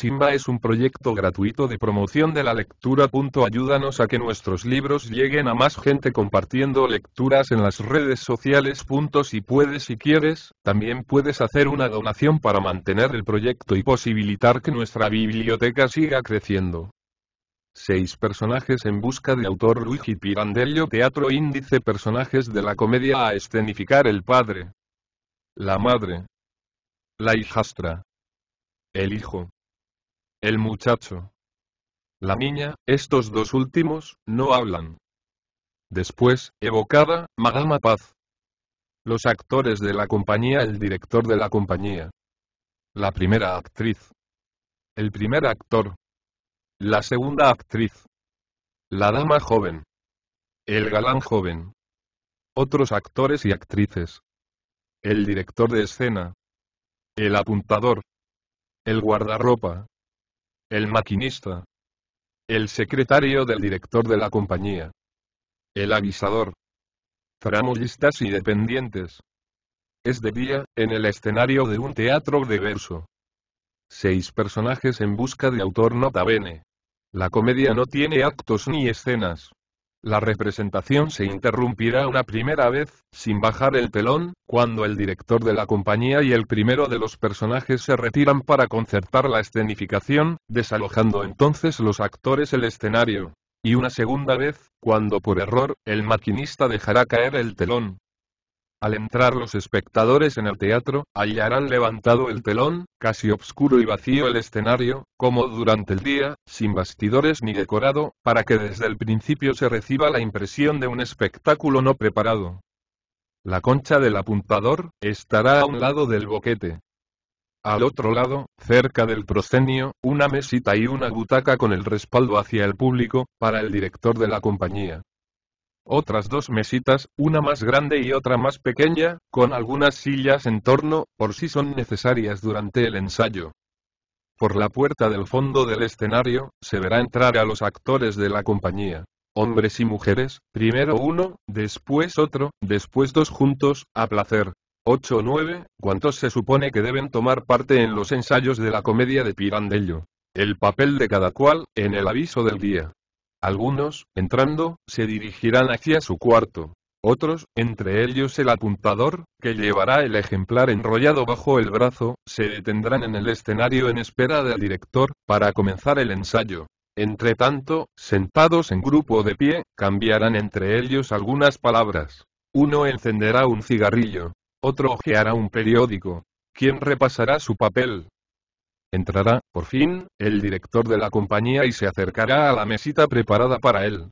Simba es un proyecto gratuito de promoción de la lectura. Ayúdanos a que nuestros libros lleguen a más gente compartiendo lecturas en las redes sociales. Si puedes y quieres, también puedes hacer una donación para mantener el proyecto y posibilitar que nuestra biblioteca siga creciendo. 6 personajes en busca de autor Luigi Pirandello Teatro Índice Personajes de la comedia a escenificar el padre. La madre. La hijastra. El hijo. El muchacho. La niña, estos dos últimos, no hablan. Después, evocada, Madama Paz. Los actores de la compañía, el director de la compañía. La primera actriz. El primer actor. La segunda actriz. La dama joven. El galán joven. Otros actores y actrices. El director de escena. El apuntador. El guardarropa. El maquinista. El secretario del director de la compañía. El avisador. Tramoyistas y dependientes. Es de día, en el escenario de un teatro de verso. Seis personajes en busca de autor nota bene. La comedia no tiene actos ni escenas. La representación se interrumpirá una primera vez, sin bajar el telón, cuando el director de la compañía y el primero de los personajes se retiran para concertar la escenificación, desalojando entonces los actores el escenario. Y una segunda vez, cuando por error, el maquinista dejará caer el telón, al entrar los espectadores en el teatro, hallarán levantado el telón, casi obscuro y vacío el escenario, como durante el día, sin bastidores ni decorado, para que desde el principio se reciba la impresión de un espectáculo no preparado. La concha del apuntador estará a un lado del boquete. Al otro lado, cerca del proscenio, una mesita y una butaca con el respaldo hacia el público, para el director de la compañía. Otras dos mesitas, una más grande y otra más pequeña, con algunas sillas en torno, por si son necesarias durante el ensayo. Por la puerta del fondo del escenario, se verá entrar a los actores de la compañía hombres y mujeres, primero uno, después otro, después dos juntos, a placer. 8 o 9, ¿cuántos se supone que deben tomar parte en los ensayos de la comedia de Pirandello. El papel de cada cual, en el aviso del día. Algunos, entrando, se dirigirán hacia su cuarto. Otros, entre ellos el apuntador, que llevará el ejemplar enrollado bajo el brazo, se detendrán en el escenario en espera del director, para comenzar el ensayo. Entre tanto, sentados en grupo de pie, cambiarán entre ellos algunas palabras. Uno encenderá un cigarrillo. Otro ojeará un periódico. ¿Quién repasará su papel? Entrará, por fin, el director de la compañía y se acercará a la mesita preparada para él.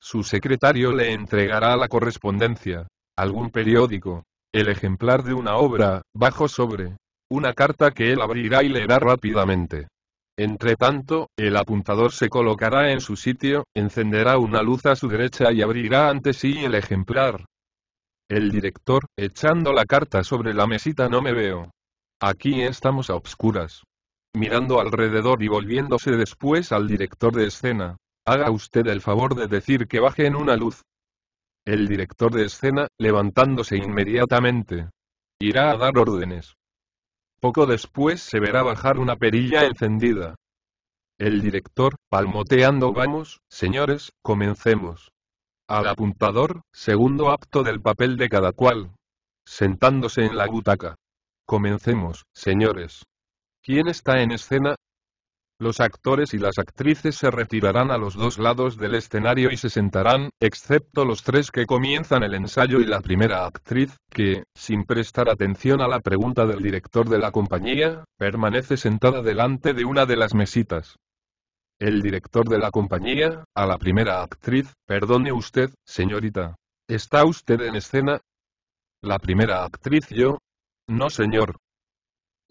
Su secretario le entregará la correspondencia, algún periódico, el ejemplar de una obra, bajo sobre, una carta que él abrirá y leerá rápidamente. Entre tanto, el apuntador se colocará en su sitio, encenderá una luz a su derecha y abrirá ante sí el ejemplar. El director, echando la carta sobre la mesita no me veo. Aquí estamos a obscuras mirando alrededor y volviéndose después al director de escena. Haga usted el favor de decir que baje en una luz. El director de escena, levantándose inmediatamente. Irá a dar órdenes. Poco después se verá bajar una perilla encendida. El director, palmoteando, vamos, señores, comencemos. Al apuntador, segundo acto del papel de cada cual. Sentándose en la butaca. Comencemos, señores. ¿Quién está en escena? Los actores y las actrices se retirarán a los dos lados del escenario y se sentarán, excepto los tres que comienzan el ensayo y la primera actriz, que, sin prestar atención a la pregunta del director de la compañía, permanece sentada delante de una de las mesitas. El director de la compañía, a la primera actriz, perdone usted, señorita. ¿Está usted en escena? La primera actriz yo. No señor,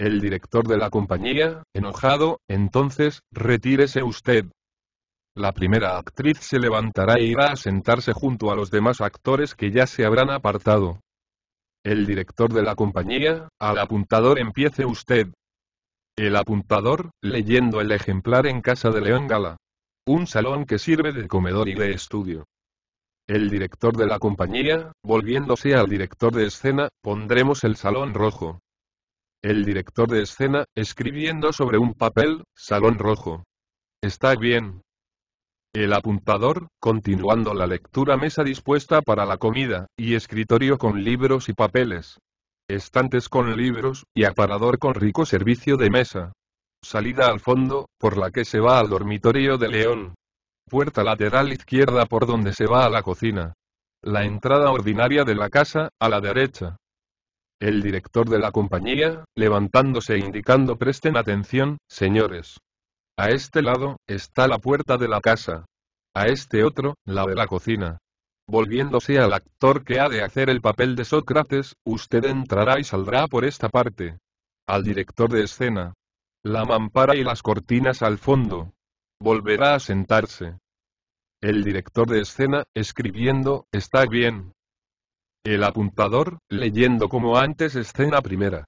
el director de la compañía, enojado, entonces, retírese usted. La primera actriz se levantará e irá a sentarse junto a los demás actores que ya se habrán apartado. El director de la compañía, al apuntador empiece usted. El apuntador, leyendo el ejemplar en casa de León Gala. Un salón que sirve de comedor y de estudio. El director de la compañía, volviéndose al director de escena, pondremos el salón rojo. El director de escena, escribiendo sobre un papel, salón rojo. Está bien. El apuntador, continuando la lectura mesa dispuesta para la comida, y escritorio con libros y papeles. Estantes con libros, y aparador con rico servicio de mesa. Salida al fondo, por la que se va al dormitorio de León. Puerta lateral izquierda por donde se va a la cocina. La entrada ordinaria de la casa, a la derecha. El director de la compañía, levantándose e indicando presten atención, señores. A este lado, está la puerta de la casa. A este otro, la de la cocina. Volviéndose al actor que ha de hacer el papel de Sócrates, usted entrará y saldrá por esta parte. Al director de escena. La mampara y las cortinas al fondo. Volverá a sentarse. El director de escena, escribiendo, está bien, el apuntador, leyendo como antes escena primera.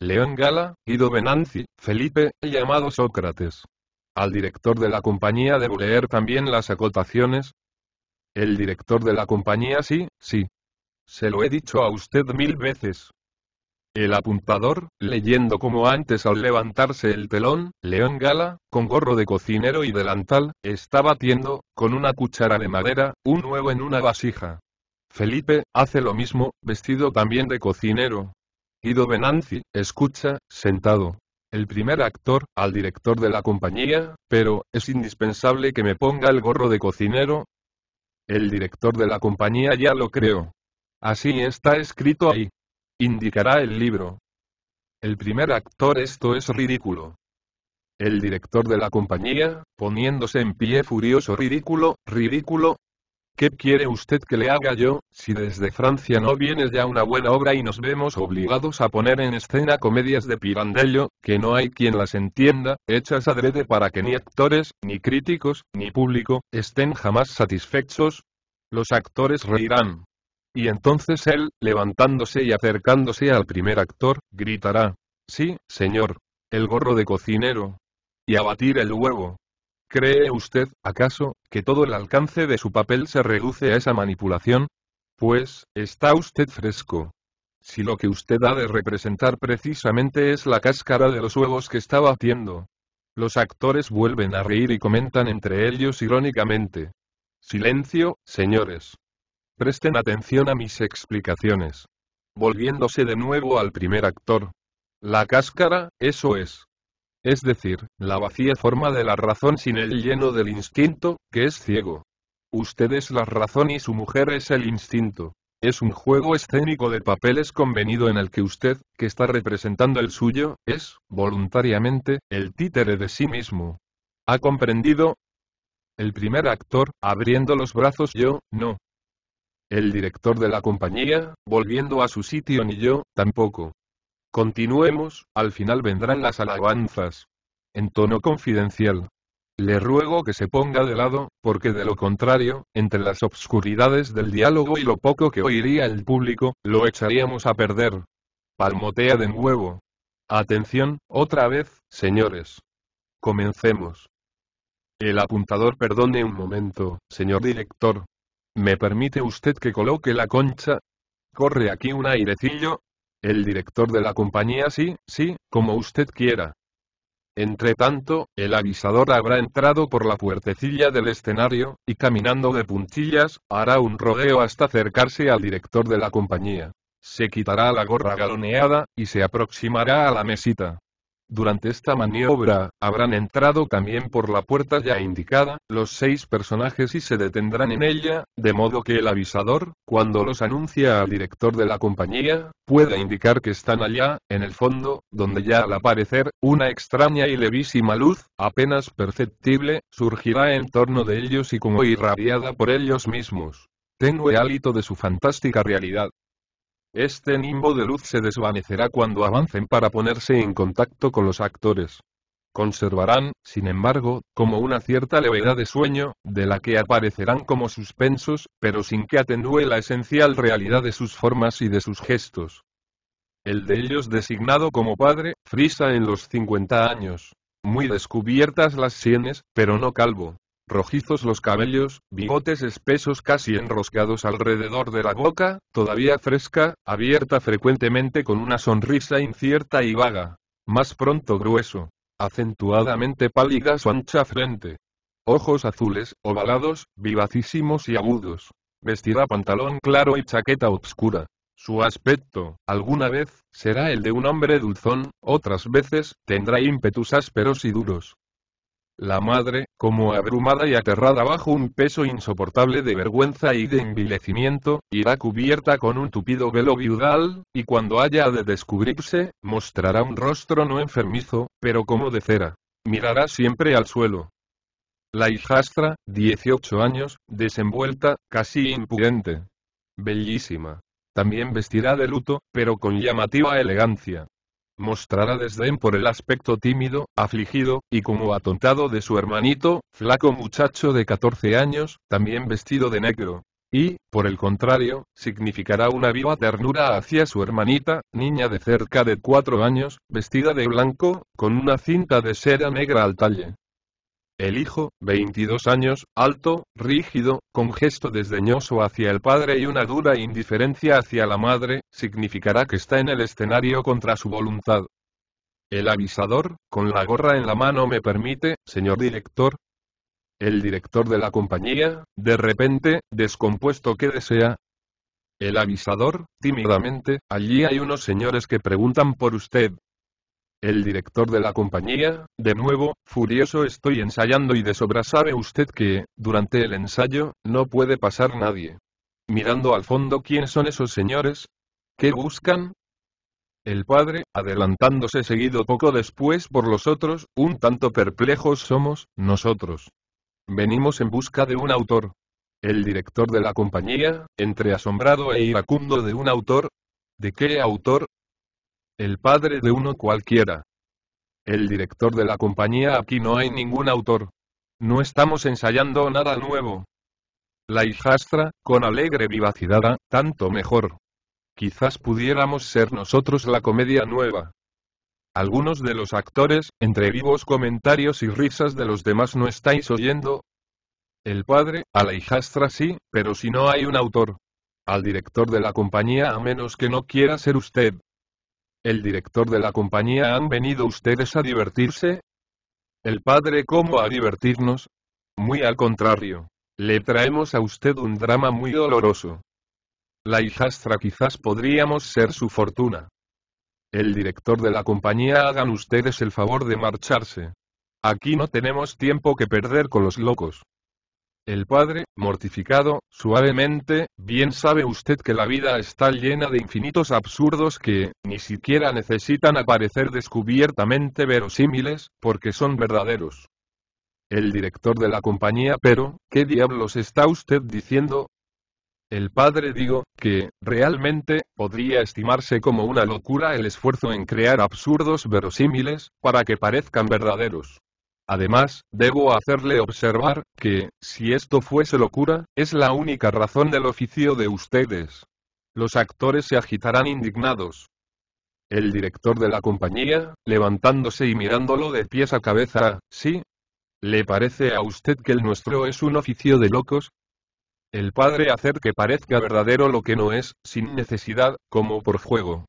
León Gala, Ido Benanzi, Felipe, llamado Sócrates. Al director de la compañía debo leer también las acotaciones. El director de la compañía sí, sí. Se lo he dicho a usted mil veces. El apuntador, leyendo como antes al levantarse el telón, León Gala, con gorro de cocinero y delantal, está batiendo, con una cuchara de madera, un huevo en una vasija. Felipe, hace lo mismo, vestido también de cocinero. Guido Benanzi, escucha, sentado. El primer actor, al director de la compañía, pero, ¿es indispensable que me ponga el gorro de cocinero? El director de la compañía ya lo creo. Así está escrito ahí. Indicará el libro. El primer actor esto es ridículo. El director de la compañía, poniéndose en pie furioso ridículo, ridículo, ¿Qué quiere usted que le haga yo, si desde Francia no viene ya una buena obra y nos vemos obligados a poner en escena comedias de Pirandello, que no hay quien las entienda, hechas adrede para que ni actores, ni críticos, ni público, estén jamás satisfechos? Los actores reirán. Y entonces él, levantándose y acercándose al primer actor, gritará, Sí, señor. El gorro de cocinero. Y abatir el huevo. ¿Cree usted, acaso, que todo el alcance de su papel se reduce a esa manipulación? Pues, está usted fresco. Si lo que usted ha de representar precisamente es la cáscara de los huevos que está batiendo. Los actores vuelven a reír y comentan entre ellos irónicamente. Silencio, señores. Presten atención a mis explicaciones. Volviéndose de nuevo al primer actor. La cáscara, eso es es decir, la vacía forma de la razón sin el lleno del instinto, que es ciego. Usted es la razón y su mujer es el instinto. Es un juego escénico de papeles convenido en el que usted, que está representando el suyo, es, voluntariamente, el títere de sí mismo. ¿Ha comprendido? El primer actor, abriendo los brazos yo, no. El director de la compañía, volviendo a su sitio ni yo, tampoco. Continuemos, al final vendrán las alabanzas. En tono confidencial. Le ruego que se ponga de lado, porque de lo contrario, entre las obscuridades del diálogo y lo poco que oiría el público, lo echaríamos a perder. Palmotea de nuevo. Atención, otra vez, señores. Comencemos. El apuntador perdone un momento, señor director. ¿Me permite usted que coloque la concha? Corre aquí un airecillo, el director de la compañía sí, sí, como usted quiera. Entretanto, el avisador habrá entrado por la puertecilla del escenario, y caminando de puntillas, hará un rodeo hasta acercarse al director de la compañía. Se quitará la gorra galoneada, y se aproximará a la mesita. Durante esta maniobra, habrán entrado también por la puerta ya indicada, los seis personajes y se detendrán en ella, de modo que el avisador, cuando los anuncia al director de la compañía, pueda indicar que están allá, en el fondo, donde ya al aparecer, una extraña y levísima luz, apenas perceptible, surgirá en torno de ellos y como irradiada por ellos mismos. Tengo el hálito de su fantástica realidad. Este nimbo de luz se desvanecerá cuando avancen para ponerse en contacto con los actores. Conservarán, sin embargo, como una cierta levedad de sueño, de la que aparecerán como suspensos, pero sin que atenúe la esencial realidad de sus formas y de sus gestos. El de ellos designado como padre, frisa en los 50 años. Muy descubiertas las sienes, pero no calvo rojizos los cabellos, bigotes espesos casi enroscados alrededor de la boca, todavía fresca, abierta frecuentemente con una sonrisa incierta y vaga. Más pronto grueso. Acentuadamente pálida su ancha frente. Ojos azules, ovalados, vivacísimos y agudos. Vestirá pantalón claro y chaqueta obscura. Su aspecto, alguna vez, será el de un hombre dulzón, otras veces, tendrá ímpetus ásperos y duros. La madre, como abrumada y aterrada bajo un peso insoportable de vergüenza y de envilecimiento, irá cubierta con un tupido velo viudal, y cuando haya de descubrirse, mostrará un rostro no enfermizo, pero como de cera. Mirará siempre al suelo. La hijastra, 18 años, desenvuelta, casi impudente. Bellísima. También vestirá de luto, pero con llamativa elegancia mostrará desdén por el aspecto tímido, afligido, y como atontado de su hermanito, flaco muchacho de 14 años, también vestido de negro. Y, por el contrario, significará una viva ternura hacia su hermanita, niña de cerca de cuatro años, vestida de blanco, con una cinta de seda negra al talle. El hijo, 22 años, alto, rígido, con gesto desdeñoso hacia el padre y una dura indiferencia hacia la madre, significará que está en el escenario contra su voluntad. El avisador, con la gorra en la mano, me permite, señor director. El director de la compañía, de repente, descompuesto que desea. El avisador, tímidamente, allí hay unos señores que preguntan por usted. El director de la compañía, de nuevo, furioso estoy ensayando y de sobra sabe usted que, durante el ensayo, no puede pasar nadie. Mirando al fondo quién son esos señores. ¿Qué buscan? El padre, adelantándose seguido poco después por los otros, un tanto perplejos somos, nosotros. Venimos en busca de un autor. El director de la compañía, entre asombrado e iracundo de un autor. ¿De qué autor? El padre de uno cualquiera. El director de la compañía aquí no hay ningún autor. No estamos ensayando nada nuevo. La hijastra, con alegre vivacidad, ah, tanto mejor. Quizás pudiéramos ser nosotros la comedia nueva. Algunos de los actores, entre vivos comentarios y risas de los demás no estáis oyendo. El padre, a la hijastra sí, pero si no hay un autor. Al director de la compañía a menos que no quiera ser usted. El director de la compañía ¿Han venido ustedes a divertirse? El padre ¿Cómo a divertirnos? Muy al contrario. Le traemos a usted un drama muy doloroso. La hijastra quizás podríamos ser su fortuna. El director de la compañía hagan ustedes el favor de marcharse. Aquí no tenemos tiempo que perder con los locos. El padre, mortificado, suavemente, bien sabe usted que la vida está llena de infinitos absurdos que, ni siquiera necesitan aparecer descubiertamente verosímiles, porque son verdaderos. El director de la compañía Pero, ¿qué diablos está usted diciendo? El padre digo, que, realmente, podría estimarse como una locura el esfuerzo en crear absurdos verosímiles, para que parezcan verdaderos. Además, debo hacerle observar, que, si esto fuese locura, es la única razón del oficio de ustedes. Los actores se agitarán indignados. El director de la compañía, levantándose y mirándolo de pies a cabeza, ¿sí? ¿Le parece a usted que el nuestro es un oficio de locos? El padre hacer que parezca verdadero lo que no es, sin necesidad, como por juego.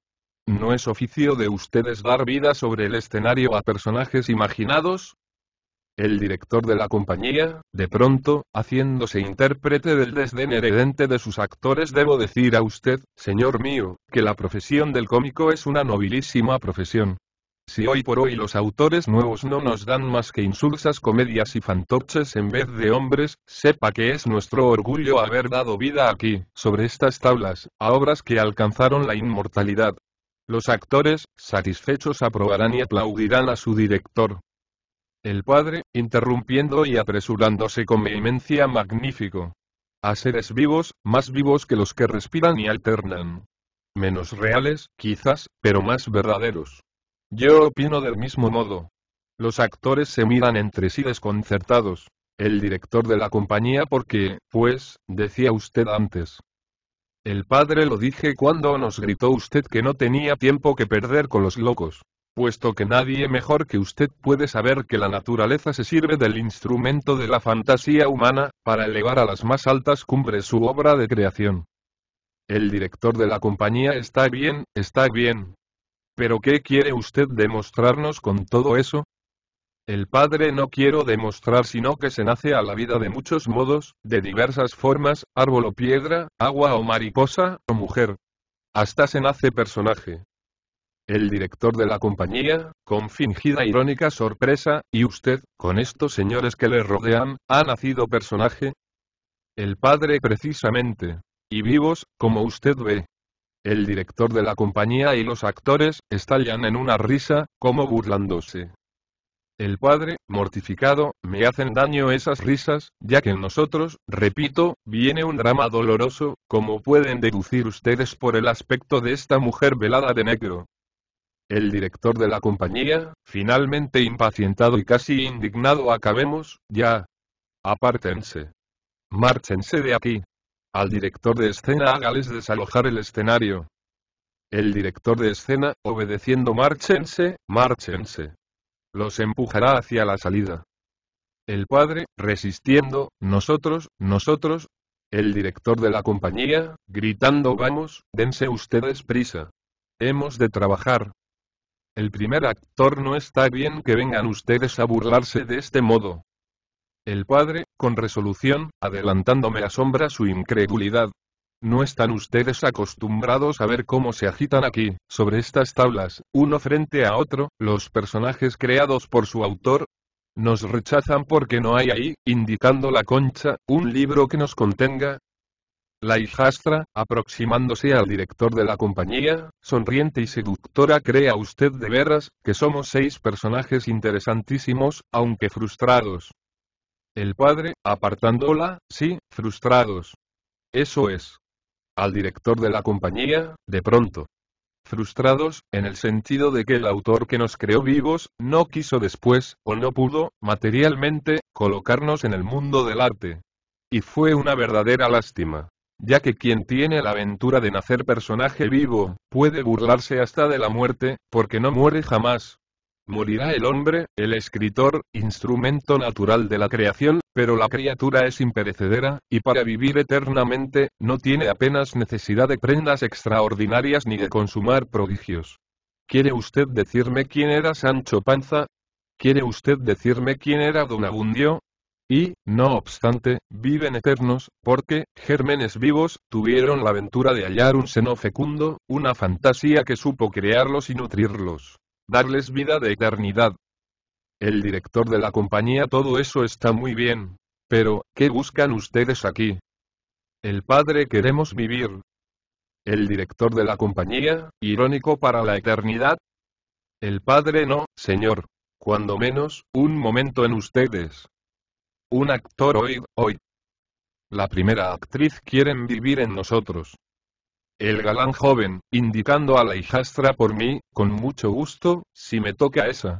No es oficio de ustedes dar vida sobre el escenario a personajes imaginados, el director de la compañía, de pronto, haciéndose intérprete del desdén heredente de sus actores, debo decir a usted, señor mío, que la profesión del cómico es una nobilísima profesión. Si hoy por hoy los autores nuevos no nos dan más que insulsas comedias y fantoches en vez de hombres, sepa que es nuestro orgullo haber dado vida aquí, sobre estas tablas, a obras que alcanzaron la inmortalidad. Los actores, satisfechos, aprobarán y aplaudirán a su director, el padre, interrumpiendo y apresurándose con vehemencia magnífico. A seres vivos, más vivos que los que respiran y alternan. Menos reales, quizás, pero más verdaderos. Yo opino del mismo modo. Los actores se miran entre sí desconcertados. El director de la compañía porque, pues, decía usted antes. El padre lo dije cuando nos gritó usted que no tenía tiempo que perder con los locos puesto que nadie mejor que usted puede saber que la naturaleza se sirve del instrumento de la fantasía humana, para elevar a las más altas cumbres su obra de creación. El director de la compañía está bien, está bien. Pero ¿qué quiere usted demostrarnos con todo eso? El padre no quiero demostrar sino que se nace a la vida de muchos modos, de diversas formas, árbol o piedra, agua o mariposa, o mujer. Hasta se nace personaje. El director de la compañía, con fingida irónica sorpresa, ¿y usted, con estos señores que le rodean, ha nacido personaje? El padre precisamente. Y vivos, como usted ve. El director de la compañía y los actores, estallan en una risa, como burlándose. El padre, mortificado, me hacen daño esas risas, ya que en nosotros, repito, viene un drama doloroso, como pueden deducir ustedes por el aspecto de esta mujer velada de negro. El director de la compañía, finalmente impacientado y casi indignado, acabemos, ya. Apártense. Márchense de aquí. Al director de escena hágales desalojar el escenario. El director de escena, obedeciendo márchense, márchense. Los empujará hacia la salida. El padre, resistiendo, nosotros, nosotros. El director de la compañía, gritando vamos, dense ustedes prisa. Hemos de trabajar. El primer actor no está bien que vengan ustedes a burlarse de este modo. El padre, con resolución, adelantándome asombra su incredulidad. No están ustedes acostumbrados a ver cómo se agitan aquí, sobre estas tablas, uno frente a otro, los personajes creados por su autor. Nos rechazan porque no hay ahí, indicando la concha, un libro que nos contenga, la hijastra, aproximándose al director de la compañía, sonriente y seductora, crea usted de veras, que somos seis personajes interesantísimos, aunque frustrados. El padre, apartándola, sí, frustrados. Eso es. Al director de la compañía, de pronto. Frustrados, en el sentido de que el autor que nos creó vivos, no quiso después, o no pudo, materialmente, colocarnos en el mundo del arte. Y fue una verdadera lástima ya que quien tiene la aventura de nacer personaje vivo, puede burlarse hasta de la muerte, porque no muere jamás. Morirá el hombre, el escritor, instrumento natural de la creación, pero la criatura es imperecedera, y para vivir eternamente, no tiene apenas necesidad de prendas extraordinarias ni de consumar prodigios. ¿Quiere usted decirme quién era Sancho Panza? ¿Quiere usted decirme quién era Don Abundio? y, no obstante, viven eternos, porque, gérmenes vivos, tuvieron la aventura de hallar un seno fecundo, una fantasía que supo crearlos y nutrirlos, darles vida de eternidad. El director de la compañía todo eso está muy bien. Pero, ¿qué buscan ustedes aquí? El padre queremos vivir. El director de la compañía, irónico para la eternidad. El padre no, señor. Cuando menos, un momento en ustedes. Un actor hoy, hoy. La primera actriz quieren vivir en nosotros. El galán joven, indicando a la hijastra por mí, con mucho gusto, si me toca esa.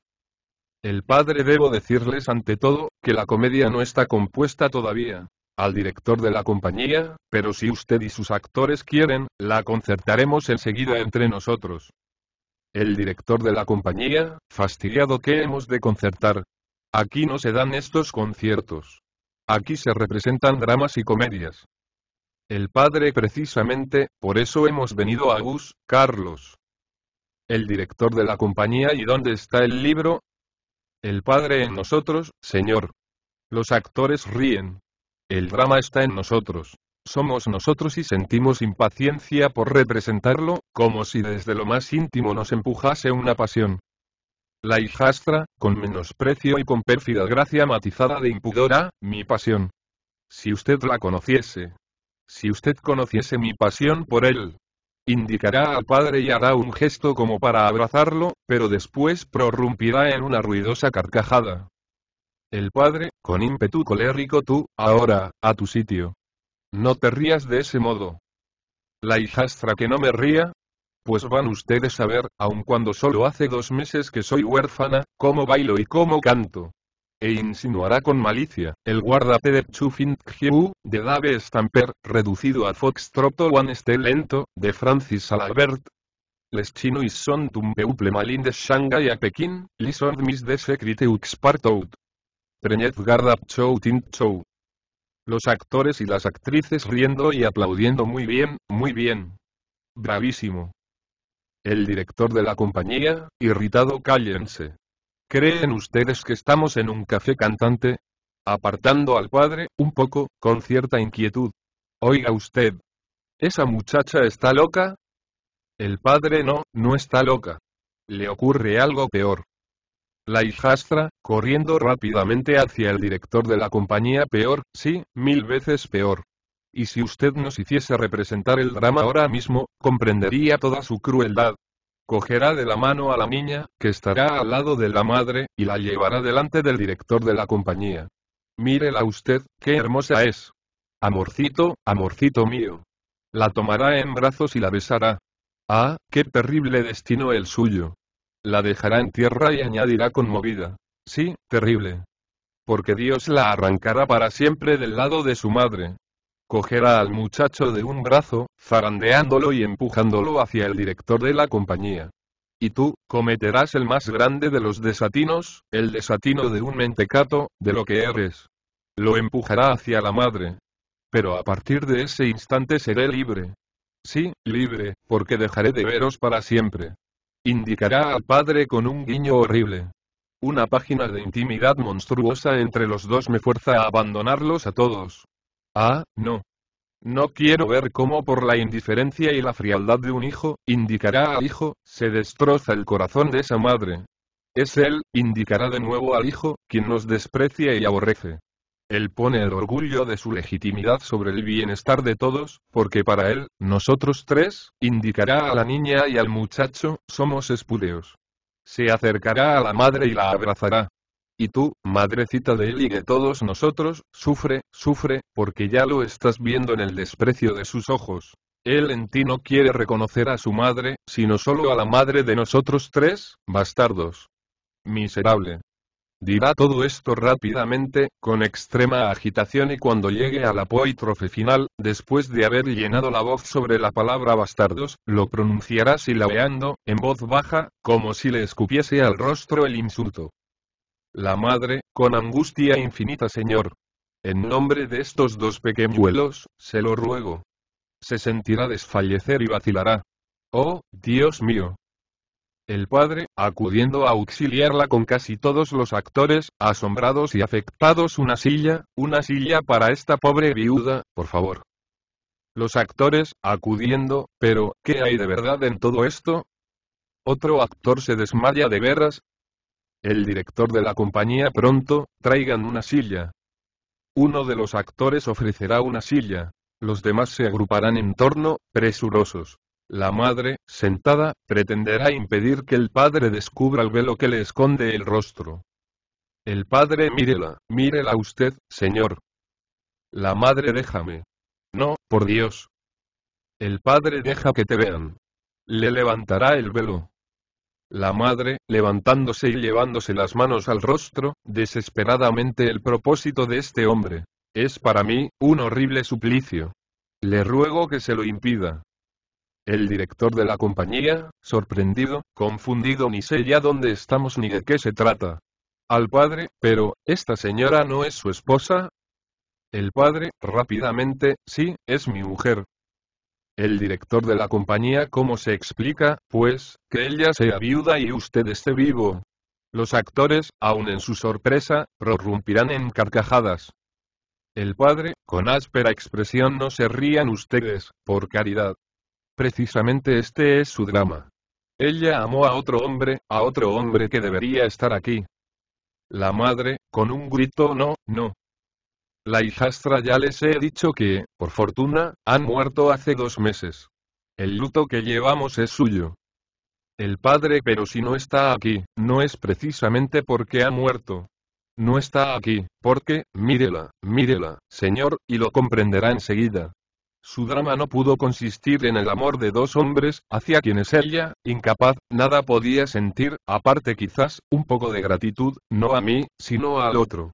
El padre debo decirles ante todo, que la comedia no está compuesta todavía. Al director de la compañía, pero si usted y sus actores quieren, la concertaremos enseguida entre nosotros. El director de la compañía, fastidiado que hemos de concertar, Aquí no se dan estos conciertos. Aquí se representan dramas y comedias. El padre precisamente, por eso hemos venido a Gus, Carlos. El director de la compañía y dónde está el libro? El padre en nosotros, señor. Los actores ríen. El drama está en nosotros. Somos nosotros y sentimos impaciencia por representarlo, como si desde lo más íntimo nos empujase una pasión. La hijastra, con menosprecio y con pérfida gracia matizada de impudora, mi pasión. Si usted la conociese. Si usted conociese mi pasión por él. Indicará al padre y hará un gesto como para abrazarlo, pero después prorrumpirá en una ruidosa carcajada. El padre, con ímpetu colérico tú, ahora, a tu sitio. No te rías de ese modo. La hijastra que no me ría, pues van ustedes a ver, aun cuando solo hace dos meses que soy huérfana, cómo bailo y cómo canto. E insinuará con malicia, el guardapé de Chufin de Dave Stamper, reducido a Foxtrot One este lento, de Francis Alabert. Les chinois son tumpeuple peuple malin de Shanghai a Pekín, les mis de secrete uxpartout. Treñez garda Tint chou. Los actores y las actrices riendo y aplaudiendo muy bien, muy bien. Bravísimo. El director de la compañía, irritado cállense. ¿Creen ustedes que estamos en un café cantante? Apartando al padre, un poco, con cierta inquietud. Oiga usted. ¿Esa muchacha está loca? El padre no, no está loca. Le ocurre algo peor. La hijastra, corriendo rápidamente hacia el director de la compañía peor, sí, mil veces peor y si usted nos hiciese representar el drama ahora mismo, comprendería toda su crueldad. Cogerá de la mano a la niña, que estará al lado de la madre, y la llevará delante del director de la compañía. Mírela usted, qué hermosa es. Amorcito, amorcito mío. La tomará en brazos y la besará. Ah, qué terrible destino el suyo. La dejará en tierra y añadirá conmovida. Sí, terrible. Porque Dios la arrancará para siempre del lado de su madre, cogerá al muchacho de un brazo, zarandeándolo y empujándolo hacia el director de la compañía. Y tú, cometerás el más grande de los desatinos, el desatino de un mentecato, de lo que eres. Lo empujará hacia la madre. Pero a partir de ese instante seré libre. Sí, libre, porque dejaré de veros para siempre. Indicará al padre con un guiño horrible. Una página de intimidad monstruosa entre los dos me fuerza a abandonarlos a todos. Ah, no. No quiero ver cómo por la indiferencia y la frialdad de un hijo, indicará al hijo, se destroza el corazón de esa madre. Es él, indicará de nuevo al hijo, quien nos desprecia y aborrece. Él pone el orgullo de su legitimidad sobre el bienestar de todos, porque para él, nosotros tres, indicará a la niña y al muchacho, somos espúreos. Se acercará a la madre y la abrazará. Y tú, madrecita de él y de todos nosotros, sufre, sufre, porque ya lo estás viendo en el desprecio de sus ojos. Él en ti no quiere reconocer a su madre, sino solo a la madre de nosotros tres, bastardos. Miserable. Dirá todo esto rápidamente, con extrema agitación y cuando llegue a la final, después de haber llenado la voz sobre la palabra bastardos, lo pronunciará silabeando, en voz baja, como si le escupiese al rostro el insulto. La madre, con angustia infinita Señor. En nombre de estos dos pequeñuelos, se lo ruego. Se sentirá desfallecer y vacilará. Oh, Dios mío. El padre, acudiendo a auxiliarla con casi todos los actores, asombrados y afectados, una silla, una silla para esta pobre viuda, por favor. Los actores, acudiendo, pero, ¿qué hay de verdad en todo esto? Otro actor se desmaya de veras, el director de la compañía pronto, traigan una silla. Uno de los actores ofrecerá una silla. Los demás se agruparán en torno, presurosos. La madre, sentada, pretenderá impedir que el padre descubra el velo que le esconde el rostro. El padre mírela, mírela usted, señor. La madre déjame. No, por Dios. El padre deja que te vean. Le levantará el velo. La madre, levantándose y llevándose las manos al rostro, desesperadamente el propósito de este hombre. Es para mí, un horrible suplicio. Le ruego que se lo impida. El director de la compañía, sorprendido, confundido ni sé ya dónde estamos ni de qué se trata. Al padre, pero, ¿esta señora no es su esposa? El padre, rápidamente, sí, es mi mujer, el director de la compañía ¿Cómo se explica, pues, que ella sea viuda y usted esté vivo? Los actores, aun en su sorpresa, prorrumpirán en carcajadas. El padre, con áspera expresión no se rían ustedes, por caridad. Precisamente este es su drama. Ella amó a otro hombre, a otro hombre que debería estar aquí. La madre, con un grito no, no, la hijastra ya les he dicho que, por fortuna, han muerto hace dos meses. El luto que llevamos es suyo. El padre pero si no está aquí, no es precisamente porque ha muerto. No está aquí, porque, mírela, mírela, señor, y lo comprenderá enseguida. Su drama no pudo consistir en el amor de dos hombres, hacia quienes ella, incapaz, nada podía sentir, aparte quizás, un poco de gratitud, no a mí, sino al otro.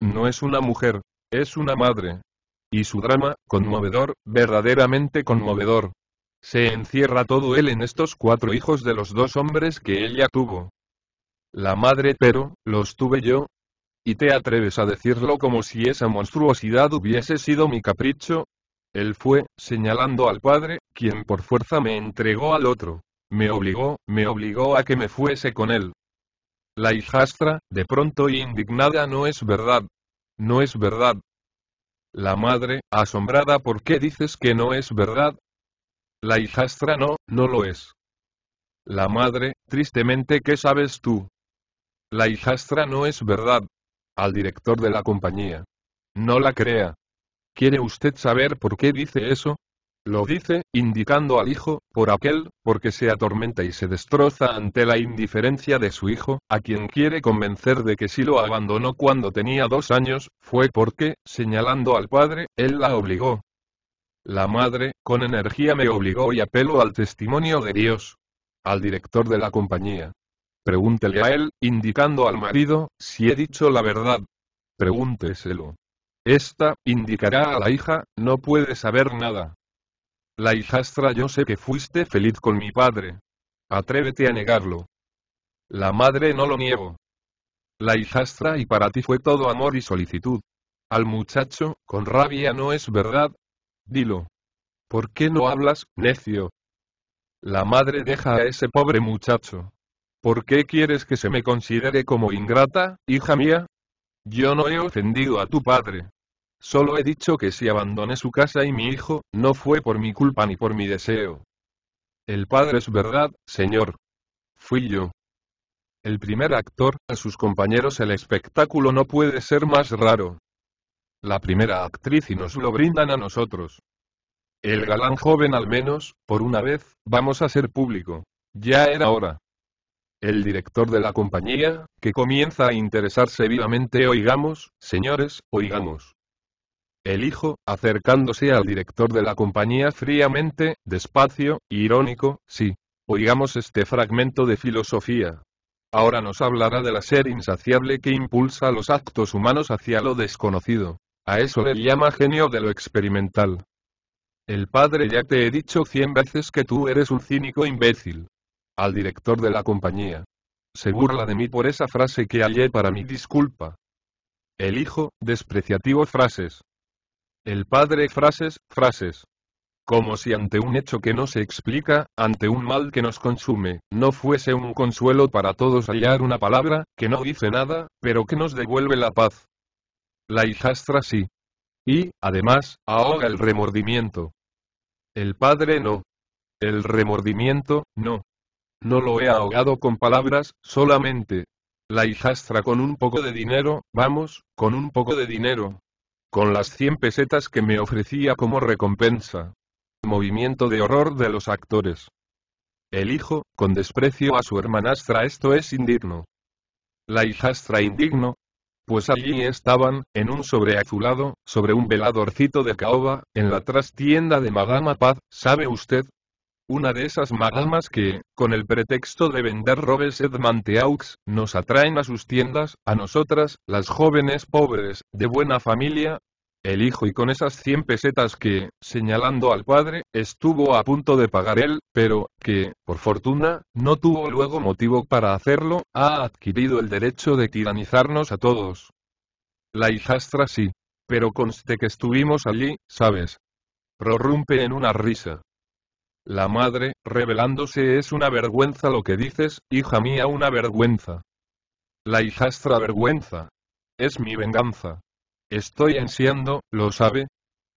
No es una mujer, es una madre. Y su drama, conmovedor, verdaderamente conmovedor. Se encierra todo él en estos cuatro hijos de los dos hombres que ella tuvo. La madre pero, los tuve yo. Y te atreves a decirlo como si esa monstruosidad hubiese sido mi capricho. Él fue, señalando al padre, quien por fuerza me entregó al otro. Me obligó, me obligó a que me fuese con él. La hijastra, de pronto indignada, no es verdad, no es verdad. La madre, asombrada, ¿por qué dices que no es verdad? La hijastra no, no lo es. La madre, tristemente, ¿qué sabes tú? La hijastra no es verdad. Al director de la compañía. No la crea. ¿Quiere usted saber por qué dice eso? Lo dice, indicando al hijo, por aquel, porque se atormenta y se destroza ante la indiferencia de su hijo, a quien quiere convencer de que si lo abandonó cuando tenía dos años, fue porque, señalando al padre, él la obligó. La madre, con energía me obligó y apelo al testimonio de Dios. Al director de la compañía. Pregúntele a él, indicando al marido, si he dicho la verdad. Pregúnteselo. Esta, indicará a la hija, no puede saber nada. La hijastra yo sé que fuiste feliz con mi padre. Atrévete a negarlo. La madre no lo niego. La hijastra y para ti fue todo amor y solicitud. Al muchacho, con rabia no es verdad. Dilo. ¿Por qué no hablas, necio? La madre deja a ese pobre muchacho. ¿Por qué quieres que se me considere como ingrata, hija mía? Yo no he ofendido a tu padre. Solo he dicho que si abandoné su casa y mi hijo, no fue por mi culpa ni por mi deseo. El padre es verdad, señor. Fui yo. El primer actor, a sus compañeros el espectáculo no puede ser más raro. La primera actriz y nos lo brindan a nosotros. El galán joven al menos, por una vez, vamos a ser público. Ya era hora. El director de la compañía, que comienza a interesarse vivamente, oigamos, señores, oigamos. El hijo, acercándose al director de la compañía fríamente, despacio, irónico, sí. Oigamos este fragmento de filosofía. Ahora nos hablará de la ser insaciable que impulsa los actos humanos hacia lo desconocido. A eso le llama genio de lo experimental. El padre ya te he dicho cien veces que tú eres un cínico imbécil. Al director de la compañía. Se burla de mí por esa frase que hallé para mi disculpa. El hijo, despreciativo frases. El padre frases, frases. Como si ante un hecho que no se explica, ante un mal que nos consume, no fuese un consuelo para todos hallar una palabra, que no dice nada, pero que nos devuelve la paz. La hijastra sí. Y, además, ahoga el remordimiento. El padre no. El remordimiento, no. No lo he ahogado con palabras, solamente. La hijastra con un poco de dinero, vamos, con un poco de dinero, con las 100 pesetas que me ofrecía como recompensa. Movimiento de horror de los actores. El hijo, con desprecio a su hermanastra, esto es indigno. La hijastra indigno. Pues allí estaban, en un azulado, sobre un veladorcito de caoba, en la trastienda de Madama Paz, ¿sabe usted? una de esas madamas que, con el pretexto de vender robes edmanteaux, nos atraen a sus tiendas, a nosotras, las jóvenes pobres, de buena familia, el hijo y con esas cien pesetas que, señalando al padre, estuvo a punto de pagar él, pero, que, por fortuna, no tuvo luego motivo para hacerlo, ha adquirido el derecho de tiranizarnos a todos. La hijastra sí. Pero conste que estuvimos allí, ¿sabes? Prorrumpe en una risa. La madre, revelándose es una vergüenza lo que dices, hija mía una vergüenza. La hijastra vergüenza. Es mi venganza. Estoy ansiando, ¿lo sabe?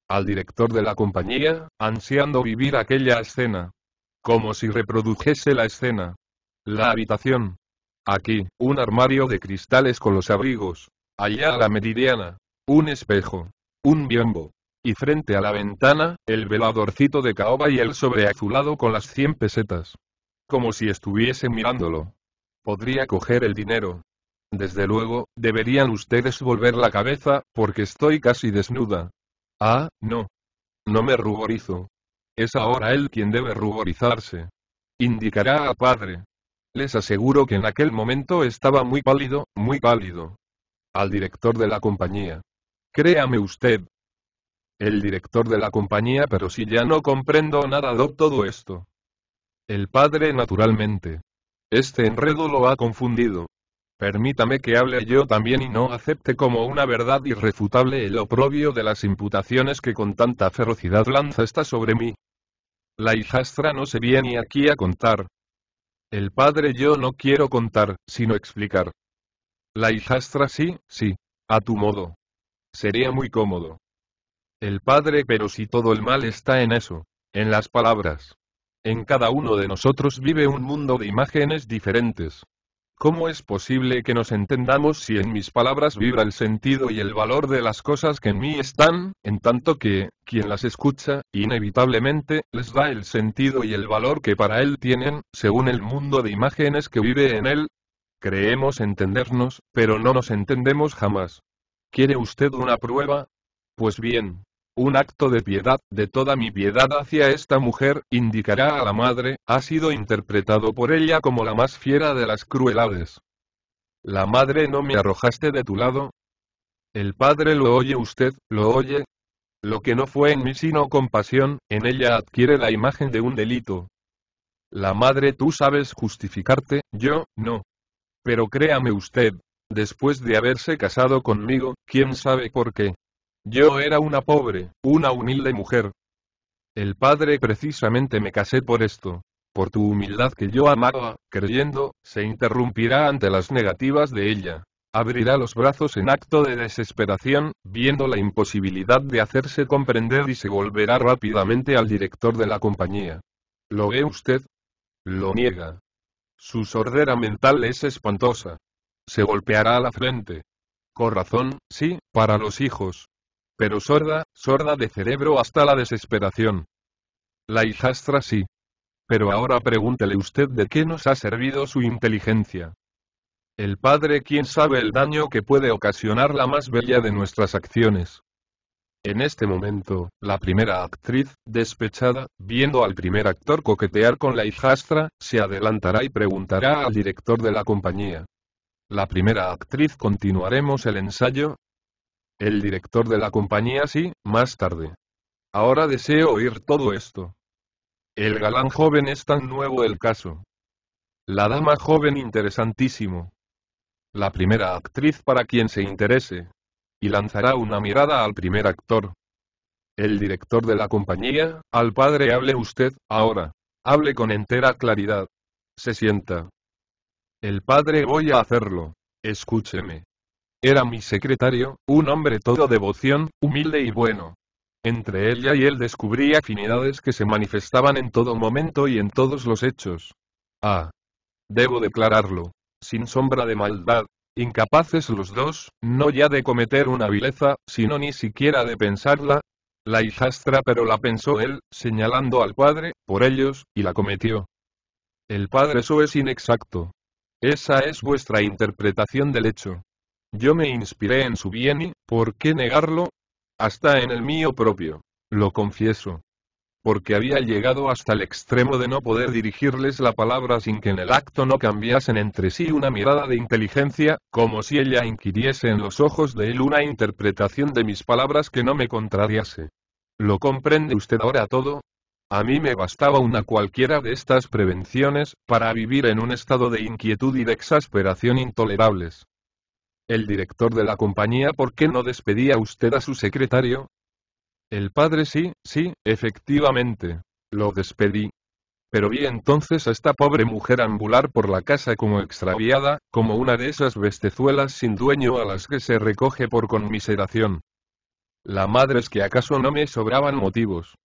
Al director de la compañía, ansiando vivir aquella escena. Como si reprodujese la escena. La habitación. Aquí, un armario de cristales con los abrigos. Allá la meridiana. Un espejo. Un biombo y frente a la ventana, el veladorcito de caoba y el sobreazulado con las cien pesetas. Como si estuviese mirándolo. Podría coger el dinero. Desde luego, deberían ustedes volver la cabeza, porque estoy casi desnuda. Ah, no. No me ruborizo. Es ahora él quien debe ruborizarse. Indicará a padre. Les aseguro que en aquel momento estaba muy pálido, muy pálido. Al director de la compañía. Créame usted, el director de la compañía pero si ya no comprendo nada de todo esto. El padre naturalmente. Este enredo lo ha confundido. Permítame que hable yo también y no acepte como una verdad irrefutable el oprobio de las imputaciones que con tanta ferocidad lanza esta sobre mí. La hijastra no se viene aquí a contar. El padre yo no quiero contar, sino explicar. La hijastra sí, sí. A tu modo. Sería muy cómodo. El Padre pero si todo el mal está en eso, en las palabras. En cada uno de nosotros vive un mundo de imágenes diferentes. ¿Cómo es posible que nos entendamos si en mis palabras vibra el sentido y el valor de las cosas que en mí están, en tanto que, quien las escucha, inevitablemente, les da el sentido y el valor que para él tienen, según el mundo de imágenes que vive en él? Creemos entendernos, pero no nos entendemos jamás. ¿Quiere usted una prueba? Pues bien, un acto de piedad, de toda mi piedad hacia esta mujer, indicará a la madre, ha sido interpretado por ella como la más fiera de las crueldades. La madre no me arrojaste de tu lado. El padre lo oye usted, lo oye. Lo que no fue en mí sino compasión, en ella adquiere la imagen de un delito. La madre tú sabes justificarte, yo, no. Pero créame usted, después de haberse casado conmigo, quién sabe por qué, yo era una pobre, una humilde mujer. El padre precisamente me casé por esto. Por tu humildad que yo amaba, creyendo, se interrumpirá ante las negativas de ella. Abrirá los brazos en acto de desesperación, viendo la imposibilidad de hacerse comprender y se volverá rápidamente al director de la compañía. ¿Lo ve usted? Lo niega. Su sordera mental es espantosa. Se golpeará a la frente. Corazón, sí, para los hijos, pero sorda, sorda de cerebro hasta la desesperación. La hijastra sí. Pero ahora pregúntele usted de qué nos ha servido su inteligencia. El padre quién sabe el daño que puede ocasionar la más bella de nuestras acciones. En este momento, la primera actriz, despechada, viendo al primer actor coquetear con la hijastra, se adelantará y preguntará al director de la compañía. La primera actriz continuaremos el ensayo, el director de la compañía sí, más tarde. Ahora deseo oír todo esto. El galán joven es tan nuevo el caso. La dama joven interesantísimo. La primera actriz para quien se interese. Y lanzará una mirada al primer actor. El director de la compañía, al padre hable usted, ahora. Hable con entera claridad. Se sienta. El padre voy a hacerlo. Escúcheme. Era mi secretario, un hombre todo devoción, humilde y bueno. Entre ella y él descubrí afinidades que se manifestaban en todo momento y en todos los hechos. Ah. Debo declararlo. Sin sombra de maldad. Incapaces los dos, no ya de cometer una vileza, sino ni siquiera de pensarla. La hijastra pero la pensó él, señalando al padre, por ellos, y la cometió. El padre eso es inexacto. Esa es vuestra interpretación del hecho. Yo me inspiré en su bien y, ¿por qué negarlo? Hasta en el mío propio. Lo confieso. Porque había llegado hasta el extremo de no poder dirigirles la palabra sin que en el acto no cambiasen entre sí una mirada de inteligencia, como si ella inquiriese en los ojos de él una interpretación de mis palabras que no me contrariase. ¿Lo comprende usted ahora todo? A mí me bastaba una cualquiera de estas prevenciones, para vivir en un estado de inquietud y de exasperación intolerables. El director de la compañía ¿por qué no despedía usted a su secretario? El padre sí, sí, efectivamente. Lo despedí. Pero vi entonces a esta pobre mujer ambular por la casa como extraviada, como una de esas bestezuelas sin dueño a las que se recoge por conmiseración. La madre es que acaso no me sobraban motivos.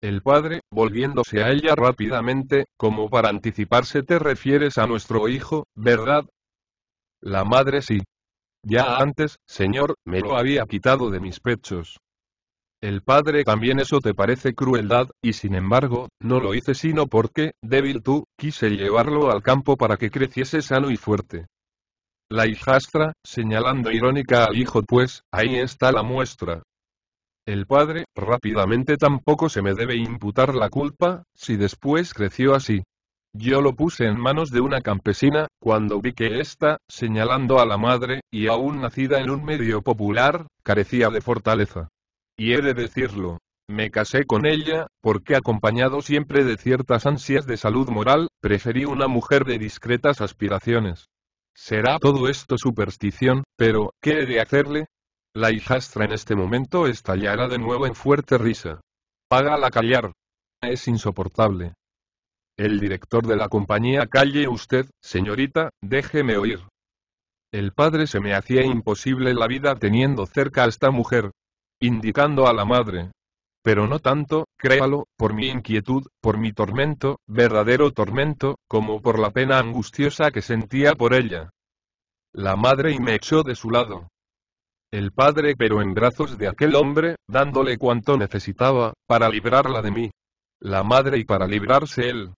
El padre, volviéndose a ella rápidamente, como para anticiparse, te refieres a nuestro hijo, ¿verdad? La madre sí. Ya antes, Señor, me lo había quitado de mis pechos. El Padre también eso te parece crueldad, y sin embargo, no lo hice sino porque, débil tú, quise llevarlo al campo para que creciese sano y fuerte. La hijastra, señalando irónica al hijo pues, ahí está la muestra. El padre, rápidamente tampoco se me debe imputar la culpa, si después creció así. Yo lo puse en manos de una campesina, cuando vi que ésta, señalando a la madre, y aún nacida en un medio popular, carecía de fortaleza. Y he de decirlo, me casé con ella, porque acompañado siempre de ciertas ansias de salud moral, preferí una mujer de discretas aspiraciones. Será todo esto superstición, pero, ¿qué he de hacerle? La hijastra en este momento estallará de nuevo en fuerte risa. Págala callar. Es insoportable. El director de la compañía Calle usted, señorita, déjeme oír. El padre se me hacía imposible la vida teniendo cerca a esta mujer. Indicando a la madre. Pero no tanto, créalo, por mi inquietud, por mi tormento, verdadero tormento, como por la pena angustiosa que sentía por ella. La madre y me echó de su lado. El padre pero en brazos de aquel hombre, dándole cuanto necesitaba, para librarla de mí. La madre y para librarse él.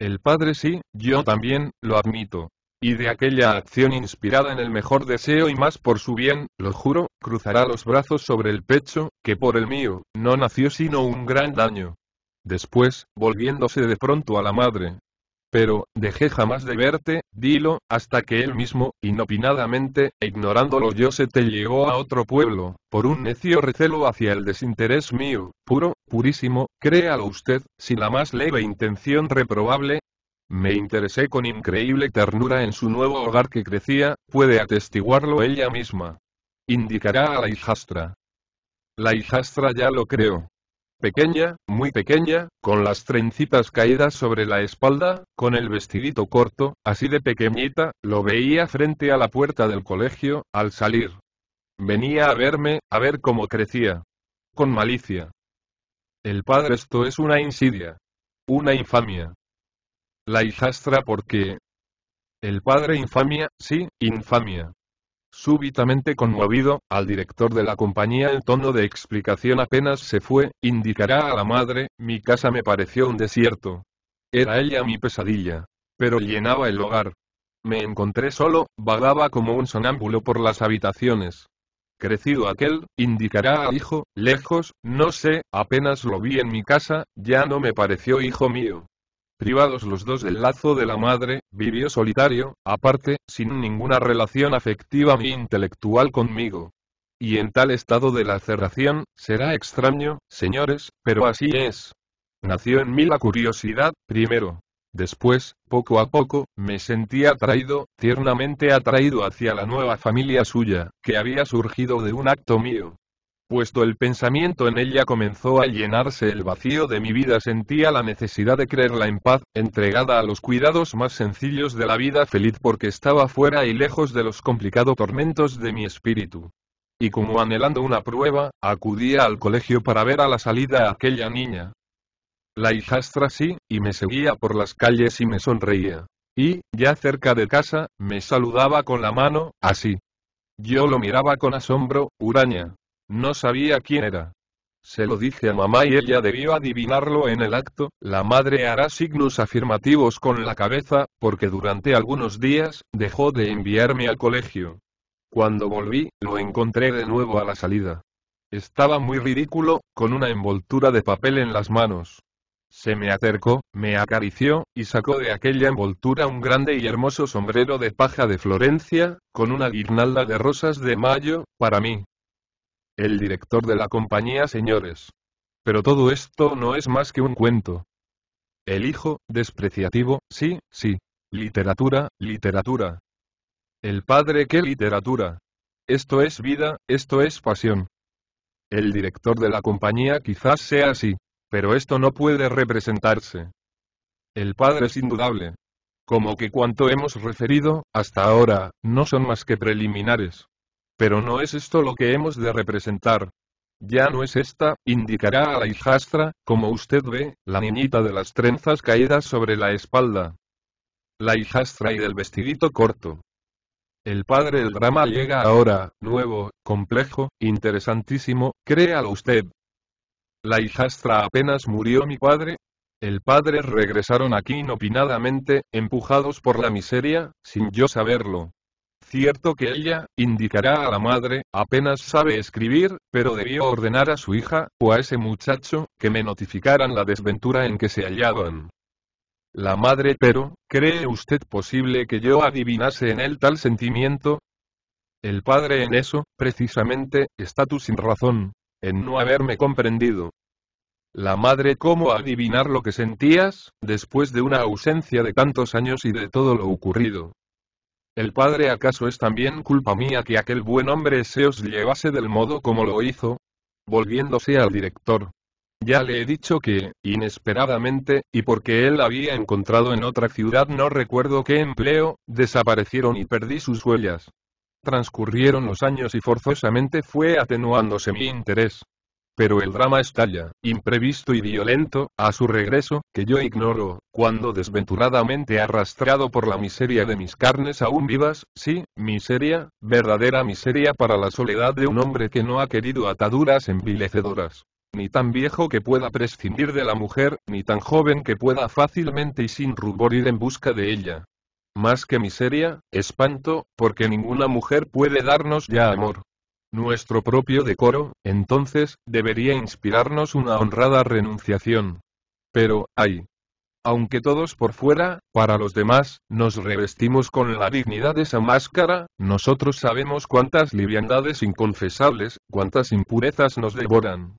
El padre sí, yo también, lo admito. Y de aquella acción inspirada en el mejor deseo y más por su bien, lo juro, cruzará los brazos sobre el pecho, que por el mío, no nació sino un gran daño. Después, volviéndose de pronto a la madre, pero, dejé jamás de verte, dilo, hasta que él mismo, inopinadamente, e ignorándolo yo se te llegó a otro pueblo, por un necio recelo hacia el desinterés mío, puro, purísimo, créalo usted, sin la más leve intención reprobable, me interesé con increíble ternura en su nuevo hogar que crecía, puede atestiguarlo ella misma. Indicará a la hijastra. La hijastra ya lo creo pequeña, muy pequeña, con las trencitas caídas sobre la espalda, con el vestidito corto, así de pequeñita, lo veía frente a la puerta del colegio, al salir. Venía a verme, a ver cómo crecía. Con malicia. El padre esto es una insidia. Una infamia. La hijastra porque... El padre infamia, sí, infamia. Súbitamente conmovido, al director de la compañía el tono de explicación apenas se fue, indicará a la madre, mi casa me pareció un desierto. Era ella mi pesadilla. Pero llenaba el hogar. Me encontré solo, vagaba como un sonámbulo por las habitaciones. Crecido aquel, indicará al hijo, lejos, no sé, apenas lo vi en mi casa, ya no me pareció hijo mío privados los dos del lazo de la madre, vivió solitario, aparte, sin ninguna relación afectiva ni intelectual conmigo. Y en tal estado de la cerración, será extraño, señores, pero así es. Nació en mí la curiosidad, primero. Después, poco a poco, me sentí atraído, tiernamente atraído hacia la nueva familia suya, que había surgido de un acto mío puesto el pensamiento en ella comenzó a llenarse el vacío de mi vida, sentía la necesidad de creerla en paz, entregada a los cuidados más sencillos de la vida, feliz porque estaba fuera y lejos de los complicados tormentos de mi espíritu. Y como anhelando una prueba, acudía al colegio para ver a la salida aquella niña. La hijastra sí, y me seguía por las calles y me sonreía. Y, ya cerca de casa, me saludaba con la mano, así. Yo lo miraba con asombro, Uraña, no sabía quién era. Se lo dije a mamá y ella debió adivinarlo en el acto, la madre hará signos afirmativos con la cabeza, porque durante algunos días, dejó de enviarme al colegio. Cuando volví, lo encontré de nuevo a la salida. Estaba muy ridículo, con una envoltura de papel en las manos. Se me acercó, me acarició, y sacó de aquella envoltura un grande y hermoso sombrero de paja de Florencia, con una guirnalda de rosas de mayo, para mí el director de la compañía señores. Pero todo esto no es más que un cuento. El hijo, despreciativo, sí, sí. Literatura, literatura. El padre qué literatura. Esto es vida, esto es pasión. El director de la compañía quizás sea así, pero esto no puede representarse. El padre es indudable. Como que cuanto hemos referido, hasta ahora, no son más que preliminares. Pero no es esto lo que hemos de representar. Ya no es esta, indicará a la hijastra, como usted ve, la niñita de las trenzas caídas sobre la espalda. La hijastra y del vestidito corto. El padre del drama llega ahora, nuevo, complejo, interesantísimo, créalo usted. La hijastra apenas murió mi padre. El padre regresaron aquí inopinadamente, empujados por la miseria, sin yo saberlo. Cierto que ella, indicará a la madre, apenas sabe escribir, pero debió ordenar a su hija, o a ese muchacho, que me notificaran la desventura en que se hallaban. La madre, pero, ¿cree usted posible que yo adivinase en él tal sentimiento? El padre en eso, precisamente, está tú sin razón, en no haberme comprendido. La madre, ¿cómo adivinar lo que sentías, después de una ausencia de tantos años y de todo lo ocurrido? ¿El padre acaso es también culpa mía que aquel buen hombre se os llevase del modo como lo hizo? Volviéndose al director. Ya le he dicho que, inesperadamente, y porque él había encontrado en otra ciudad no recuerdo qué empleo, desaparecieron y perdí sus huellas. Transcurrieron los años y forzosamente fue atenuándose mi interés. Pero el drama estalla, imprevisto y violento, a su regreso, que yo ignoro, cuando desventuradamente arrastrado por la miseria de mis carnes aún vivas, sí, miseria, verdadera miseria para la soledad de un hombre que no ha querido ataduras envilecedoras. Ni tan viejo que pueda prescindir de la mujer, ni tan joven que pueda fácilmente y sin rubor ir en busca de ella. Más que miseria, espanto, porque ninguna mujer puede darnos ya amor. Nuestro propio decoro, entonces, debería inspirarnos una honrada renunciación. Pero, ay. Aunque todos por fuera, para los demás, nos revestimos con la dignidad de esa máscara, nosotros sabemos cuántas liviandades inconfesables, cuántas impurezas nos devoran.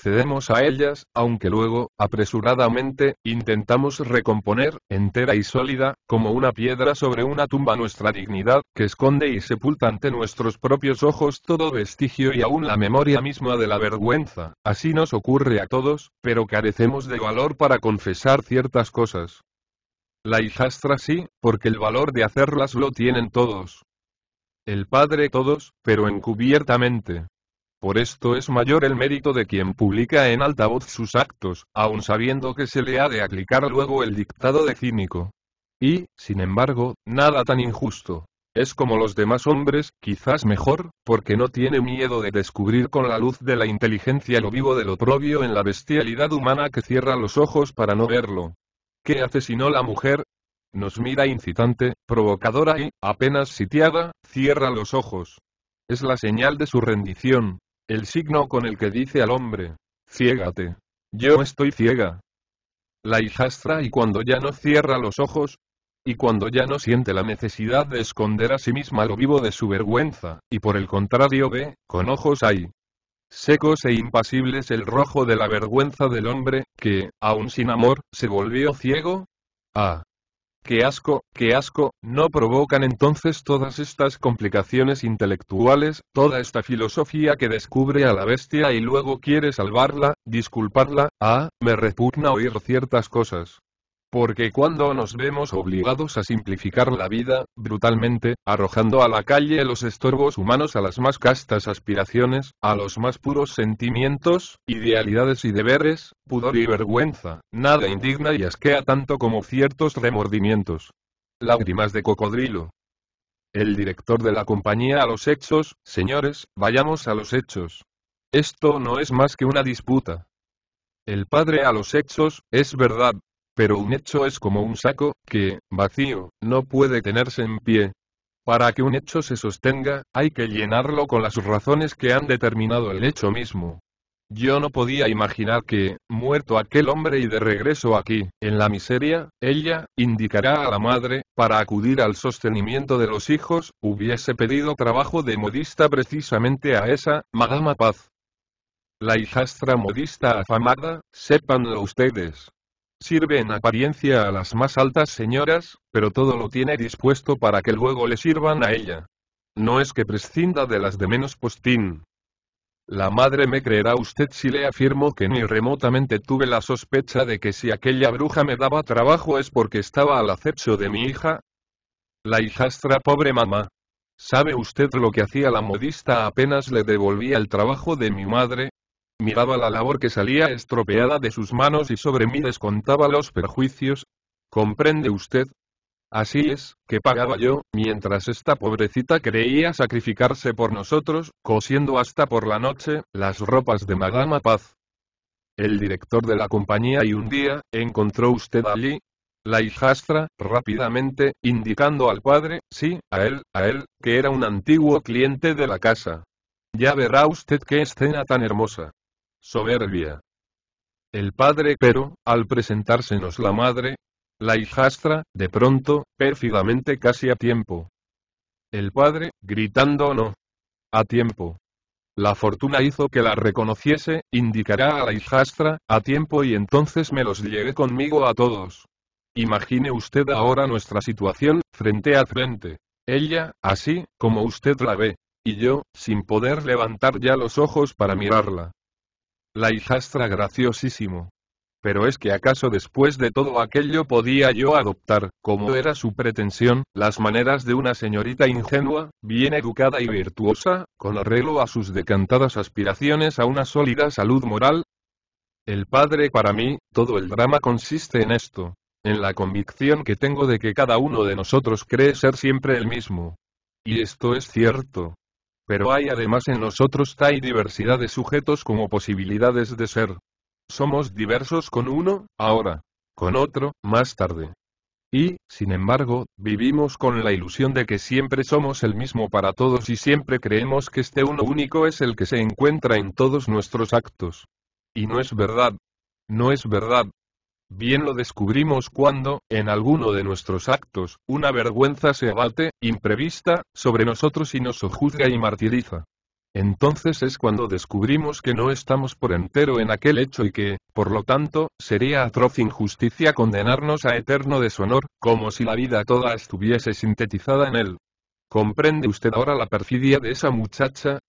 Cedemos a ellas, aunque luego, apresuradamente, intentamos recomponer, entera y sólida, como una piedra sobre una tumba nuestra dignidad, que esconde y sepulta ante nuestros propios ojos todo vestigio y aún la memoria misma de la vergüenza. Así nos ocurre a todos, pero carecemos de valor para confesar ciertas cosas. La hijastra sí, porque el valor de hacerlas lo tienen todos. El padre todos, pero encubiertamente. Por esto es mayor el mérito de quien publica en altavoz sus actos, aun sabiendo que se le ha de aplicar luego el dictado de cínico. Y, sin embargo, nada tan injusto. Es como los demás hombres, quizás mejor, porque no tiene miedo de descubrir con la luz de la inteligencia lo vivo de lo oprobio en la bestialidad humana que cierra los ojos para no verlo. ¿Qué hace sino la mujer? Nos mira incitante, provocadora y, apenas sitiada, cierra los ojos. Es la señal de su rendición, el signo con el que dice al hombre, ciégate. Yo estoy ciega. La hijastra y cuando ya no cierra los ojos, y cuando ya no siente la necesidad de esconder a sí misma lo vivo de su vergüenza, y por el contrario ve, con ojos hay secos e impasibles el rojo de la vergüenza del hombre, que, aun sin amor, se volvió ciego. Ah, qué asco, qué asco, ¿no provocan entonces todas estas complicaciones intelectuales, toda esta filosofía que descubre a la bestia y luego quiere salvarla, disculparla? Ah, me repugna oír ciertas cosas. Porque cuando nos vemos obligados a simplificar la vida, brutalmente, arrojando a la calle los estorbos humanos a las más castas aspiraciones, a los más puros sentimientos, idealidades y deberes, pudor y vergüenza, nada indigna y asquea tanto como ciertos remordimientos. Lágrimas de cocodrilo. El director de la compañía a los hechos, señores, vayamos a los hechos. Esto no es más que una disputa. El padre a los hechos, es verdad, pero un hecho es como un saco, que, vacío, no puede tenerse en pie. Para que un hecho se sostenga, hay que llenarlo con las razones que han determinado el hecho mismo. Yo no podía imaginar que, muerto aquel hombre y de regreso aquí, en la miseria, ella, indicará a la madre, para acudir al sostenimiento de los hijos, hubiese pedido trabajo de modista precisamente a esa, Madama Paz. La hijastra modista afamada, sépanlo ustedes, Sirve en apariencia a las más altas señoras, pero todo lo tiene dispuesto para que luego le sirvan a ella. No es que prescinda de las de menos postín. La madre me creerá usted si le afirmo que ni remotamente tuve la sospecha de que si aquella bruja me daba trabajo es porque estaba al acecho de mi hija. La hijastra pobre mamá. ¿Sabe usted lo que hacía la modista apenas le devolvía el trabajo de mi madre? miraba la labor que salía estropeada de sus manos y sobre mí descontaba los perjuicios. ¿Comprende usted? Así es, que pagaba yo, mientras esta pobrecita creía sacrificarse por nosotros, cosiendo hasta por la noche, las ropas de Madama Paz. El director de la compañía y un día, ¿encontró usted allí? La hijastra, rápidamente, indicando al padre, sí, a él, a él, que era un antiguo cliente de la casa. Ya verá usted qué escena tan hermosa. Soberbia. El padre pero, al presentársenos la madre, la hijastra, de pronto, pérfidamente casi a tiempo. El padre, gritando no. A tiempo. La fortuna hizo que la reconociese, indicará a la hijastra, a tiempo y entonces me los llevé conmigo a todos. Imagine usted ahora nuestra situación, frente a frente. Ella, así, como usted la ve. Y yo, sin poder levantar ya los ojos para mirarla. La hijastra graciosísimo. Pero es que acaso después de todo aquello podía yo adoptar, como era su pretensión, las maneras de una señorita ingenua, bien educada y virtuosa, con arreglo a sus decantadas aspiraciones a una sólida salud moral. El padre para mí, todo el drama consiste en esto, en la convicción que tengo de que cada uno de nosotros cree ser siempre el mismo. Y esto es cierto, pero hay además en nosotros tal diversidad de sujetos como posibilidades de ser. Somos diversos con uno, ahora, con otro, más tarde. Y, sin embargo, vivimos con la ilusión de que siempre somos el mismo para todos y siempre creemos que este uno único es el que se encuentra en todos nuestros actos. Y no es verdad. No es verdad. Bien lo descubrimos cuando, en alguno de nuestros actos, una vergüenza se abate, imprevista, sobre nosotros y nos sojuzga y martiriza. Entonces es cuando descubrimos que no estamos por entero en aquel hecho y que, por lo tanto, sería atroz injusticia condenarnos a eterno deshonor, como si la vida toda estuviese sintetizada en él. ¿Comprende usted ahora la perfidia de esa muchacha,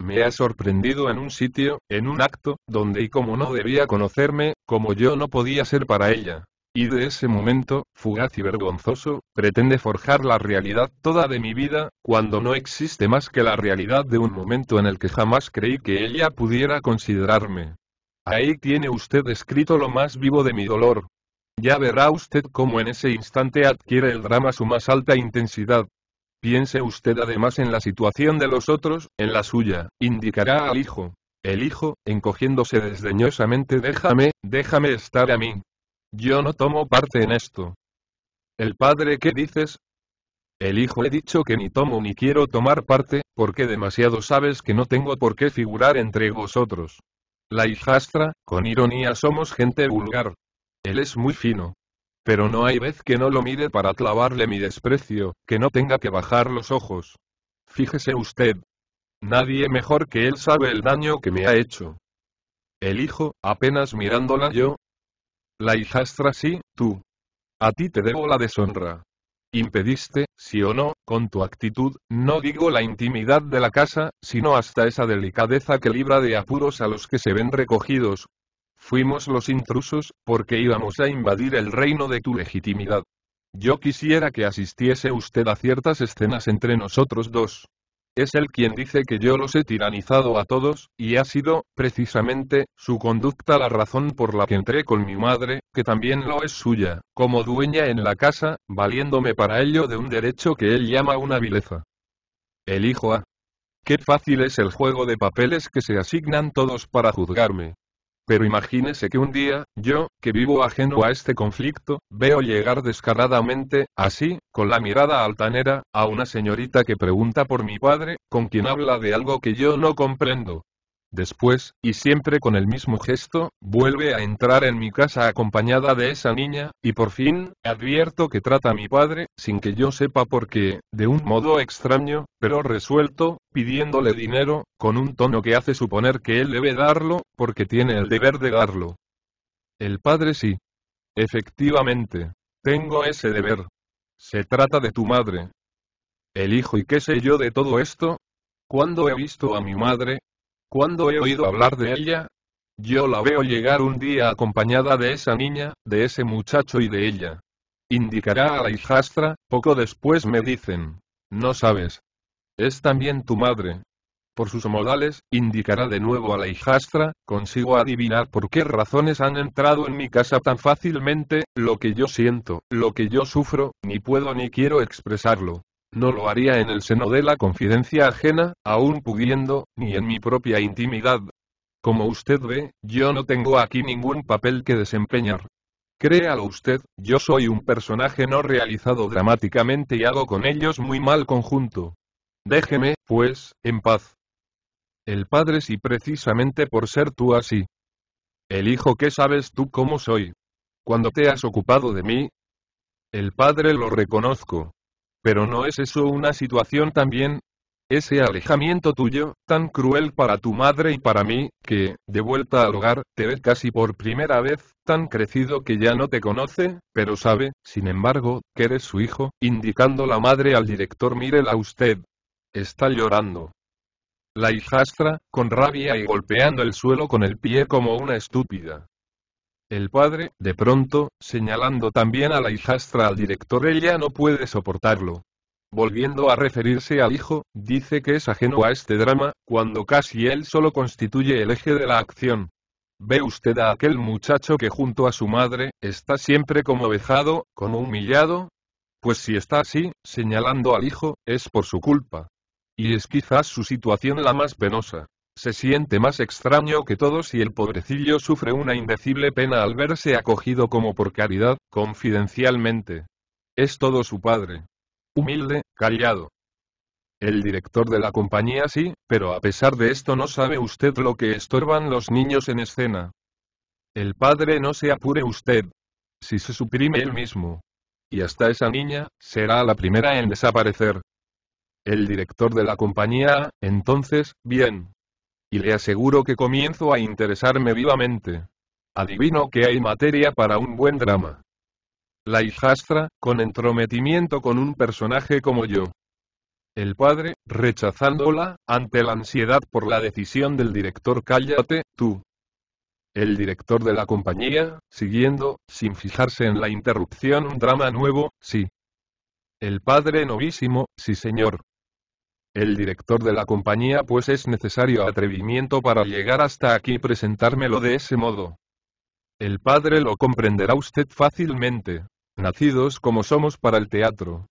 me ha sorprendido en un sitio, en un acto, donde y como no debía conocerme, como yo no podía ser para ella. Y de ese momento, fugaz y vergonzoso, pretende forjar la realidad toda de mi vida, cuando no existe más que la realidad de un momento en el que jamás creí que ella pudiera considerarme. Ahí tiene usted escrito lo más vivo de mi dolor. Ya verá usted cómo en ese instante adquiere el drama su más alta intensidad, Piense usted además en la situación de los otros, en la suya, indicará al hijo. El hijo, encogiéndose desdeñosamente, déjame, déjame estar a mí. Yo no tomo parte en esto. El padre, ¿qué dices? El hijo he dicho que ni tomo ni quiero tomar parte, porque demasiado sabes que no tengo por qué figurar entre vosotros. La hijastra, con ironía somos gente vulgar. Él es muy fino. Pero no hay vez que no lo mire para clavarle mi desprecio, que no tenga que bajar los ojos. Fíjese usted. Nadie mejor que él sabe el daño que me ha hecho. El hijo, apenas mirándola yo. La hijastra sí, tú. A ti te debo la deshonra. Impediste, sí o no, con tu actitud, no digo la intimidad de la casa, sino hasta esa delicadeza que libra de apuros a los que se ven recogidos, Fuimos los intrusos, porque íbamos a invadir el reino de tu legitimidad. Yo quisiera que asistiese usted a ciertas escenas entre nosotros dos. Es él quien dice que yo los he tiranizado a todos, y ha sido, precisamente, su conducta la razón por la que entré con mi madre, que también lo es suya, como dueña en la casa, valiéndome para ello de un derecho que él llama una vileza. El hijo A. Qué fácil es el juego de papeles que se asignan todos para juzgarme. Pero imagínese que un día, yo, que vivo ajeno a este conflicto, veo llegar descaradamente, así, con la mirada altanera, a una señorita que pregunta por mi padre, con quien habla de algo que yo no comprendo, Después, y siempre con el mismo gesto, vuelve a entrar en mi casa acompañada de esa niña, y por fin, advierto que trata a mi padre, sin que yo sepa por qué, de un modo extraño, pero resuelto, pidiéndole dinero, con un tono que hace suponer que él debe darlo, porque tiene el deber de darlo. El padre sí. Efectivamente. Tengo ese deber. Se trata de tu madre. El hijo y qué sé yo de todo esto, cuando he visto a mi madre? ¿Cuándo he oído hablar de ella? Yo la veo llegar un día acompañada de esa niña, de ese muchacho y de ella. Indicará a la hijastra, poco después me dicen. No sabes. Es también tu madre. Por sus modales, indicará de nuevo a la hijastra, consigo adivinar por qué razones han entrado en mi casa tan fácilmente, lo que yo siento, lo que yo sufro, ni puedo ni quiero expresarlo no lo haría en el seno de la confidencia ajena, aún pudiendo, ni en mi propia intimidad. Como usted ve, yo no tengo aquí ningún papel que desempeñar. Créalo usted, yo soy un personaje no realizado dramáticamente y hago con ellos muy mal conjunto. Déjeme, pues, en paz. El padre sí precisamente por ser tú así. El hijo que sabes tú cómo soy. Cuando te has ocupado de mí. El padre lo reconozco, pero ¿no es eso una situación también? Ese alejamiento tuyo, tan cruel para tu madre y para mí, que, de vuelta al hogar, te ve casi por primera vez, tan crecido que ya no te conoce, pero sabe, sin embargo, que eres su hijo, indicando la madre al director «Mírela usted. Está llorando. La hijastra, con rabia y golpeando el suelo con el pie como una estúpida. El padre, de pronto, señalando también a la hijastra al director, ella no puede soportarlo. Volviendo a referirse al hijo, dice que es ajeno a este drama, cuando casi él solo constituye el eje de la acción. Ve usted a aquel muchacho que junto a su madre, está siempre como vejado, como humillado. Pues si está así, señalando al hijo, es por su culpa. Y es quizás su situación la más penosa se siente más extraño que todos y el pobrecillo sufre una indecible pena al verse acogido como por caridad, confidencialmente. Es todo su padre. Humilde, callado. El director de la compañía sí, pero a pesar de esto no sabe usted lo que estorban los niños en escena. El padre no se apure usted. Si se suprime él mismo. Y hasta esa niña, será la primera en desaparecer. El director de la compañía, entonces, bien, y le aseguro que comienzo a interesarme vivamente. Adivino que hay materia para un buen drama. La hijastra, con entrometimiento con un personaje como yo. El padre, rechazándola, ante la ansiedad por la decisión del director Cállate, tú. El director de la compañía, siguiendo, sin fijarse en la interrupción, un drama nuevo, sí. El padre novísimo, sí señor el director de la compañía pues es necesario atrevimiento para llegar hasta aquí y presentármelo de ese modo. El padre lo comprenderá usted fácilmente, nacidos como somos para el teatro.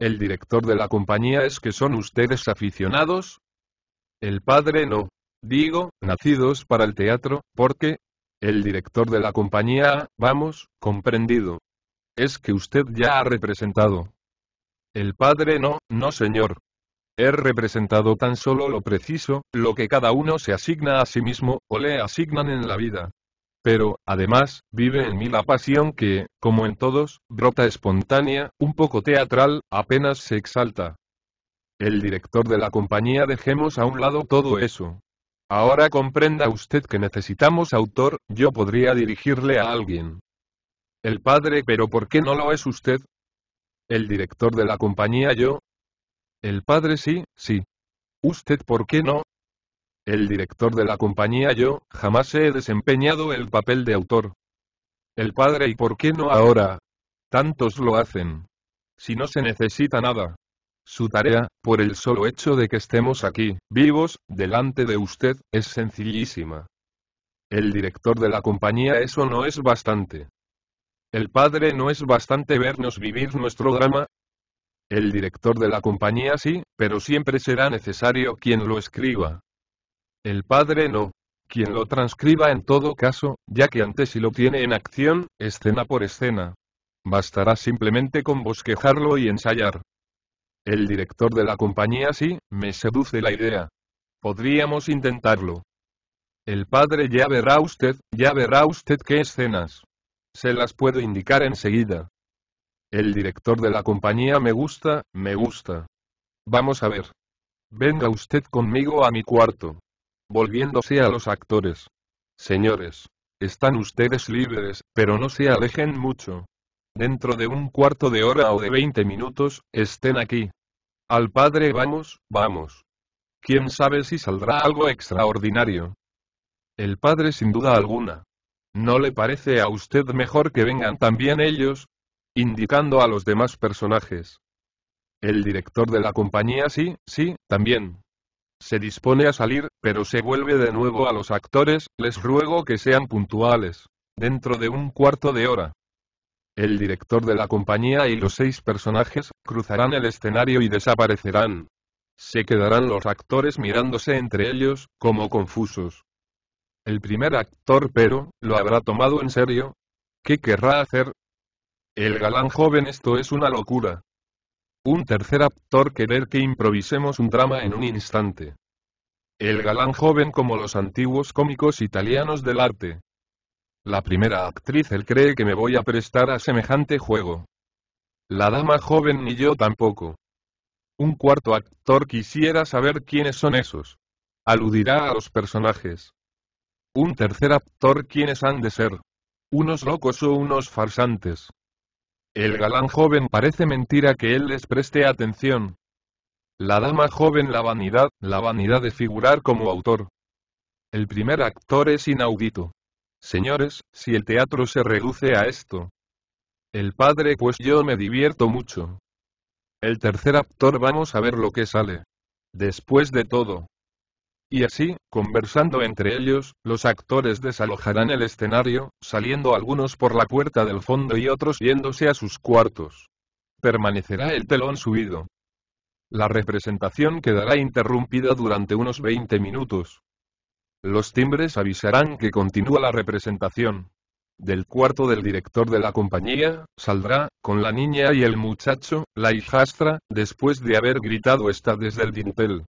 El director de la compañía es que son ustedes aficionados. El padre no. Digo, nacidos para el teatro, porque... El director de la compañía, vamos, comprendido. Es que usted ya ha representado. El padre no, no señor, He representado tan solo lo preciso, lo que cada uno se asigna a sí mismo, o le asignan en la vida. Pero, además, vive en mí la pasión que, como en todos, brota espontánea, un poco teatral, apenas se exalta. El director de la compañía dejemos a un lado todo eso. Ahora comprenda usted que necesitamos autor, yo podría dirigirle a alguien. El padre, pero ¿por qué no lo es usted? El director de la compañía yo, el padre sí, sí. ¿Usted por qué no? El director de la compañía yo, jamás he desempeñado el papel de autor. El padre y por qué no ahora. Tantos lo hacen. Si no se necesita nada. Su tarea, por el solo hecho de que estemos aquí, vivos, delante de usted, es sencillísima. El director de la compañía eso no es bastante. El padre no es bastante vernos vivir nuestro drama, el director de la compañía sí, pero siempre será necesario quien lo escriba. El padre no. Quien lo transcriba en todo caso, ya que antes si lo tiene en acción, escena por escena. Bastará simplemente con bosquejarlo y ensayar. El director de la compañía sí, me seduce la idea. Podríamos intentarlo. El padre ya verá usted, ya verá usted qué escenas. Se las puedo indicar enseguida. El director de la compañía me gusta, me gusta. Vamos a ver. Venga usted conmigo a mi cuarto. Volviéndose a los actores. Señores. Están ustedes libres, pero no se alejen mucho. Dentro de un cuarto de hora o de 20 minutos, estén aquí. Al padre vamos, vamos. Quién sabe si saldrá algo extraordinario. El padre sin duda alguna. ¿No le parece a usted mejor que vengan también ellos? indicando a los demás personajes. El director de la compañía sí, sí, también. Se dispone a salir, pero se vuelve de nuevo a los actores, les ruego que sean puntuales. Dentro de un cuarto de hora. El director de la compañía y los seis personajes cruzarán el escenario y desaparecerán. Se quedarán los actores mirándose entre ellos, como confusos. El primer actor pero, ¿lo habrá tomado en serio? ¿Qué querrá hacer? El galán joven esto es una locura. Un tercer actor querer que improvisemos un drama en un instante. El galán joven como los antiguos cómicos italianos del arte. La primera actriz él cree que me voy a prestar a semejante juego. La dama joven ni yo tampoco. Un cuarto actor quisiera saber quiénes son esos. Aludirá a los personajes. Un tercer actor quiénes han de ser. Unos locos o unos farsantes. El galán joven parece mentira que él les preste atención. La dama joven la vanidad, la vanidad de figurar como autor. El primer actor es inaudito. Señores, si el teatro se reduce a esto. El padre pues yo me divierto mucho. El tercer actor vamos a ver lo que sale. Después de todo, y así, conversando entre ellos, los actores desalojarán el escenario, saliendo algunos por la puerta del fondo y otros yéndose a sus cuartos. Permanecerá el telón subido. La representación quedará interrumpida durante unos 20 minutos. Los timbres avisarán que continúa la representación. Del cuarto del director de la compañía, saldrá, con la niña y el muchacho, la hijastra, después de haber gritado esta desde el dintel.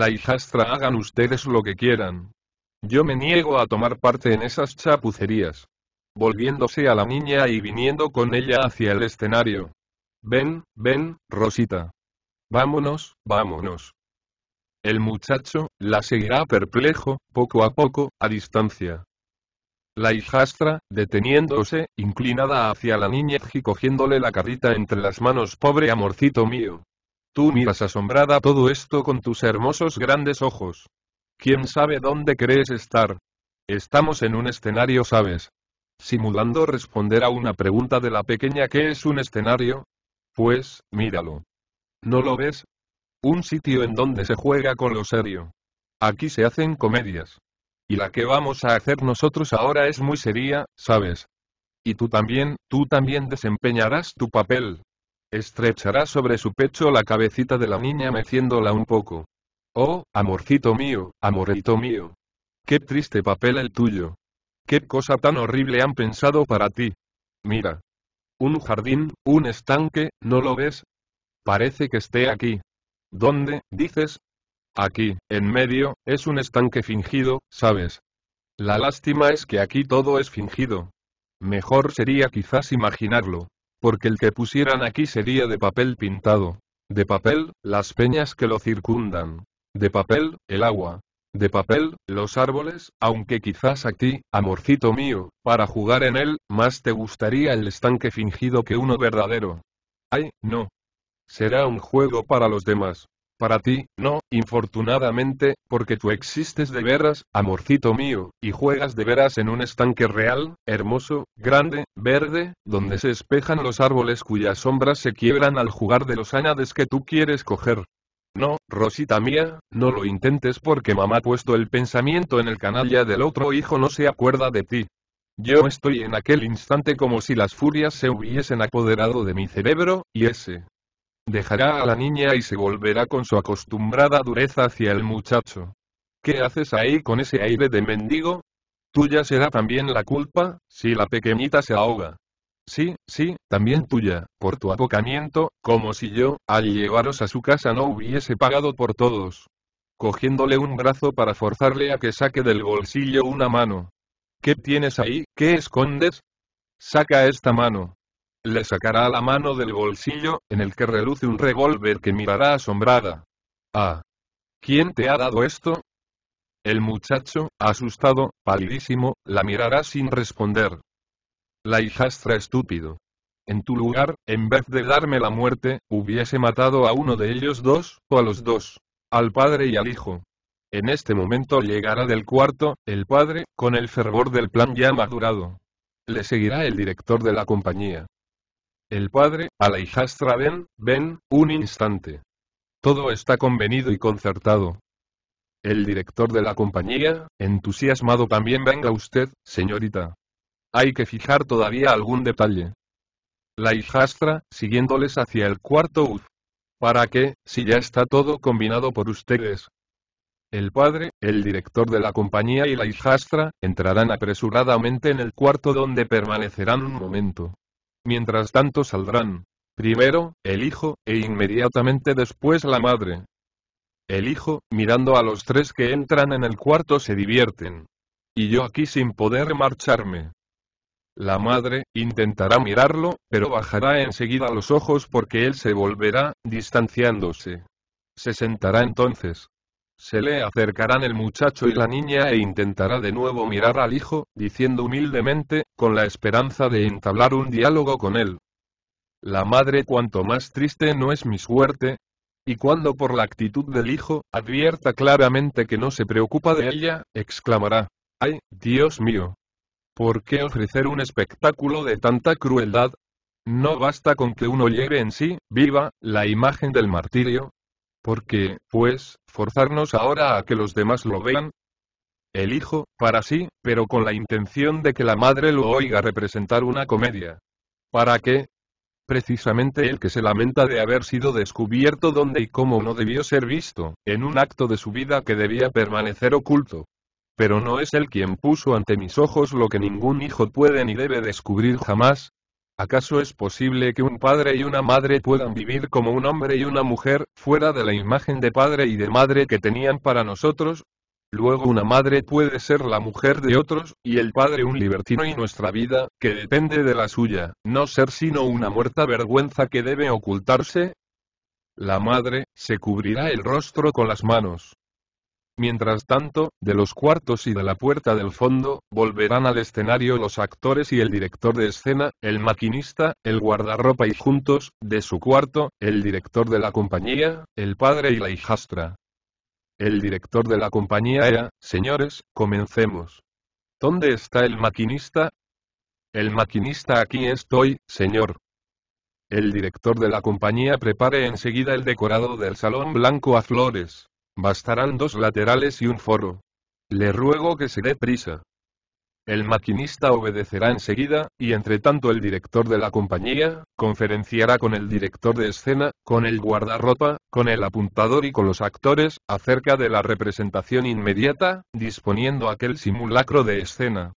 La hijastra hagan ustedes lo que quieran. Yo me niego a tomar parte en esas chapucerías. Volviéndose a la niña y viniendo con ella hacia el escenario. Ven, ven, Rosita. Vámonos, vámonos. El muchacho, la seguirá perplejo, poco a poco, a distancia. La hijastra, deteniéndose, inclinada hacia la niña y cogiéndole la carita entre las manos, pobre amorcito mío, Tú miras asombrada todo esto con tus hermosos grandes ojos. ¿Quién sabe dónde crees estar? Estamos en un escenario, ¿sabes? Simulando responder a una pregunta de la pequeña ¿qué es un escenario? Pues, míralo. ¿No lo ves? Un sitio en donde se juega con lo serio. Aquí se hacen comedias. Y la que vamos a hacer nosotros ahora es muy seria, ¿sabes? Y tú también, tú también desempeñarás tu papel, Estrechará sobre su pecho la cabecita de la niña meciéndola un poco. Oh, amorcito mío, amorito mío. Qué triste papel el tuyo. Qué cosa tan horrible han pensado para ti. Mira. Un jardín, un estanque, ¿no lo ves? Parece que esté aquí. ¿Dónde, dices? Aquí, en medio, es un estanque fingido, ¿sabes? La lástima es que aquí todo es fingido. Mejor sería quizás imaginarlo porque el que pusieran aquí sería de papel pintado. De papel, las peñas que lo circundan. De papel, el agua. De papel, los árboles, aunque quizás a ti, amorcito mío, para jugar en él, más te gustaría el estanque fingido que uno verdadero. Ay, no. Será un juego para los demás para ti, no, infortunadamente, porque tú existes de veras, amorcito mío, y juegas de veras en un estanque real, hermoso, grande, verde, donde se espejan los árboles cuyas sombras se quiebran al jugar de los añades que tú quieres coger. No, Rosita mía, no lo intentes porque mamá ha puesto el pensamiento en el canalla del otro hijo no se acuerda de ti. Yo estoy en aquel instante como si las furias se hubiesen apoderado de mi cerebro, y ese Dejará a la niña y se volverá con su acostumbrada dureza hacia el muchacho. ¿Qué haces ahí con ese aire de mendigo? Tuya será también la culpa, si la pequeñita se ahoga. Sí, sí, también tuya, por tu apocamiento, como si yo, al llevaros a su casa no hubiese pagado por todos. Cogiéndole un brazo para forzarle a que saque del bolsillo una mano. ¿Qué tienes ahí? ¿Qué escondes? Saca esta mano. Le sacará la mano del bolsillo, en el que reluce un revólver que mirará asombrada. Ah. ¿Quién te ha dado esto? El muchacho, asustado, palidísimo, la mirará sin responder. La hijastra estúpido. En tu lugar, en vez de darme la muerte, hubiese matado a uno de ellos dos, o a los dos. Al padre y al hijo. En este momento llegará del cuarto, el padre, con el fervor del plan ya madurado. Le seguirá el director de la compañía el padre, a la hijastra ven, ven, un instante. Todo está convenido y concertado. El director de la compañía, entusiasmado también venga usted, señorita. Hay que fijar todavía algún detalle. La hijastra, siguiéndoles hacia el cuarto UF. ¿Para qué, si ya está todo combinado por ustedes? El padre, el director de la compañía y la hijastra, entrarán apresuradamente en el cuarto donde permanecerán un momento. Mientras tanto saldrán, primero, el hijo, e inmediatamente después la madre. El hijo, mirando a los tres que entran en el cuarto, se divierten. Y yo aquí sin poder marcharme. La madre, intentará mirarlo, pero bajará enseguida los ojos porque él se volverá, distanciándose. Se sentará entonces. Se le acercarán el muchacho y la niña e intentará de nuevo mirar al hijo, diciendo humildemente, con la esperanza de entablar un diálogo con él. La madre cuanto más triste no es mi suerte. Y cuando por la actitud del hijo, advierta claramente que no se preocupa de ella, exclamará, ¡ay, Dios mío! ¿Por qué ofrecer un espectáculo de tanta crueldad? No basta con que uno lleve en sí, viva, la imagen del martirio, porque, pues, forzarnos ahora a que los demás lo vean? El hijo, para sí, pero con la intención de que la madre lo oiga representar una comedia. ¿Para qué? Precisamente el que se lamenta de haber sido descubierto donde y cómo no debió ser visto, en un acto de su vida que debía permanecer oculto. Pero no es él quien puso ante mis ojos lo que ningún hijo puede ni debe descubrir jamás, ¿Acaso es posible que un padre y una madre puedan vivir como un hombre y una mujer, fuera de la imagen de padre y de madre que tenían para nosotros? Luego una madre puede ser la mujer de otros, y el padre un libertino y nuestra vida, que depende de la suya, no ser sino una muerta vergüenza que debe ocultarse. La madre, se cubrirá el rostro con las manos, Mientras tanto, de los cuartos y de la puerta del fondo, volverán al escenario los actores y el director de escena, el maquinista, el guardarropa y juntos, de su cuarto, el director de la compañía, el padre y la hijastra. El director de la compañía era, señores, comencemos. ¿Dónde está el maquinista? El maquinista aquí estoy, señor. El director de la compañía prepare enseguida el decorado del salón blanco a flores. Bastarán dos laterales y un foro. Le ruego que se dé prisa. El maquinista obedecerá enseguida, y entre tanto el director de la compañía, conferenciará con el director de escena, con el guardarropa, con el apuntador y con los actores, acerca de la representación inmediata, disponiendo aquel simulacro de escena.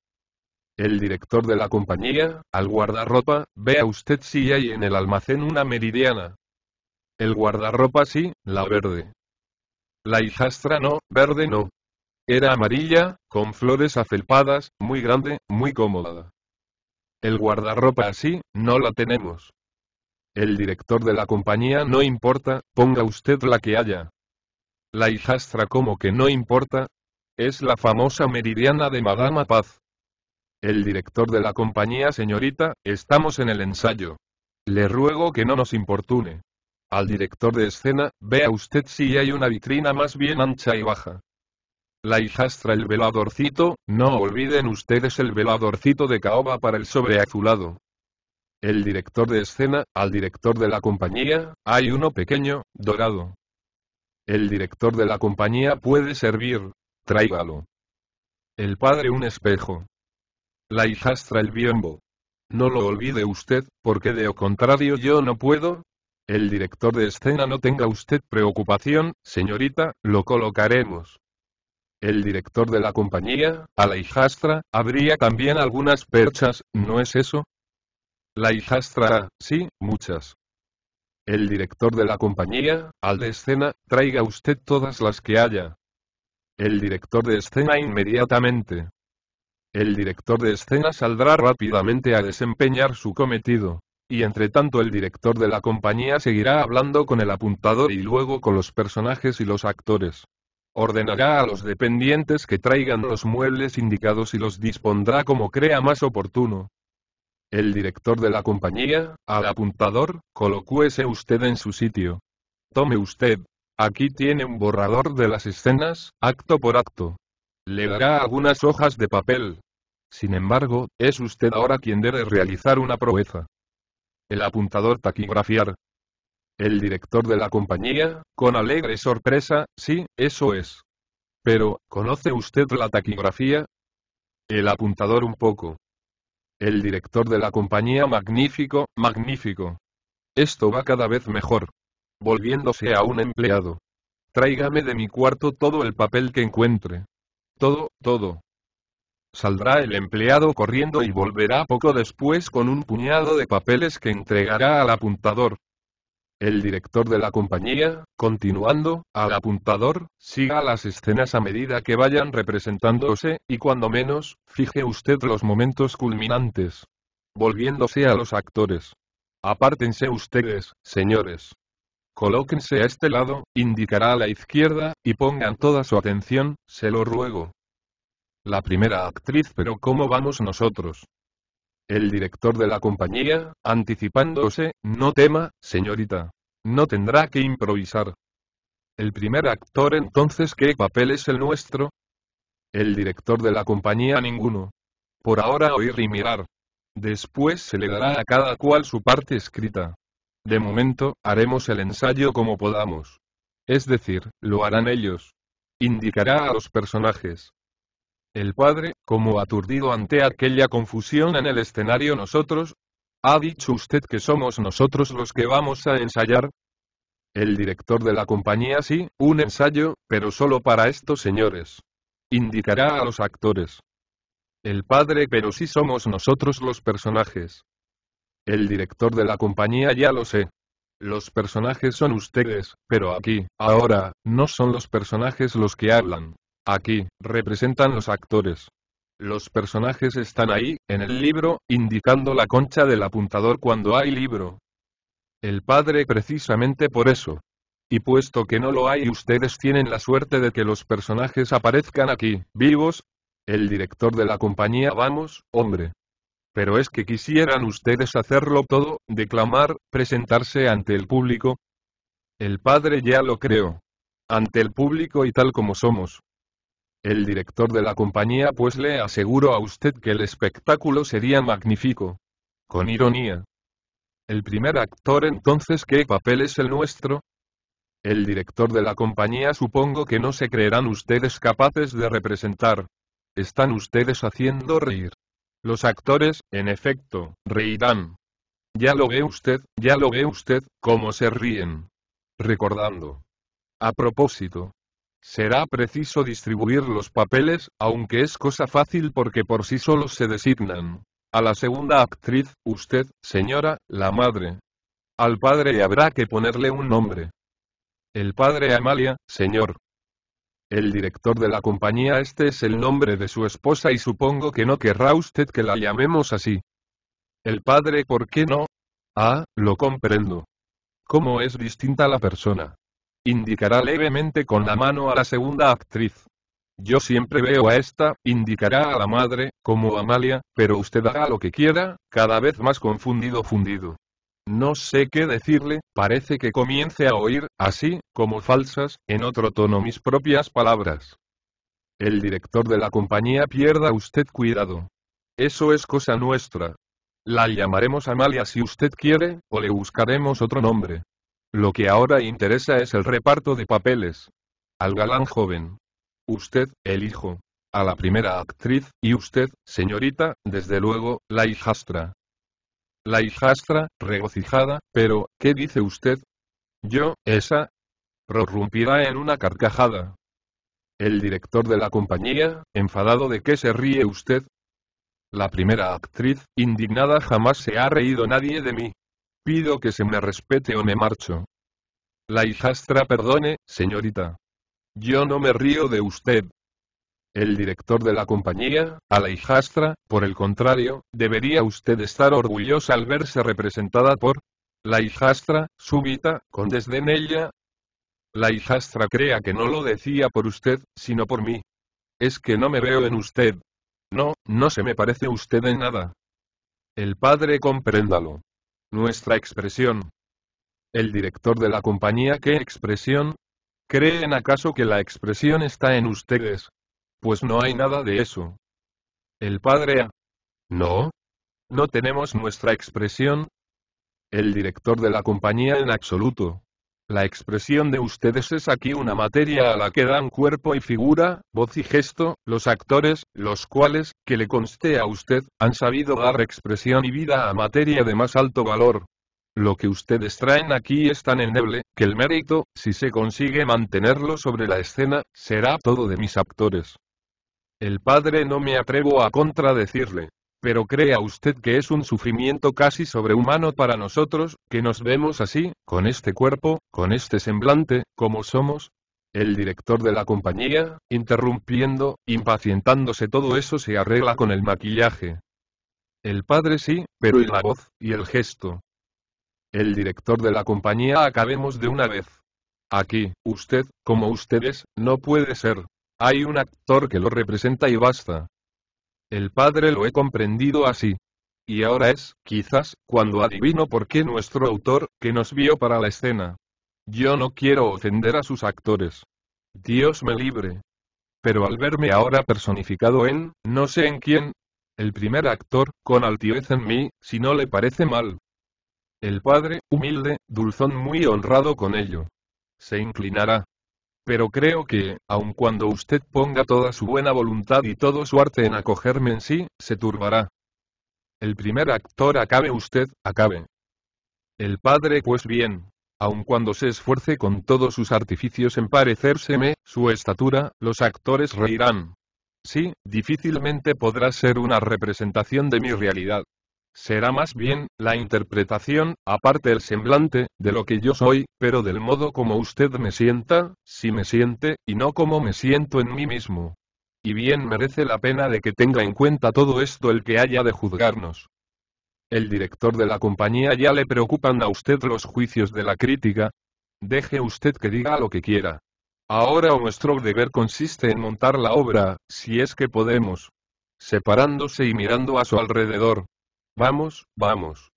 El director de la compañía, al guardarropa, vea usted si hay en el almacén una meridiana. El guardarropa sí, la verde. La hijastra no, verde no. Era amarilla, con flores afelpadas, muy grande, muy cómoda. El guardarropa así, no la tenemos. El director de la compañía no importa, ponga usted la que haya. La hijastra como que no importa. Es la famosa meridiana de Madame Paz. El director de la compañía señorita, estamos en el ensayo. Le ruego que no nos importune. Al director de escena, vea usted si hay una vitrina más bien ancha y baja. La hijastra el veladorcito, no olviden ustedes el veladorcito de caoba para el sobre azulado. El director de escena, al director de la compañía, hay uno pequeño, dorado. El director de la compañía puede servir. Tráigalo. El padre un espejo. La hijastra el biombo. No lo olvide usted, porque de lo contrario yo no puedo, el director de escena no tenga usted preocupación, señorita, lo colocaremos. El director de la compañía, a la hijastra, habría también algunas perchas, ¿no es eso? La hijastra, sí, muchas. El director de la compañía, al de escena, traiga usted todas las que haya. El director de escena inmediatamente. El director de escena saldrá rápidamente a desempeñar su cometido y entre tanto el director de la compañía seguirá hablando con el apuntador y luego con los personajes y los actores. Ordenará a los dependientes que traigan los muebles indicados y los dispondrá como crea más oportuno. El director de la compañía, al apuntador, colocúese usted en su sitio. Tome usted. Aquí tiene un borrador de las escenas, acto por acto. Le dará algunas hojas de papel. Sin embargo, es usted ahora quien debe realizar una proeza el apuntador taquigrafiar. El director de la compañía, con alegre sorpresa, sí, eso es. Pero, ¿conoce usted la taquigrafía? El apuntador un poco. El director de la compañía magnífico, magnífico. Esto va cada vez mejor. Volviéndose a un empleado. Tráigame de mi cuarto todo el papel que encuentre. Todo, todo. Saldrá el empleado corriendo y volverá poco después con un puñado de papeles que entregará al apuntador. El director de la compañía, continuando, al apuntador, siga las escenas a medida que vayan representándose, y cuando menos, fije usted los momentos culminantes. Volviéndose a los actores. Apártense ustedes, señores. Colóquense a este lado, indicará a la izquierda, y pongan toda su atención, se lo ruego, la primera actriz pero ¿cómo vamos nosotros? El director de la compañía, anticipándose, no tema, señorita. No tendrá que improvisar. El primer actor entonces ¿qué papel es el nuestro? El director de la compañía ninguno. Por ahora oír y mirar. Después se le dará a cada cual su parte escrita. De momento, haremos el ensayo como podamos. Es decir, lo harán ellos. Indicará a los personajes. El padre, como aturdido ante aquella confusión en el escenario nosotros, ¿ha dicho usted que somos nosotros los que vamos a ensayar? El director de la compañía sí, un ensayo, pero solo para estos señores. Indicará a los actores. El padre pero sí somos nosotros los personajes. El director de la compañía ya lo sé. Los personajes son ustedes, pero aquí, ahora, no son los personajes los que hablan. Aquí, representan los actores. Los personajes están ahí, en el libro, indicando la concha del apuntador cuando hay libro. El padre precisamente por eso. Y puesto que no lo hay ustedes tienen la suerte de que los personajes aparezcan aquí, vivos. El director de la compañía Vamos, hombre. Pero es que quisieran ustedes hacerlo todo, declamar, presentarse ante el público. El padre ya lo creo. Ante el público y tal como somos, el director de la compañía pues le aseguro a usted que el espectáculo sería magnífico. Con ironía. El primer actor entonces ¿qué papel es el nuestro? El director de la compañía supongo que no se creerán ustedes capaces de representar. Están ustedes haciendo reír. Los actores, en efecto, reirán. Ya lo ve usted, ya lo ve usted, cómo se ríen. Recordando. A propósito, Será preciso distribuir los papeles, aunque es cosa fácil porque por sí solos se designan. A la segunda actriz, usted, señora, la madre. Al padre habrá que ponerle un nombre. El padre Amalia, señor. El director de la compañía este es el nombre de su esposa y supongo que no querrá usted que la llamemos así. El padre, ¿por qué no? Ah, lo comprendo. ¿Cómo es distinta la persona? indicará levemente con la mano a la segunda actriz. Yo siempre veo a esta, indicará a la madre, como Amalia, pero usted hará lo que quiera, cada vez más confundido fundido. No sé qué decirle, parece que comience a oír, así, como falsas, en otro tono mis propias palabras. El director de la compañía pierda usted cuidado. Eso es cosa nuestra. La llamaremos Amalia si usted quiere, o le buscaremos otro nombre. Lo que ahora interesa es el reparto de papeles. Al galán joven. Usted, el hijo. A la primera actriz, y usted, señorita, desde luego, la hijastra. La hijastra, regocijada, pero, ¿qué dice usted? Yo, esa. Prorrumpirá en una carcajada. El director de la compañía, enfadado de que se ríe usted. La primera actriz, indignada, jamás se ha reído nadie de mí. Pido que se me respete o me marcho. La hijastra perdone, señorita. Yo no me río de usted. El director de la compañía, a la hijastra, por el contrario, debería usted estar orgullosa al verse representada por la hijastra, súbita, con desdén ella. La hijastra crea que no lo decía por usted, sino por mí. Es que no me veo en usted. No, no se me parece usted en nada. El padre compréndalo nuestra expresión. El director de la compañía ¿Qué expresión? ¿Creen acaso que la expresión está en ustedes? Pues no hay nada de eso. El padre A. No. No tenemos nuestra expresión. El director de la compañía en absoluto. La expresión de ustedes es aquí una materia a la que dan cuerpo y figura, voz y gesto, los actores, los cuales, que le conste a usted, han sabido dar expresión y vida a materia de más alto valor, lo que ustedes traen aquí es tan endeble, que el mérito, si se consigue mantenerlo sobre la escena, será todo de mis actores. El padre no me atrevo a contradecirle pero crea usted que es un sufrimiento casi sobrehumano para nosotros, que nos vemos así, con este cuerpo, con este semblante, como somos. El director de la compañía, interrumpiendo, impacientándose todo eso se arregla con el maquillaje. El padre sí, pero y la voz, y el gesto. El director de la compañía acabemos de una vez. Aquí, usted, como ustedes, no puede ser. Hay un actor que lo representa y basta. El Padre lo he comprendido así. Y ahora es, quizás, cuando adivino por qué nuestro autor, que nos vio para la escena. Yo no quiero ofender a sus actores. Dios me libre. Pero al verme ahora personificado en, no sé en quién, el primer actor, con altivez en mí, si no le parece mal. El padre, humilde, dulzón muy honrado con ello. Se inclinará. Pero creo que, aun cuando usted ponga toda su buena voluntad y todo su arte en acogerme en sí, se turbará. El primer actor acabe usted, acabe. El padre pues bien, aun cuando se esfuerce con todos sus artificios en parecérseme, su estatura, los actores reirán. Sí, difícilmente podrá ser una representación de mi realidad será más bien, la interpretación, aparte el semblante, de lo que yo soy, pero del modo como usted me sienta, si me siente, y no como me siento en mí mismo. Y bien merece la pena de que tenga en cuenta todo esto el que haya de juzgarnos. El director de la compañía ya le preocupan a usted los juicios de la crítica. Deje usted que diga lo que quiera. Ahora nuestro deber consiste en montar la obra, si es que podemos. Separándose y mirando a su alrededor, Vamos, vamos.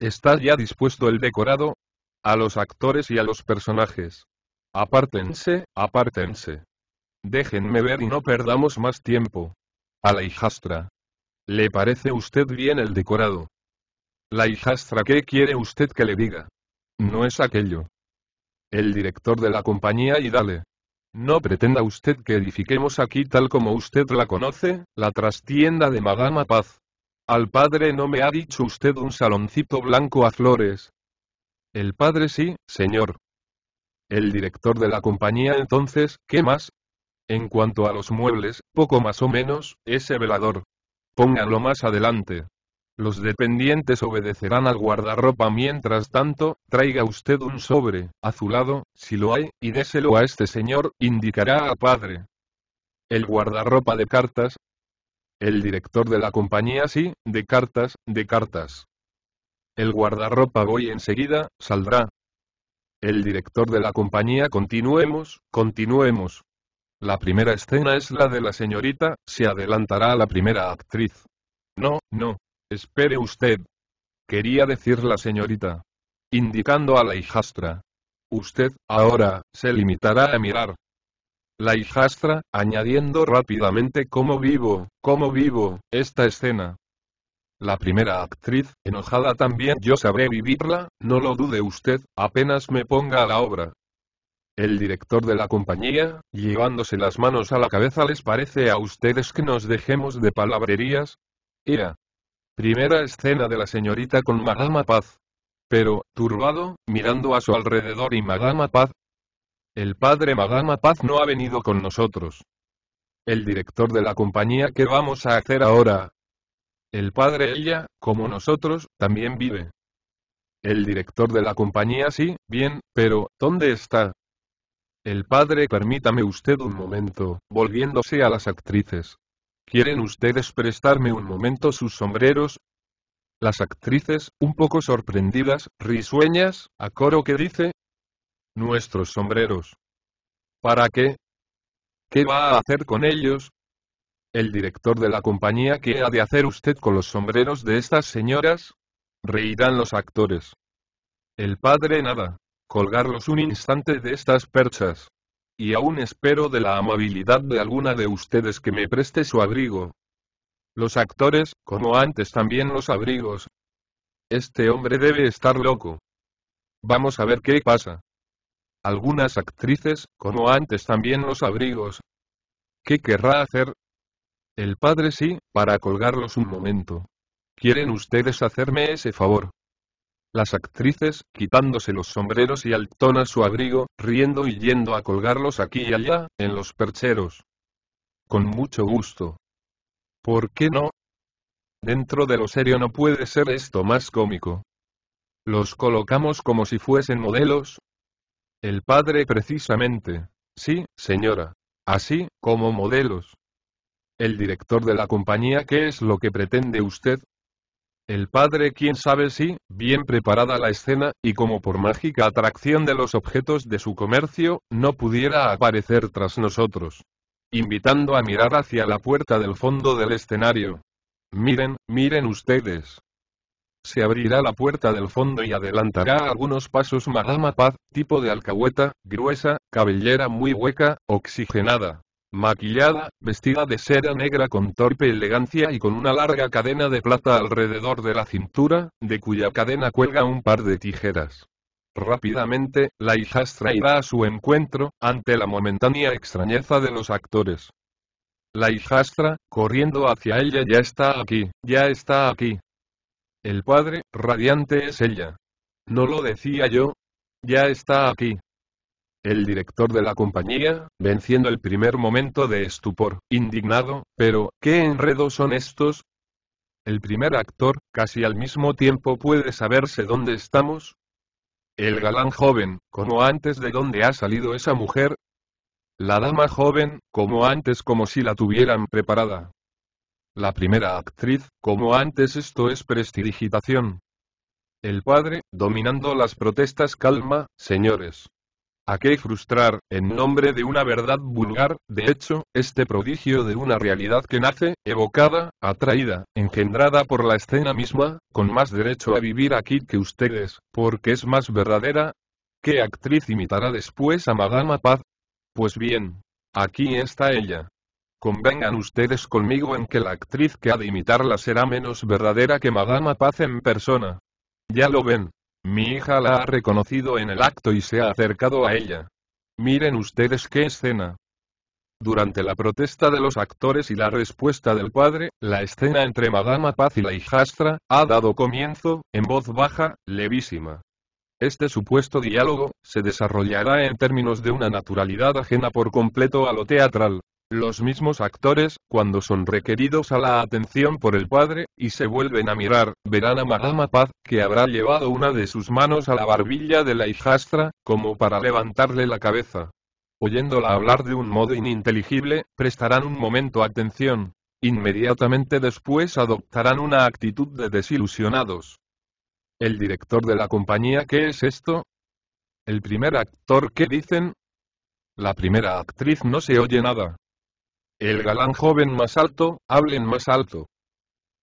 ¿Está ya dispuesto el decorado? A los actores y a los personajes. Apártense, apártense. Déjenme ver y no perdamos más tiempo. A la hijastra. ¿Le parece usted bien el decorado? La hijastra, ¿qué quiere usted que le diga? No es aquello. El director de la compañía y dale. No pretenda usted que edifiquemos aquí tal como usted la conoce, la trastienda de Madama Paz. Al padre no me ha dicho usted un saloncito blanco a flores. El padre sí, señor. El director de la compañía entonces, ¿qué más? En cuanto a los muebles, poco más o menos, ese velador. Póngalo más adelante. Los dependientes obedecerán al guardarropa mientras tanto, traiga usted un sobre, azulado, si lo hay, y déselo a este señor, indicará al padre. El guardarropa de cartas, el director de la compañía sí, de cartas, de cartas. El guardarropa voy enseguida, saldrá. El director de la compañía continuemos, continuemos. La primera escena es la de la señorita, se adelantará a la primera actriz. No, no. Espere usted. Quería decir la señorita. Indicando a la hijastra. Usted, ahora, se limitará a mirar la hijastra, añadiendo rápidamente cómo vivo, cómo vivo, esta escena. La primera actriz, enojada también yo sabré vivirla, no lo dude usted, apenas me ponga a la obra. El director de la compañía, llevándose las manos a la cabeza, ¿les parece a ustedes que nos dejemos de palabrerías? Era. Primera escena de la señorita con Madama Paz. Pero, turbado, mirando a su alrededor y Madama Paz, el padre Magama Paz no ha venido con nosotros. El director de la compañía ¿qué vamos a hacer ahora. El padre ella, como nosotros, también vive. El director de la compañía sí, bien, pero, ¿dónde está? El padre permítame usted un momento, volviéndose a las actrices. ¿Quieren ustedes prestarme un momento sus sombreros? Las actrices, un poco sorprendidas, risueñas, a coro que dice, nuestros sombreros. ¿Para qué? ¿Qué va a hacer con ellos? El director de la compañía, ¿qué ha de hacer usted con los sombreros de estas señoras? Reirán los actores. El padre nada. Colgarlos un instante de estas perchas. Y aún espero de la amabilidad de alguna de ustedes que me preste su abrigo. Los actores, como antes también los abrigos. Este hombre debe estar loco. Vamos a ver qué pasa algunas actrices, como antes también los abrigos. ¿Qué querrá hacer? El padre sí, para colgarlos un momento. ¿Quieren ustedes hacerme ese favor? Las actrices, quitándose los sombreros y altona su abrigo, riendo y yendo a colgarlos aquí y allá, en los percheros. Con mucho gusto. ¿Por qué no? Dentro de lo serio no puede ser esto más cómico. Los colocamos como si fuesen modelos, el padre precisamente. Sí, señora. Así, como modelos. El director de la compañía, ¿qué es lo que pretende usted? El padre, quién sabe si, bien preparada la escena, y como por mágica atracción de los objetos de su comercio, no pudiera aparecer tras nosotros. Invitando a mirar hacia la puerta del fondo del escenario. Miren, miren ustedes se abrirá la puerta del fondo y adelantará algunos pasos Madama Paz, tipo de alcahueta, gruesa, cabellera muy hueca, oxigenada. Maquillada, vestida de seda negra con torpe elegancia y con una larga cadena de plata alrededor de la cintura, de cuya cadena cuelga un par de tijeras. Rápidamente, la hijastra irá a su encuentro, ante la momentánea extrañeza de los actores. La hijastra, corriendo hacia ella, ya está aquí, ya está aquí, el Padre, radiante es ella. No lo decía yo. Ya está aquí. El director de la compañía, venciendo el primer momento de estupor, indignado, pero, ¿qué enredos son estos? El primer actor, casi al mismo tiempo puede saberse dónde estamos. El galán joven, como antes de dónde ha salido esa mujer. La dama joven, como antes como si la tuvieran preparada la primera actriz, como antes esto es prestidigitación. El padre, dominando las protestas, calma, señores. ¿A qué frustrar, en nombre de una verdad vulgar, de hecho, este prodigio de una realidad que nace, evocada, atraída, engendrada por la escena misma, con más derecho a vivir aquí que ustedes, porque es más verdadera? ¿Qué actriz imitará después a Madame Paz? Pues bien, aquí está ella. Convengan ustedes conmigo en que la actriz que ha de imitarla será menos verdadera que Madama Paz en persona. Ya lo ven. Mi hija la ha reconocido en el acto y se ha acercado a ella. Miren ustedes qué escena. Durante la protesta de los actores y la respuesta del padre, la escena entre Madama Paz y la hijastra, ha dado comienzo, en voz baja, levísima. Este supuesto diálogo, se desarrollará en términos de una naturalidad ajena por completo a lo teatral. Los mismos actores, cuando son requeridos a la atención por el padre, y se vuelven a mirar, verán a Madama Paz, que habrá llevado una de sus manos a la barbilla de la hijastra, como para levantarle la cabeza. Oyéndola hablar de un modo ininteligible, prestarán un momento atención. Inmediatamente después adoptarán una actitud de desilusionados. ¿El director de la compañía qué es esto? ¿El primer actor qué dicen? La primera actriz no se oye nada. El galán joven más alto, hablen más alto.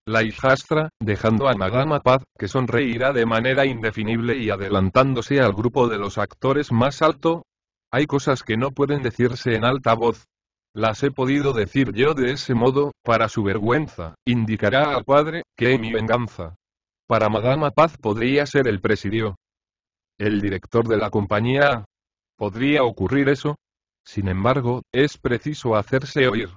La hijastra, dejando a Madama Paz, que sonreirá de manera indefinible y adelantándose al grupo de los actores más alto. Hay cosas que no pueden decirse en alta voz. Las he podido decir yo de ese modo, para su vergüenza, indicará al padre, que mi venganza. Para Madama Paz podría ser el presidio. El director de la compañía. ¿Podría ocurrir eso? Sin embargo, es preciso hacerse oír.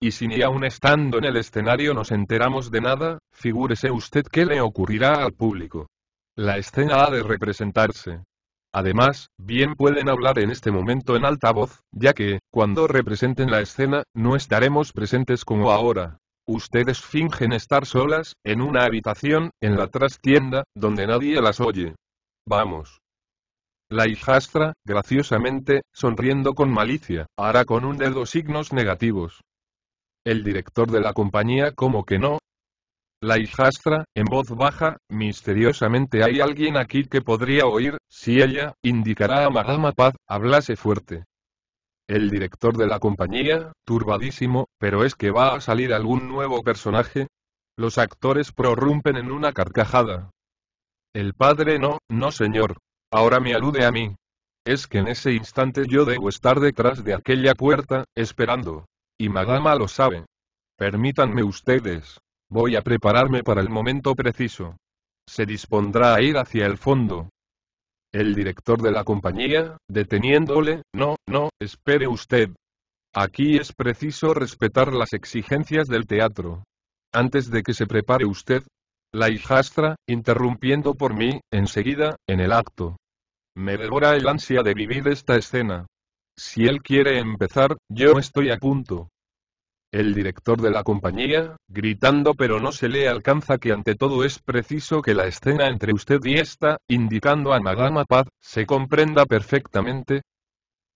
Y si ni aún estando en el escenario nos enteramos de nada, figúrese usted qué le ocurrirá al público. La escena ha de representarse. Además, bien pueden hablar en este momento en alta voz, ya que, cuando representen la escena, no estaremos presentes como ahora. Ustedes fingen estar solas, en una habitación, en la trastienda, donde nadie las oye. Vamos. La hijastra, graciosamente, sonriendo con malicia, hará con un dedo signos negativos. El director de la compañía como que no. La hijastra, en voz baja, misteriosamente hay alguien aquí que podría oír, si ella, indicará a Madame Paz, hablase fuerte. El director de la compañía, turbadísimo, pero es que va a salir algún nuevo personaje. Los actores prorrumpen en una carcajada. El padre no, no señor, Ahora me alude a mí. Es que en ese instante yo debo estar detrás de aquella puerta, esperando. Y Madama lo sabe. Permítanme ustedes. Voy a prepararme para el momento preciso. Se dispondrá a ir hacia el fondo. El director de la compañía, deteniéndole, no, no, espere usted. Aquí es preciso respetar las exigencias del teatro. Antes de que se prepare usted, la hijastra, interrumpiendo por mí, enseguida, en el acto. Me devora el ansia de vivir esta escena. Si él quiere empezar, yo estoy a punto. El director de la compañía, gritando pero no se le alcanza que ante todo es preciso que la escena entre usted y esta, indicando a Madama Paz, se comprenda perfectamente.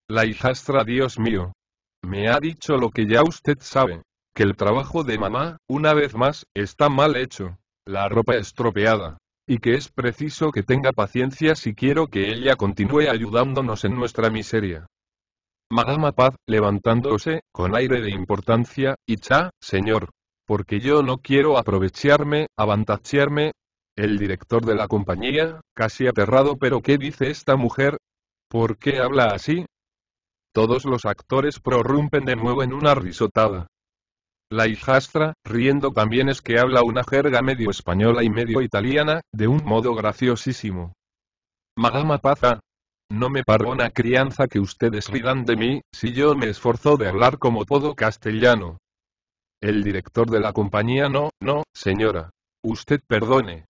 La hijastra, Dios mío. Me ha dicho lo que ya usted sabe, que el trabajo de mamá, una vez más, está mal hecho la ropa estropeada, y que es preciso que tenga paciencia si quiero que ella continúe ayudándonos en nuestra miseria. Madama Paz, levantándose, con aire de importancia, y cha, señor, porque yo no quiero aprovecharme, avantajearme. El director de la compañía, casi aterrado, pero ¿qué dice esta mujer? ¿Por qué habla así? Todos los actores prorrumpen de nuevo en una risotada. La hijastra, riendo también es que habla una jerga medio española y medio italiana, de un modo graciosísimo. Madama Paza. No me pardona, crianza que ustedes ridan de mí, si yo me esforzo de hablar como todo castellano. El director de la compañía no, no, señora. Usted perdone.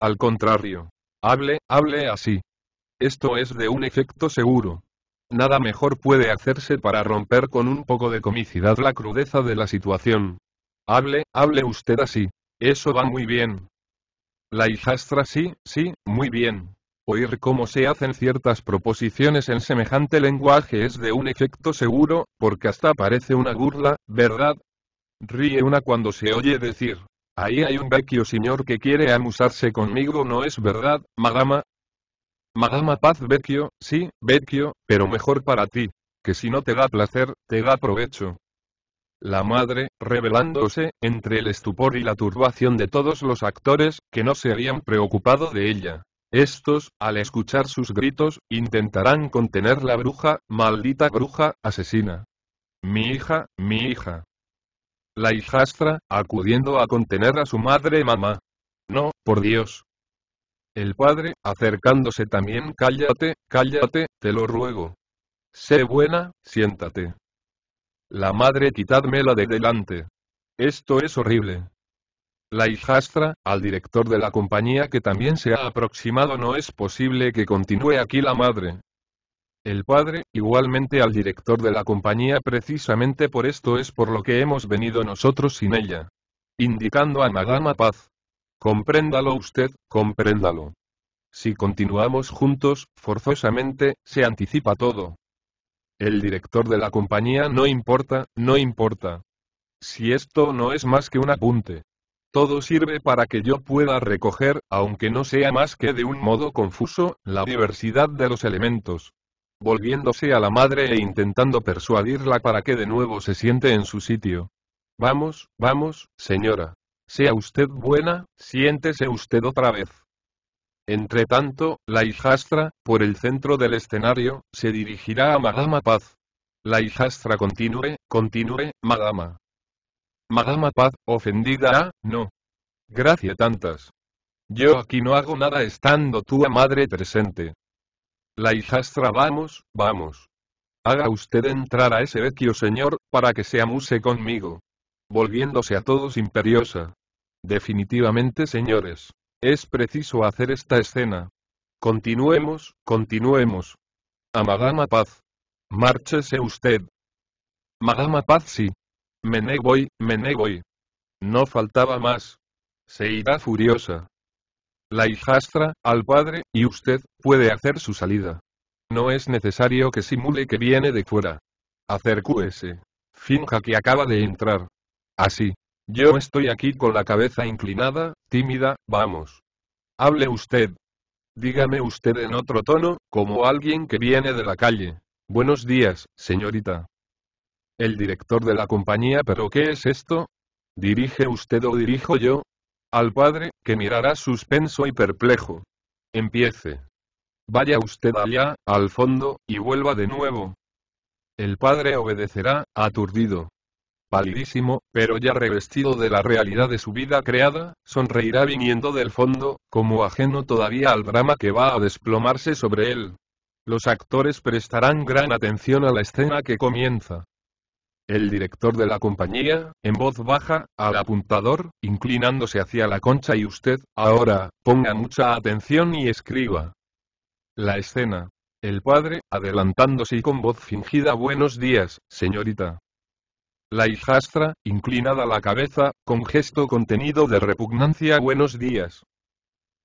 Al contrario. Hable, hable así. Esto es de un efecto seguro. Nada mejor puede hacerse para romper con un poco de comicidad la crudeza de la situación. Hable, hable usted así. Eso va muy bien. La hijastra sí, sí, muy bien. Oír cómo se hacen ciertas proposiciones en semejante lenguaje es de un efecto seguro, porque hasta parece una burla, ¿verdad? Ríe una cuando se oye decir, ahí hay un vecchio señor que quiere amusarse conmigo, ¿no es verdad, madama? Madama Paz Vecchio, sí, Vecchio, pero mejor para ti. Que si no te da placer, te da provecho. La madre, revelándose, entre el estupor y la turbación de todos los actores, que no se habían preocupado de ella. Estos, al escuchar sus gritos, intentarán contener la bruja, maldita bruja, asesina. Mi hija, mi hija. La hijastra, acudiendo a contener a su madre mamá. No, por Dios, el padre, acercándose también, cállate, cállate, te lo ruego. Sé buena, siéntate. La madre, quitádmela de delante. Esto es horrible. La hijastra, al director de la compañía que también se ha aproximado, no es posible que continúe aquí la madre. El padre, igualmente al director de la compañía, precisamente por esto es por lo que hemos venido nosotros sin ella. Indicando a Madama Paz, Compréndalo usted, compréndalo. Si continuamos juntos, forzosamente, se anticipa todo. El director de la compañía no importa, no importa. Si esto no es más que un apunte. Todo sirve para que yo pueda recoger, aunque no sea más que de un modo confuso, la diversidad de los elementos. Volviéndose a la madre e intentando persuadirla para que de nuevo se siente en su sitio. Vamos, vamos, señora. Sea usted buena, siéntese usted otra vez. Entre tanto, la hijastra, por el centro del escenario, se dirigirá a Madama Paz. La hijastra continúe, continúe, Madama. Madama Paz, ofendida, ah, no. Gracias tantas. Yo aquí no hago nada estando tu madre presente. La hijastra, vamos, vamos. Haga usted entrar a ese vecchio señor, para que se amuse conmigo volviéndose a todos imperiosa. Definitivamente señores. Es preciso hacer esta escena. Continuemos, continuemos. A Madama Paz. Márchese usted. Madama Paz sí. Me ne me No faltaba más. Se irá furiosa. La hijastra, al padre, y usted, puede hacer su salida. No es necesario que simule que viene de fuera. Acercúese. Finja que acaba de entrar. Así. Yo estoy aquí con la cabeza inclinada, tímida, vamos. Hable usted. Dígame usted en otro tono, como alguien que viene de la calle. Buenos días, señorita. El director de la compañía, pero ¿qué es esto? ¿Dirige usted o dirijo yo? Al padre, que mirará suspenso y perplejo. Empiece. Vaya usted allá, al fondo, y vuelva de nuevo. El padre obedecerá, aturdido palidísimo, pero ya revestido de la realidad de su vida creada, sonreirá viniendo del fondo, como ajeno todavía al drama que va a desplomarse sobre él. Los actores prestarán gran atención a la escena que comienza. El director de la compañía, en voz baja, al apuntador, inclinándose hacia la concha y usted, ahora, ponga mucha atención y escriba. La escena. El padre, adelantándose y con voz fingida Buenos días, señorita. La hijastra, inclinada la cabeza, con gesto contenido de repugnancia Buenos días.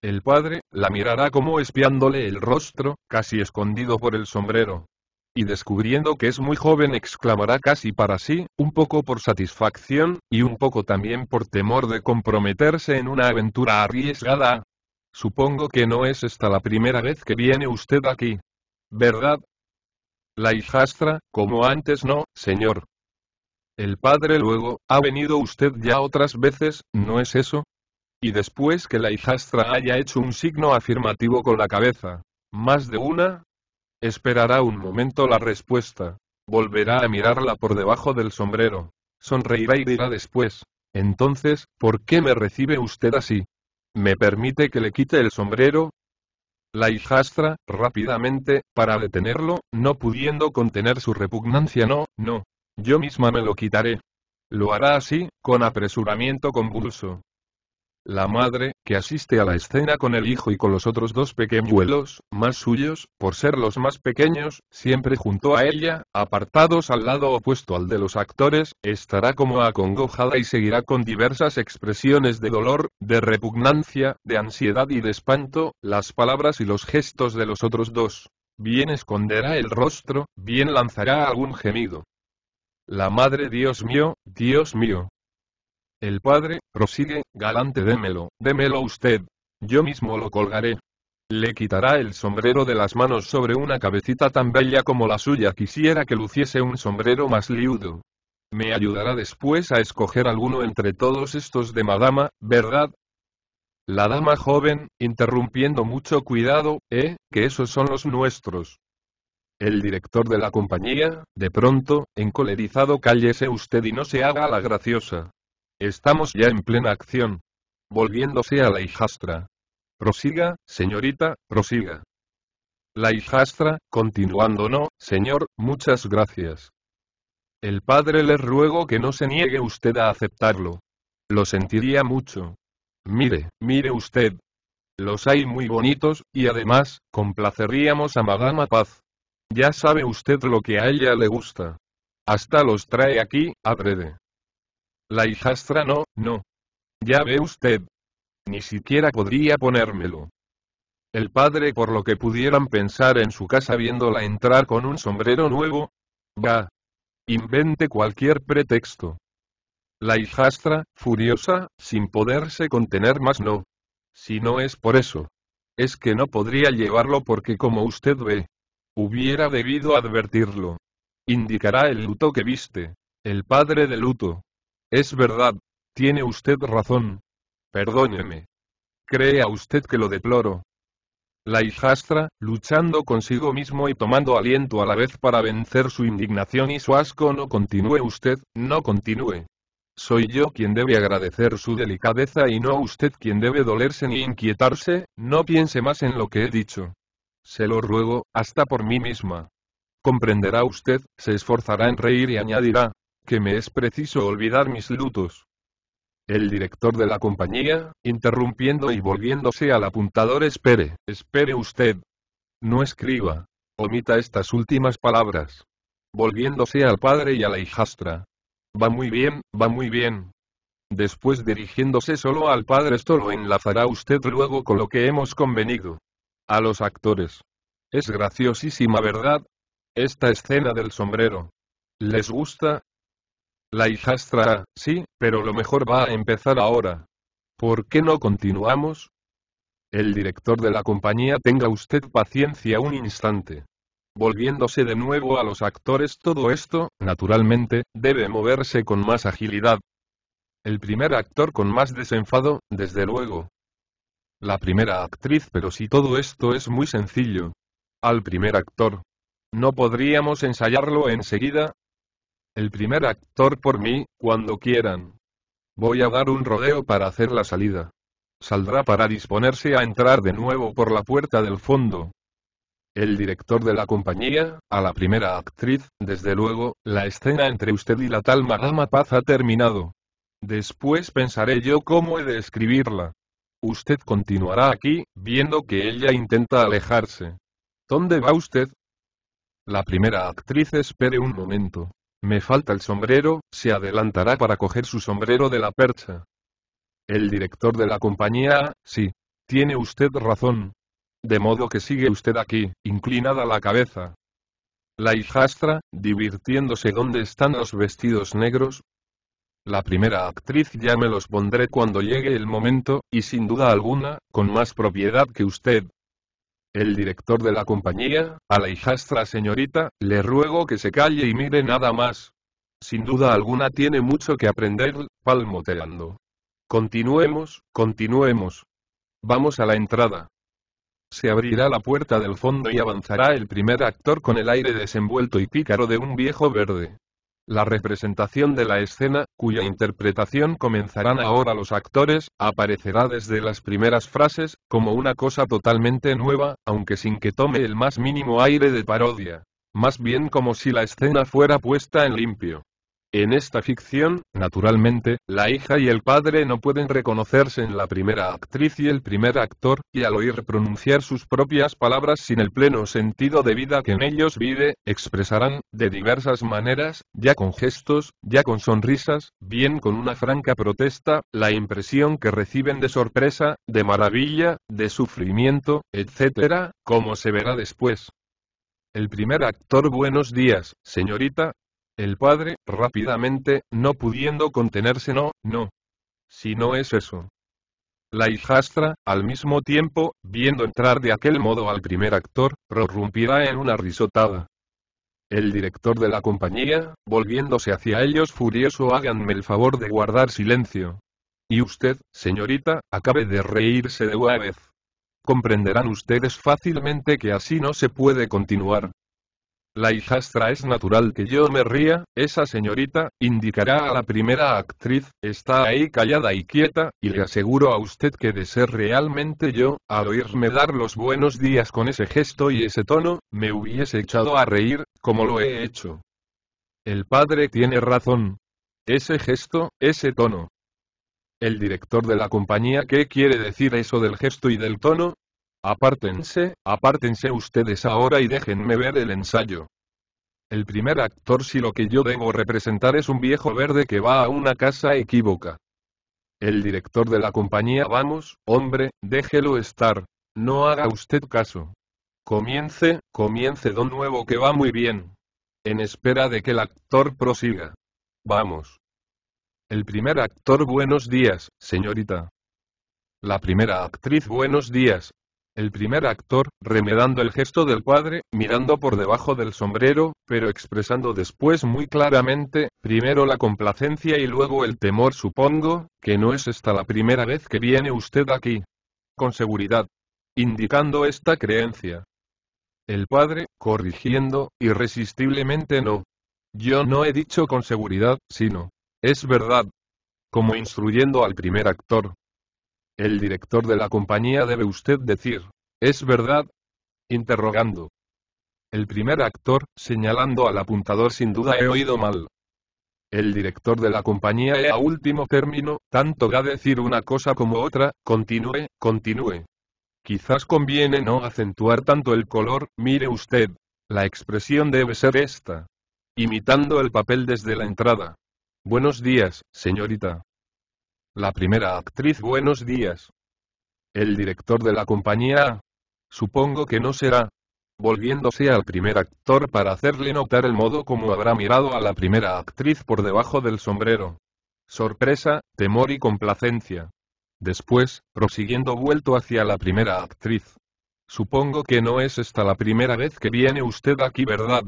El padre, la mirará como espiándole el rostro, casi escondido por el sombrero. Y descubriendo que es muy joven exclamará casi para sí, un poco por satisfacción, y un poco también por temor de comprometerse en una aventura arriesgada. Supongo que no es esta la primera vez que viene usted aquí. ¿Verdad? La hijastra, como antes no, señor, el padre luego, ha venido usted ya otras veces, ¿no es eso? Y después que la hijastra haya hecho un signo afirmativo con la cabeza. ¿Más de una? Esperará un momento la respuesta. Volverá a mirarla por debajo del sombrero. Sonreirá y dirá después. Entonces, ¿por qué me recibe usted así? ¿Me permite que le quite el sombrero? La hijastra, rápidamente, para detenerlo, no pudiendo contener su repugnancia, no, no, yo misma me lo quitaré. Lo hará así, con apresuramiento convulso. La madre, que asiste a la escena con el hijo y con los otros dos pequeñuelos, más suyos, por ser los más pequeños, siempre junto a ella, apartados al lado opuesto al de los actores, estará como acongojada y seguirá con diversas expresiones de dolor, de repugnancia, de ansiedad y de espanto, las palabras y los gestos de los otros dos. Bien esconderá el rostro, bien lanzará algún gemido. La madre Dios mío, Dios mío. El padre, prosigue, galante démelo, démelo usted. Yo mismo lo colgaré. Le quitará el sombrero de las manos sobre una cabecita tan bella como la suya quisiera que luciese un sombrero más liudo. Me ayudará después a escoger alguno entre todos estos de madama, ¿verdad? La dama joven, interrumpiendo mucho cuidado, eh, que esos son los nuestros. El director de la compañía, de pronto, encolerizado, cállese usted y no se haga la graciosa. Estamos ya en plena acción. Volviéndose a la hijastra. Prosiga, señorita, prosiga. La hijastra, continuando no, señor, muchas gracias. El padre le ruego que no se niegue usted a aceptarlo. Lo sentiría mucho. Mire, mire usted. Los hay muy bonitos, y además, complaceríamos a Madama Paz. Ya sabe usted lo que a ella le gusta. Hasta los trae aquí, adrede. La hijastra no, no. Ya ve usted. Ni siquiera podría ponérmelo. El padre por lo que pudieran pensar en su casa viéndola entrar con un sombrero nuevo. Va. Invente cualquier pretexto. La hijastra, furiosa, sin poderse contener más no. Si no es por eso. Es que no podría llevarlo porque como usted ve, Hubiera debido advertirlo. Indicará el luto que viste. El padre de luto. Es verdad. Tiene usted razón. Perdóneme. a usted que lo deploro. La hijastra, luchando consigo mismo y tomando aliento a la vez para vencer su indignación y su asco, no continúe usted, no continúe. Soy yo quien debe agradecer su delicadeza y no usted quien debe dolerse ni inquietarse, no piense más en lo que he dicho. Se lo ruego, hasta por mí misma. Comprenderá usted, se esforzará en reír y añadirá, que me es preciso olvidar mis lutos. El director de la compañía, interrumpiendo y volviéndose al apuntador, espere, espere usted. No escriba. Omita estas últimas palabras. Volviéndose al padre y a la hijastra. Va muy bien, va muy bien. Después dirigiéndose solo al padre, esto lo enlazará usted luego con lo que hemos convenido a los actores. Es graciosísima, ¿verdad? Esta escena del sombrero. ¿Les gusta? La hijastra, ah, sí, pero lo mejor va a empezar ahora. ¿Por qué no continuamos? El director de la compañía tenga usted paciencia un instante. Volviéndose de nuevo a los actores, todo esto, naturalmente, debe moverse con más agilidad. El primer actor con más desenfado, desde luego, la primera actriz, pero si todo esto es muy sencillo. Al primer actor. ¿No podríamos ensayarlo enseguida? El primer actor por mí, cuando quieran. Voy a dar un rodeo para hacer la salida. Saldrá para disponerse a entrar de nuevo por la puerta del fondo. El director de la compañía, a la primera actriz, desde luego, la escena entre usted y la tal Madama Paz ha terminado. Después pensaré yo cómo he de escribirla. Usted continuará aquí, viendo que ella intenta alejarse. ¿Dónde va usted? La primera actriz espere un momento. Me falta el sombrero, se adelantará para coger su sombrero de la percha. El director de la compañía, sí. Tiene usted razón. De modo que sigue usted aquí, inclinada la cabeza. La hijastra, divirtiéndose donde están los vestidos negros, la primera actriz ya me los pondré cuando llegue el momento, y sin duda alguna, con más propiedad que usted. El director de la compañía, a la hijastra señorita, le ruego que se calle y mire nada más. Sin duda alguna tiene mucho que aprender, palmoteando. Continuemos, continuemos. Vamos a la entrada. Se abrirá la puerta del fondo y avanzará el primer actor con el aire desenvuelto y pícaro de un viejo verde. La representación de la escena, cuya interpretación comenzarán ahora los actores, aparecerá desde las primeras frases, como una cosa totalmente nueva, aunque sin que tome el más mínimo aire de parodia. Más bien como si la escena fuera puesta en limpio. En esta ficción, naturalmente, la hija y el padre no pueden reconocerse en la primera actriz y el primer actor, y al oír pronunciar sus propias palabras sin el pleno sentido de vida que en ellos vive, expresarán, de diversas maneras, ya con gestos, ya con sonrisas, bien con una franca protesta, la impresión que reciben de sorpresa, de maravilla, de sufrimiento, etc., como se verá después. El primer actor Buenos días, señorita, el padre, rápidamente, no pudiendo contenerse, no, no. Si no es eso. La hijastra, al mismo tiempo, viendo entrar de aquel modo al primer actor, prorrumpirá en una risotada. El director de la compañía, volviéndose hacia ellos furioso, háganme el favor de guardar silencio. Y usted, señorita, acabe de reírse de una vez. Comprenderán ustedes fácilmente que así no se puede continuar. La hijastra es natural que yo me ría, esa señorita, indicará a la primera actriz, está ahí callada y quieta, y le aseguro a usted que de ser realmente yo, al oírme dar los buenos días con ese gesto y ese tono, me hubiese echado a reír, como lo he hecho. El padre tiene razón. Ese gesto, ese tono. El director de la compañía, ¿qué quiere decir eso del gesto y del tono? Apártense, apártense ustedes ahora y déjenme ver el ensayo. El primer actor si lo que yo debo representar es un viejo verde que va a una casa equívoca. El director de la compañía vamos, hombre, déjelo estar. No haga usted caso. Comience, comience don nuevo que va muy bien. En espera de que el actor prosiga. Vamos. El primer actor Buenos días, señorita. La primera actriz Buenos días, el primer actor, remedando el gesto del padre, mirando por debajo del sombrero, pero expresando después muy claramente, primero la complacencia y luego el temor supongo, que no es esta la primera vez que viene usted aquí. Con seguridad. Indicando esta creencia. El padre, corrigiendo, irresistiblemente no. Yo no he dicho con seguridad, sino, es verdad. Como instruyendo al primer actor, el director de la compañía debe usted decir, ¿es verdad? Interrogando. El primer actor, señalando al apuntador sin duda he oído mal. El director de la compañía a último término, tanto da decir una cosa como otra, continúe, continúe. Quizás conviene no acentuar tanto el color, mire usted. La expresión debe ser esta. Imitando el papel desde la entrada. Buenos días, señorita. La primera actriz Buenos días. El director de la compañía. Supongo que no será. Volviéndose al primer actor para hacerle notar el modo como habrá mirado a la primera actriz por debajo del sombrero. Sorpresa, temor y complacencia. Después, prosiguiendo vuelto hacia la primera actriz. Supongo que no es esta la primera vez que viene usted aquí, ¿verdad?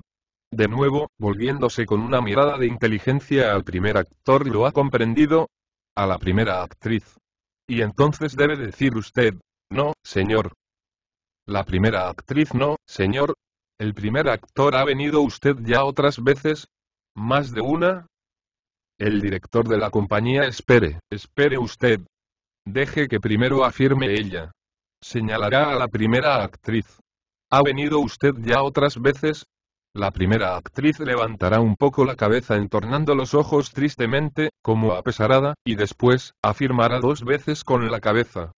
De nuevo, volviéndose con una mirada de inteligencia al primer actor, ¿lo ha comprendido? a la primera actriz. Y entonces debe decir usted, no, señor. La primera actriz no, señor. El primer actor ha venido usted ya otras veces. ¿Más de una? El director de la compañía espere, espere usted. Deje que primero afirme ella. Señalará a la primera actriz. ¿Ha venido usted ya otras veces? La primera actriz levantará un poco la cabeza entornando los ojos tristemente, como apesarada, y después, afirmará dos veces con la cabeza.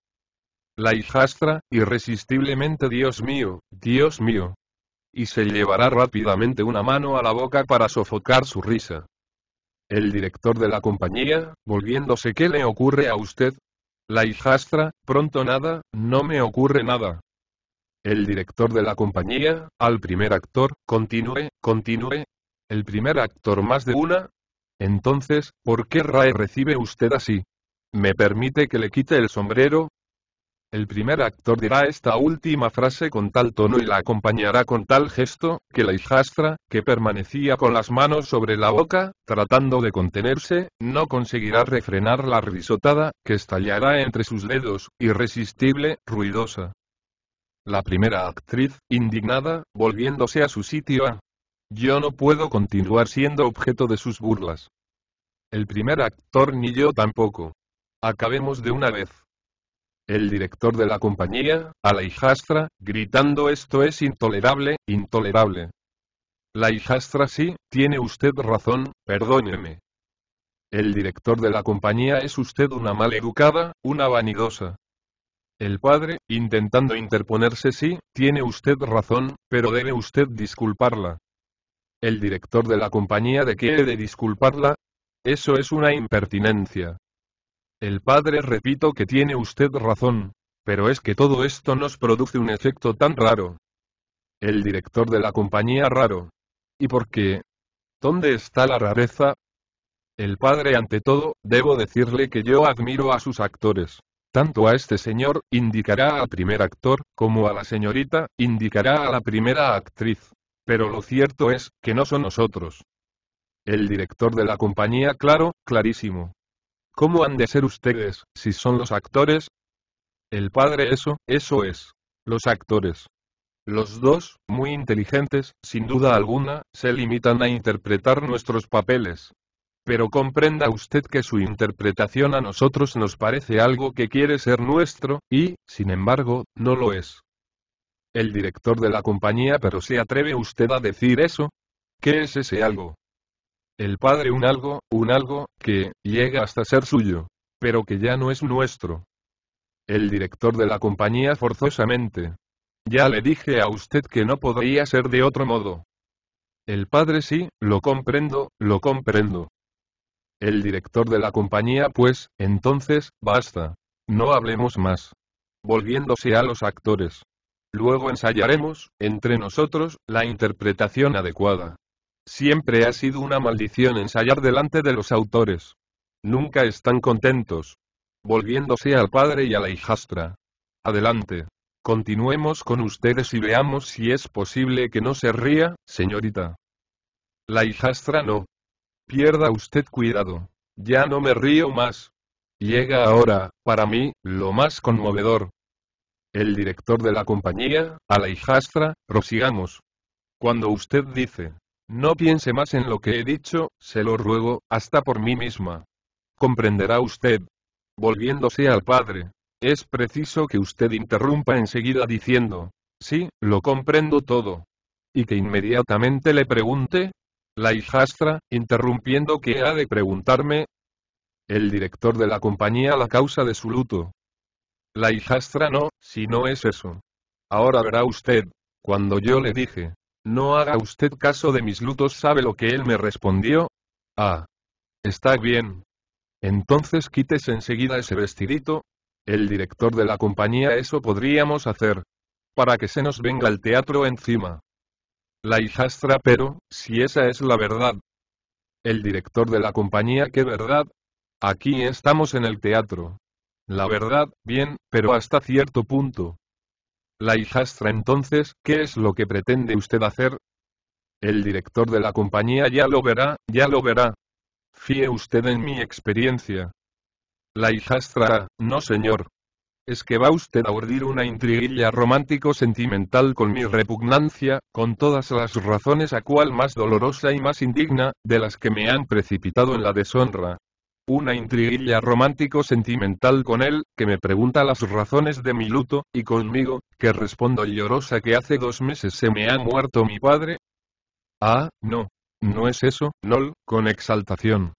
La hijastra, irresistiblemente Dios mío, Dios mío. Y se llevará rápidamente una mano a la boca para sofocar su risa. El director de la compañía, volviéndose, ¿qué le ocurre a usted? La hijastra, pronto nada, no me ocurre nada. El director de la compañía, al primer actor, continúe, continúe. El primer actor más de una. Entonces, ¿por qué RAE recibe usted así? ¿Me permite que le quite el sombrero? El primer actor dirá esta última frase con tal tono y la acompañará con tal gesto, que la hijastra, que permanecía con las manos sobre la boca, tratando de contenerse, no conseguirá refrenar la risotada, que estallará entre sus dedos, irresistible, ruidosa la primera actriz, indignada, volviéndose a su sitio A. Yo no puedo continuar siendo objeto de sus burlas. El primer actor ni yo tampoco. Acabemos de una vez. El director de la compañía, a la hijastra, gritando esto es intolerable, intolerable. La hijastra sí, tiene usted razón, perdóneme. El director de la compañía es usted una maleducada, una vanidosa. El padre, intentando interponerse sí, tiene usted razón, pero debe usted disculparla. El director de la compañía de qué he de disculparla. Eso es una impertinencia. El padre repito que tiene usted razón, pero es que todo esto nos produce un efecto tan raro. El director de la compañía raro. ¿Y por qué? ¿Dónde está la rareza? El padre ante todo, debo decirle que yo admiro a sus actores. Tanto a este señor, indicará al primer actor, como a la señorita, indicará a la primera actriz. Pero lo cierto es, que no son nosotros. El director de la compañía, claro, clarísimo. ¿Cómo han de ser ustedes, si son los actores? El padre eso, eso es. Los actores. Los dos, muy inteligentes, sin duda alguna, se limitan a interpretar nuestros papeles pero comprenda usted que su interpretación a nosotros nos parece algo que quiere ser nuestro, y, sin embargo, no lo es. El director de la compañía, pero ¿se atreve usted a decir eso? ¿Qué es ese algo? El padre un algo, un algo, que, llega hasta ser suyo, pero que ya no es nuestro. El director de la compañía forzosamente. Ya le dije a usted que no podría ser de otro modo. El padre sí, lo comprendo, lo comprendo. El director de la compañía pues, entonces, basta. No hablemos más. Volviéndose a los actores. Luego ensayaremos, entre nosotros, la interpretación adecuada. Siempre ha sido una maldición ensayar delante de los autores. Nunca están contentos. Volviéndose al padre y a la hijastra. Adelante. Continuemos con ustedes y veamos si es posible que no se ría, señorita. La hijastra no, Pierda usted cuidado. Ya no me río más. Llega ahora, para mí, lo más conmovedor. El director de la compañía, a la hijastra, prosigamos. Cuando usted dice, no piense más en lo que he dicho, se lo ruego, hasta por mí misma. Comprenderá usted. Volviéndose al padre, es preciso que usted interrumpa enseguida diciendo, sí, lo comprendo todo. Y que inmediatamente le pregunte, la hijastra, interrumpiendo que ha de preguntarme. El director de la compañía la causa de su luto. La hijastra no, si no es eso. Ahora verá usted. Cuando yo le dije, no haga usted caso de mis lutos, ¿sabe lo que él me respondió? Ah. Está bien. Entonces quites enseguida ese vestidito. El director de la compañía eso podríamos hacer. Para que se nos venga el teatro encima la hijastra, pero, si esa es la verdad. El director de la compañía, ¿qué verdad? Aquí estamos en el teatro. La verdad, bien, pero hasta cierto punto. La hijastra entonces, ¿qué es lo que pretende usted hacer? El director de la compañía ya lo verá, ya lo verá. Fíe usted en mi experiencia. La hijastra, no señor es que va usted a urdir una intriguilla romántico-sentimental con mi repugnancia, con todas las razones a cual más dolorosa y más indigna, de las que me han precipitado en la deshonra. Una intriguilla romántico-sentimental con él, que me pregunta las razones de mi luto, y conmigo, que respondo llorosa que hace dos meses se me ha muerto mi padre. Ah, no. No es eso, Nol, con exaltación.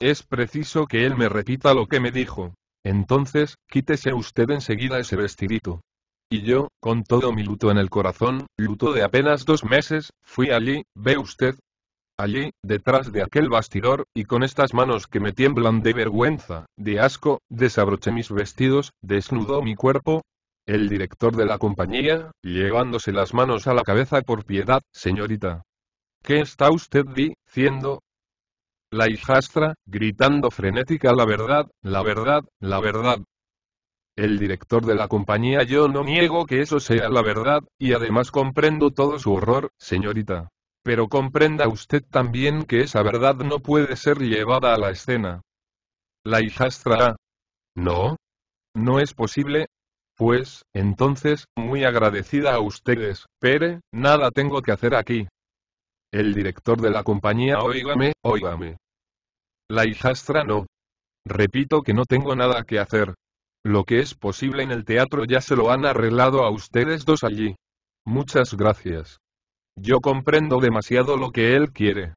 Es preciso que él me repita lo que me dijo, entonces, quítese usted enseguida ese vestidito. Y yo, con todo mi luto en el corazón, luto de apenas dos meses, fui allí, ve usted. Allí, detrás de aquel bastidor, y con estas manos que me tiemblan de vergüenza, de asco, desabroché mis vestidos, desnudó mi cuerpo. El director de la compañía, llevándose las manos a la cabeza por piedad, señorita. ¿Qué está usted diciendo? La hijastra, gritando frenética la verdad, la verdad, la verdad. El director de la compañía yo no niego que eso sea la verdad, y además comprendo todo su horror, señorita. Pero comprenda usted también que esa verdad no puede ser llevada a la escena. La hijastra. Ah, ¿No? ¿No es posible? Pues, entonces, muy agradecida a ustedes, Pere, nada tengo que hacer aquí. El director de la compañía oígame, oígame. La hijastra no. Repito que no tengo nada que hacer. Lo que es posible en el teatro ya se lo han arreglado a ustedes dos allí. Muchas gracias. Yo comprendo demasiado lo que él quiere.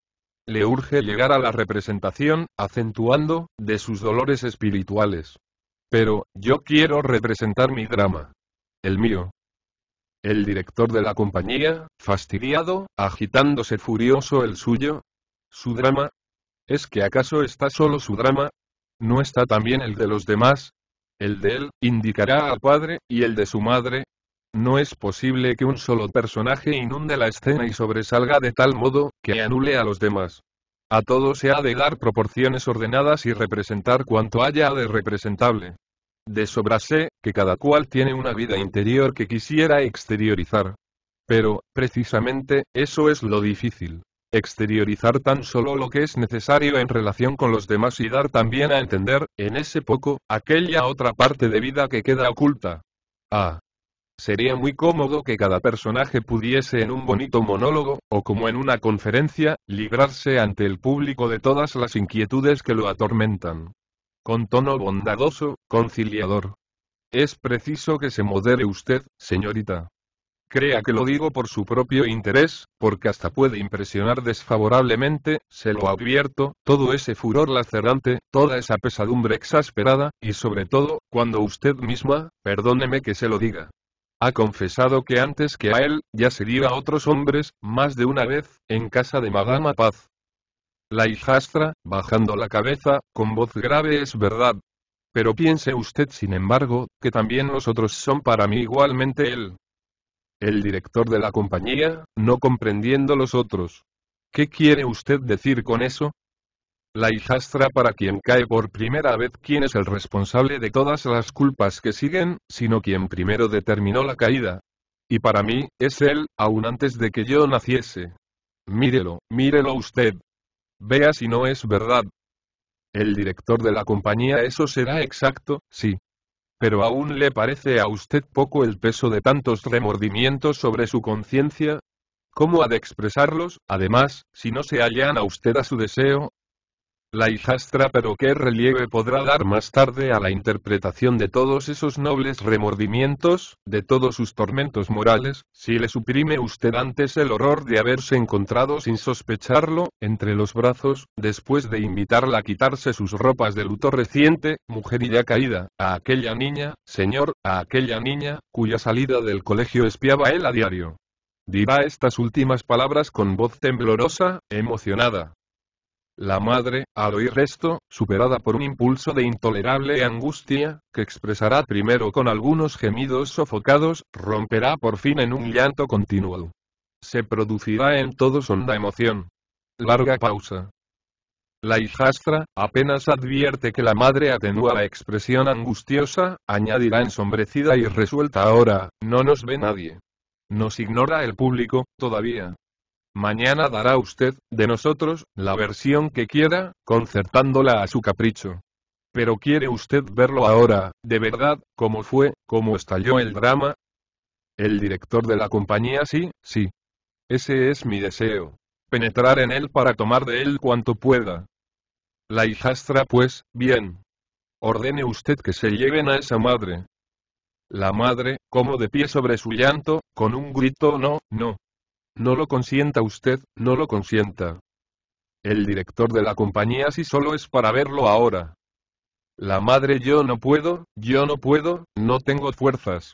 Le urge llegar a la representación, acentuando, de sus dolores espirituales. Pero, yo quiero representar mi drama. El mío. El director de la compañía, fastidiado, agitándose furioso el suyo. Su drama. ¿Es que acaso está solo su drama? ¿No está también el de los demás? El de él, indicará al padre, y el de su madre. No es posible que un solo personaje inunde la escena y sobresalga de tal modo, que anule a los demás. A todo se ha de dar proporciones ordenadas y representar cuanto haya de representable. De sobrase, que cada cual tiene una vida interior que quisiera exteriorizar. Pero, precisamente, eso es lo difícil. Exteriorizar tan solo lo que es necesario en relación con los demás y dar también a entender, en ese poco, aquella otra parte de vida que queda oculta. Ah. Sería muy cómodo que cada personaje pudiese en un bonito monólogo, o como en una conferencia, librarse ante el público de todas las inquietudes que lo atormentan con tono bondadoso, conciliador. Es preciso que se modere usted, señorita. Crea que lo digo por su propio interés, porque hasta puede impresionar desfavorablemente, se lo advierto, todo ese furor lacerante, toda esa pesadumbre exasperada, y sobre todo, cuando usted misma, perdóneme que se lo diga, ha confesado que antes que a él, ya se dio a otros hombres, más de una vez, en casa de Madama Paz. La hijastra, bajando la cabeza, con voz grave es verdad. Pero piense usted sin embargo, que también los otros son para mí igualmente él. El director de la compañía, no comprendiendo los otros. ¿Qué quiere usted decir con eso? La hijastra para quien cae por primera vez quién es el responsable de todas las culpas que siguen, sino quien primero determinó la caída. Y para mí, es él, aún antes de que yo naciese. Mírelo, mírelo usted. Vea si no es verdad. El director de la compañía eso será exacto, sí. Pero aún le parece a usted poco el peso de tantos remordimientos sobre su conciencia. ¿Cómo ha de expresarlos, además, si no se hallan a usted a su deseo? la hijastra pero qué relieve podrá dar más tarde a la interpretación de todos esos nobles remordimientos, de todos sus tormentos morales, si le suprime usted antes el horror de haberse encontrado sin sospecharlo, entre los brazos, después de invitarla a quitarse sus ropas de luto reciente, mujer y ya caída, a aquella niña, señor, a aquella niña, cuya salida del colegio espiaba él a diario. Dirá estas últimas palabras con voz temblorosa, emocionada, la madre, al oír esto, superada por un impulso de intolerable angustia, que expresará primero con algunos gemidos sofocados, romperá por fin en un llanto continuo. Se producirá en todos honda emoción. Larga pausa. La hijastra, apenas advierte que la madre atenúa la expresión angustiosa, añadirá ensombrecida y resuelta ahora, no nos ve nadie. Nos ignora el público, todavía. Mañana dará usted, de nosotros, la versión que quiera, concertándola a su capricho. Pero ¿quiere usted verlo ahora, de verdad, cómo fue, cómo estalló el drama? El director de la compañía sí, sí. Ese es mi deseo. Penetrar en él para tomar de él cuanto pueda. La hijastra pues, bien. Ordene usted que se lleven a esa madre. La madre, como de pie sobre su llanto, con un grito no, no, no lo consienta usted, no lo consienta. El director de la compañía si solo es para verlo ahora. La madre yo no puedo, yo no puedo, no tengo fuerzas.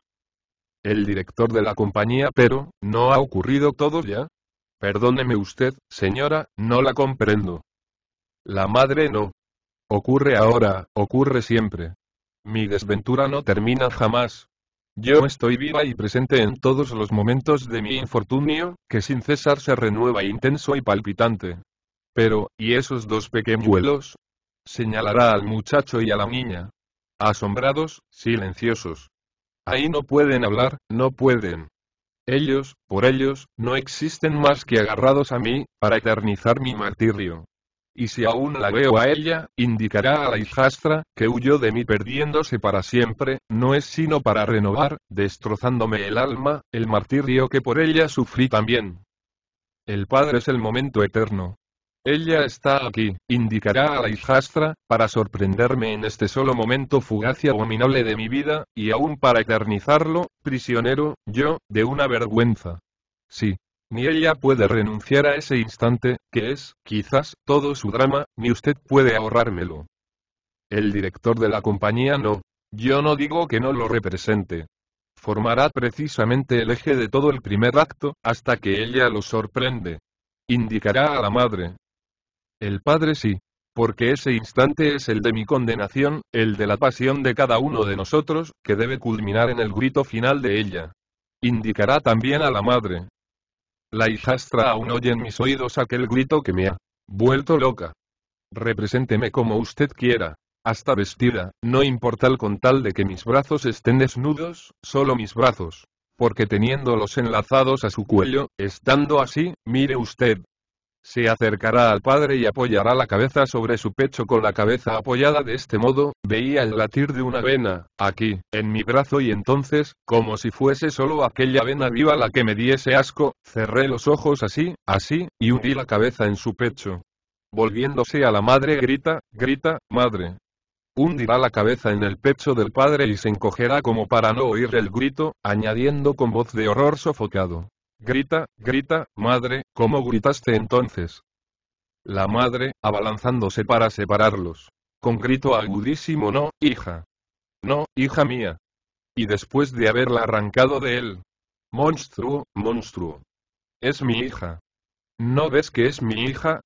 El director de la compañía pero, ¿no ha ocurrido todo ya? Perdóneme usted, señora, no la comprendo. La madre no. Ocurre ahora, ocurre siempre. Mi desventura no termina jamás. Yo estoy viva y presente en todos los momentos de mi infortunio, que sin cesar se renueva intenso y palpitante. Pero, ¿y esos dos pequeñuelos? Señalará al muchacho y a la niña. Asombrados, silenciosos. Ahí no pueden hablar, no pueden. Ellos, por ellos, no existen más que agarrados a mí, para eternizar mi martirio. Y si aún la veo a ella, indicará a la hijastra, que huyó de mí perdiéndose para siempre, no es sino para renovar, destrozándome el alma, el martirio que por ella sufrí también. El Padre es el momento eterno. Ella está aquí, indicará a la hijastra, para sorprenderme en este solo momento fugaz y abominable de mi vida, y aún para eternizarlo, prisionero, yo, de una vergüenza. Sí, ni ella puede renunciar a ese instante, que es, quizás, todo su drama, ni usted puede ahorrármelo. El director de la compañía no. Yo no digo que no lo represente. Formará precisamente el eje de todo el primer acto, hasta que ella lo sorprende. Indicará a la madre. El padre sí, porque ese instante es el de mi condenación, el de la pasión de cada uno de nosotros, que debe culminar en el grito final de ella. Indicará también a la madre. La hijastra aún oye en mis oídos aquel grito que me ha vuelto loca. Represénteme como usted quiera. Hasta vestida, no importa el con tal de que mis brazos estén desnudos, solo mis brazos. Porque teniéndolos enlazados a su cuello, estando así, mire usted, se acercará al padre y apoyará la cabeza sobre su pecho con la cabeza apoyada de este modo, veía el latir de una vena, aquí, en mi brazo y entonces, como si fuese solo aquella vena viva la que me diese asco, cerré los ojos así, así, y hundí la cabeza en su pecho. Volviéndose a la madre grita, grita, madre. Hundirá la cabeza en el pecho del padre y se encogerá como para no oír el grito, añadiendo con voz de horror sofocado. Grita, grita, madre, ¿cómo gritaste entonces? La madre, abalanzándose para separarlos. Con grito agudísimo, no, hija. No, hija mía. Y después de haberla arrancado de él. Monstruo, monstruo. Es mi hija. ¿No ves que es mi hija?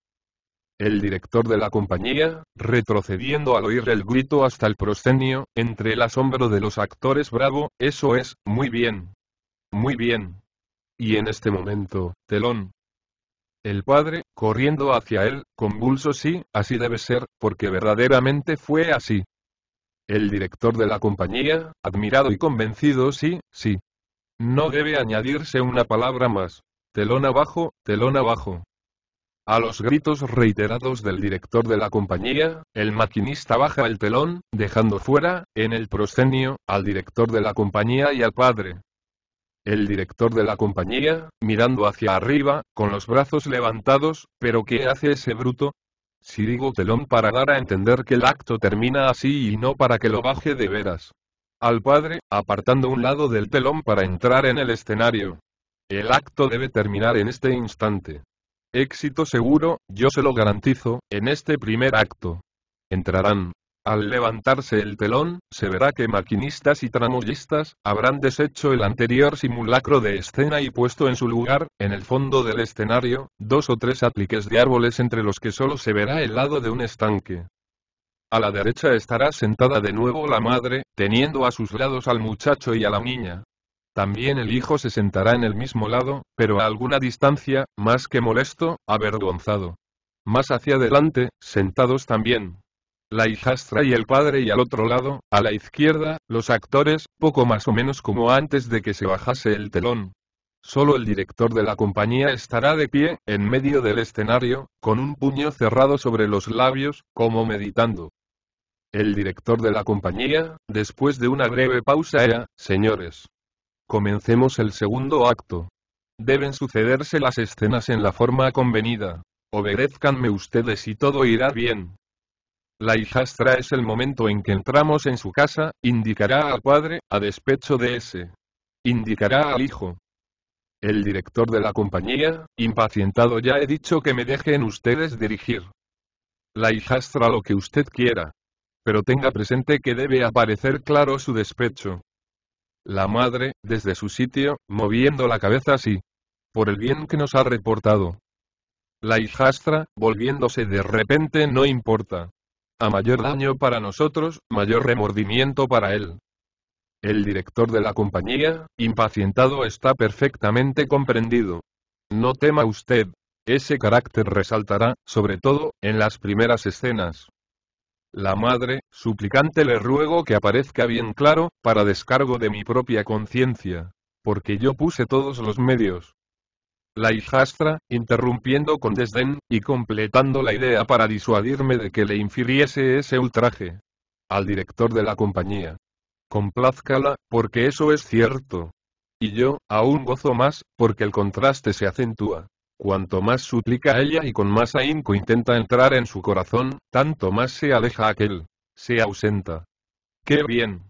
El director de la compañía, retrocediendo al oír el grito hasta el proscenio, entre el asombro de los actores bravo, eso es, muy bien. Muy bien. Y en este momento, telón. El padre, corriendo hacia él, convulso sí, así debe ser, porque verdaderamente fue así. El director de la compañía, admirado y convencido sí, sí. No debe añadirse una palabra más. Telón abajo, telón abajo. A los gritos reiterados del director de la compañía, el maquinista baja el telón, dejando fuera, en el proscenio, al director de la compañía y al padre. El director de la compañía, mirando hacia arriba, con los brazos levantados, ¿pero qué hace ese bruto? Si digo telón para dar a entender que el acto termina así y no para que lo baje de veras. Al padre, apartando un lado del telón para entrar en el escenario. El acto debe terminar en este instante. Éxito seguro, yo se lo garantizo, en este primer acto. Entrarán, al levantarse el telón, se verá que maquinistas y tramoyistas habrán deshecho el anterior simulacro de escena y puesto en su lugar, en el fondo del escenario, dos o tres apliques de árboles entre los que solo se verá el lado de un estanque. A la derecha estará sentada de nuevo la madre, teniendo a sus lados al muchacho y a la niña. También el hijo se sentará en el mismo lado, pero a alguna distancia, más que molesto, avergonzado. Más hacia adelante, sentados también, la hijastra y el padre y al otro lado, a la izquierda, los actores, poco más o menos como antes de que se bajase el telón. Solo el director de la compañía estará de pie, en medio del escenario, con un puño cerrado sobre los labios, como meditando. El director de la compañía, después de una breve pausa, era, señores. Comencemos el segundo acto. Deben sucederse las escenas en la forma convenida. Obedezcanme ustedes y todo irá bien. La hijastra es el momento en que entramos en su casa, indicará al padre, a despecho de ese. Indicará al hijo. El director de la compañía, impacientado ya he dicho que me dejen ustedes dirigir. La hijastra lo que usted quiera. Pero tenga presente que debe aparecer claro su despecho. La madre, desde su sitio, moviendo la cabeza así. Por el bien que nos ha reportado. La hijastra, volviéndose de repente, no importa. A mayor daño para nosotros, mayor remordimiento para él. El director de la compañía, impacientado, está perfectamente comprendido. No tema usted. Ese carácter resaltará, sobre todo, en las primeras escenas. La madre, suplicante le ruego que aparezca bien claro, para descargo de mi propia conciencia. Porque yo puse todos los medios la hijastra, interrumpiendo con desdén, y completando la idea para disuadirme de que le infiriese ese ultraje. Al director de la compañía. Complázcala, porque eso es cierto. Y yo, aún gozo más, porque el contraste se acentúa. Cuanto más suplica ella y con más ahínco intenta entrar en su corazón, tanto más se aleja aquel. Se ausenta. ¡Qué bien!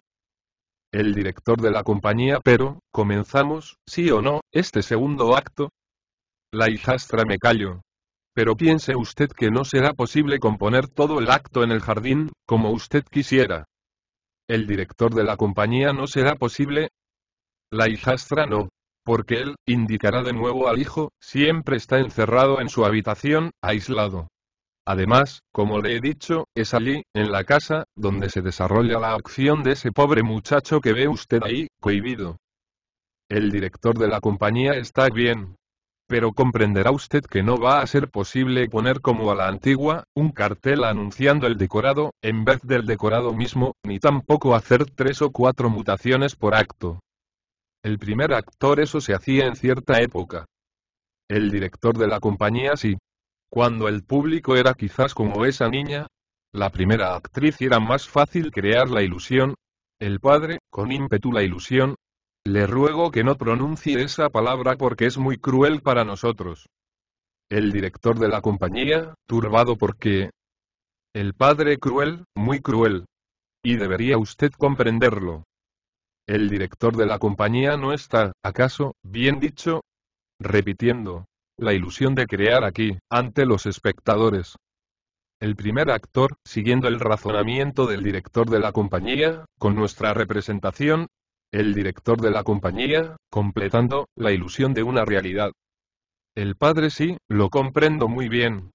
El director de la compañía, pero, comenzamos, sí o no, este segundo acto, la hijastra me callo. Pero piense usted que no será posible componer todo el acto en el jardín, como usted quisiera. El director de la compañía no será posible. La hijastra no. Porque él, indicará de nuevo al hijo, siempre está encerrado en su habitación, aislado. Además, como le he dicho, es allí, en la casa, donde se desarrolla la acción de ese pobre muchacho que ve usted ahí, cohibido. El director de la compañía está bien, pero comprenderá usted que no va a ser posible poner como a la antigua, un cartel anunciando el decorado, en vez del decorado mismo, ni tampoco hacer tres o cuatro mutaciones por acto. El primer actor eso se hacía en cierta época. El director de la compañía sí. Cuando el público era quizás como esa niña, la primera actriz era más fácil crear la ilusión. El padre, con ímpetu la ilusión, le ruego que no pronuncie esa palabra porque es muy cruel para nosotros. El director de la compañía, turbado porque... El padre cruel, muy cruel. Y debería usted comprenderlo. El director de la compañía no está, acaso, bien dicho, repitiendo, la ilusión de crear aquí, ante los espectadores. El primer actor, siguiendo el razonamiento del director de la compañía, con nuestra representación, el director de la compañía, completando la ilusión de una realidad. El padre sí, lo comprendo muy bien.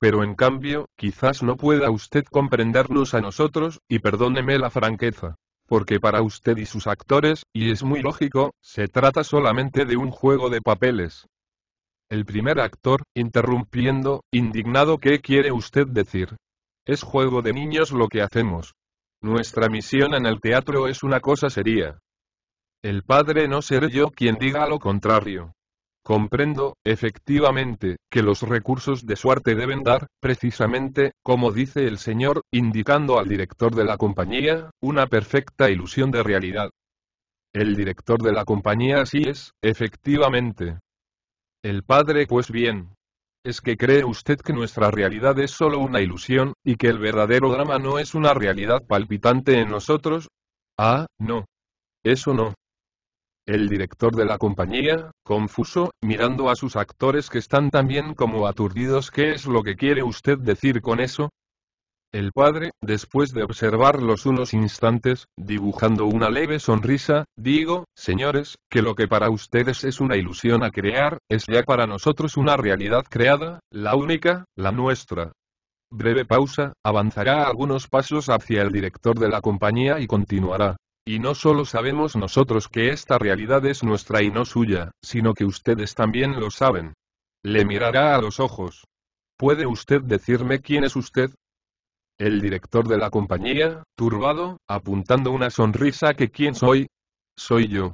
Pero en cambio, quizás no pueda usted comprendernos a nosotros, y perdóneme la franqueza. Porque para usted y sus actores, y es muy lógico, se trata solamente de un juego de papeles. El primer actor, interrumpiendo, indignado, ¿qué quiere usted decir? Es juego de niños lo que hacemos. Nuestra misión en el teatro es una cosa seria. El Padre no seré yo quien diga lo contrario. Comprendo, efectivamente, que los recursos de su arte deben dar, precisamente, como dice el Señor, indicando al director de la compañía, una perfecta ilusión de realidad. El director de la compañía así es, efectivamente. El Padre pues bien. ¿Es que cree usted que nuestra realidad es solo una ilusión, y que el verdadero drama no es una realidad palpitante en nosotros? Ah, no. Eso no. El director de la compañía, confuso, mirando a sus actores que están también como aturdidos, ¿qué es lo que quiere usted decir con eso? El padre, después de observarlos unos instantes, dibujando una leve sonrisa, digo, señores, que lo que para ustedes es una ilusión a crear, es ya para nosotros una realidad creada, la única, la nuestra. Breve pausa, avanzará algunos pasos hacia el director de la compañía y continuará. Y no solo sabemos nosotros que esta realidad es nuestra y no suya, sino que ustedes también lo saben. Le mirará a los ojos. ¿Puede usted decirme quién es usted? El director de la compañía, turbado, apuntando una sonrisa que quién soy. Soy yo.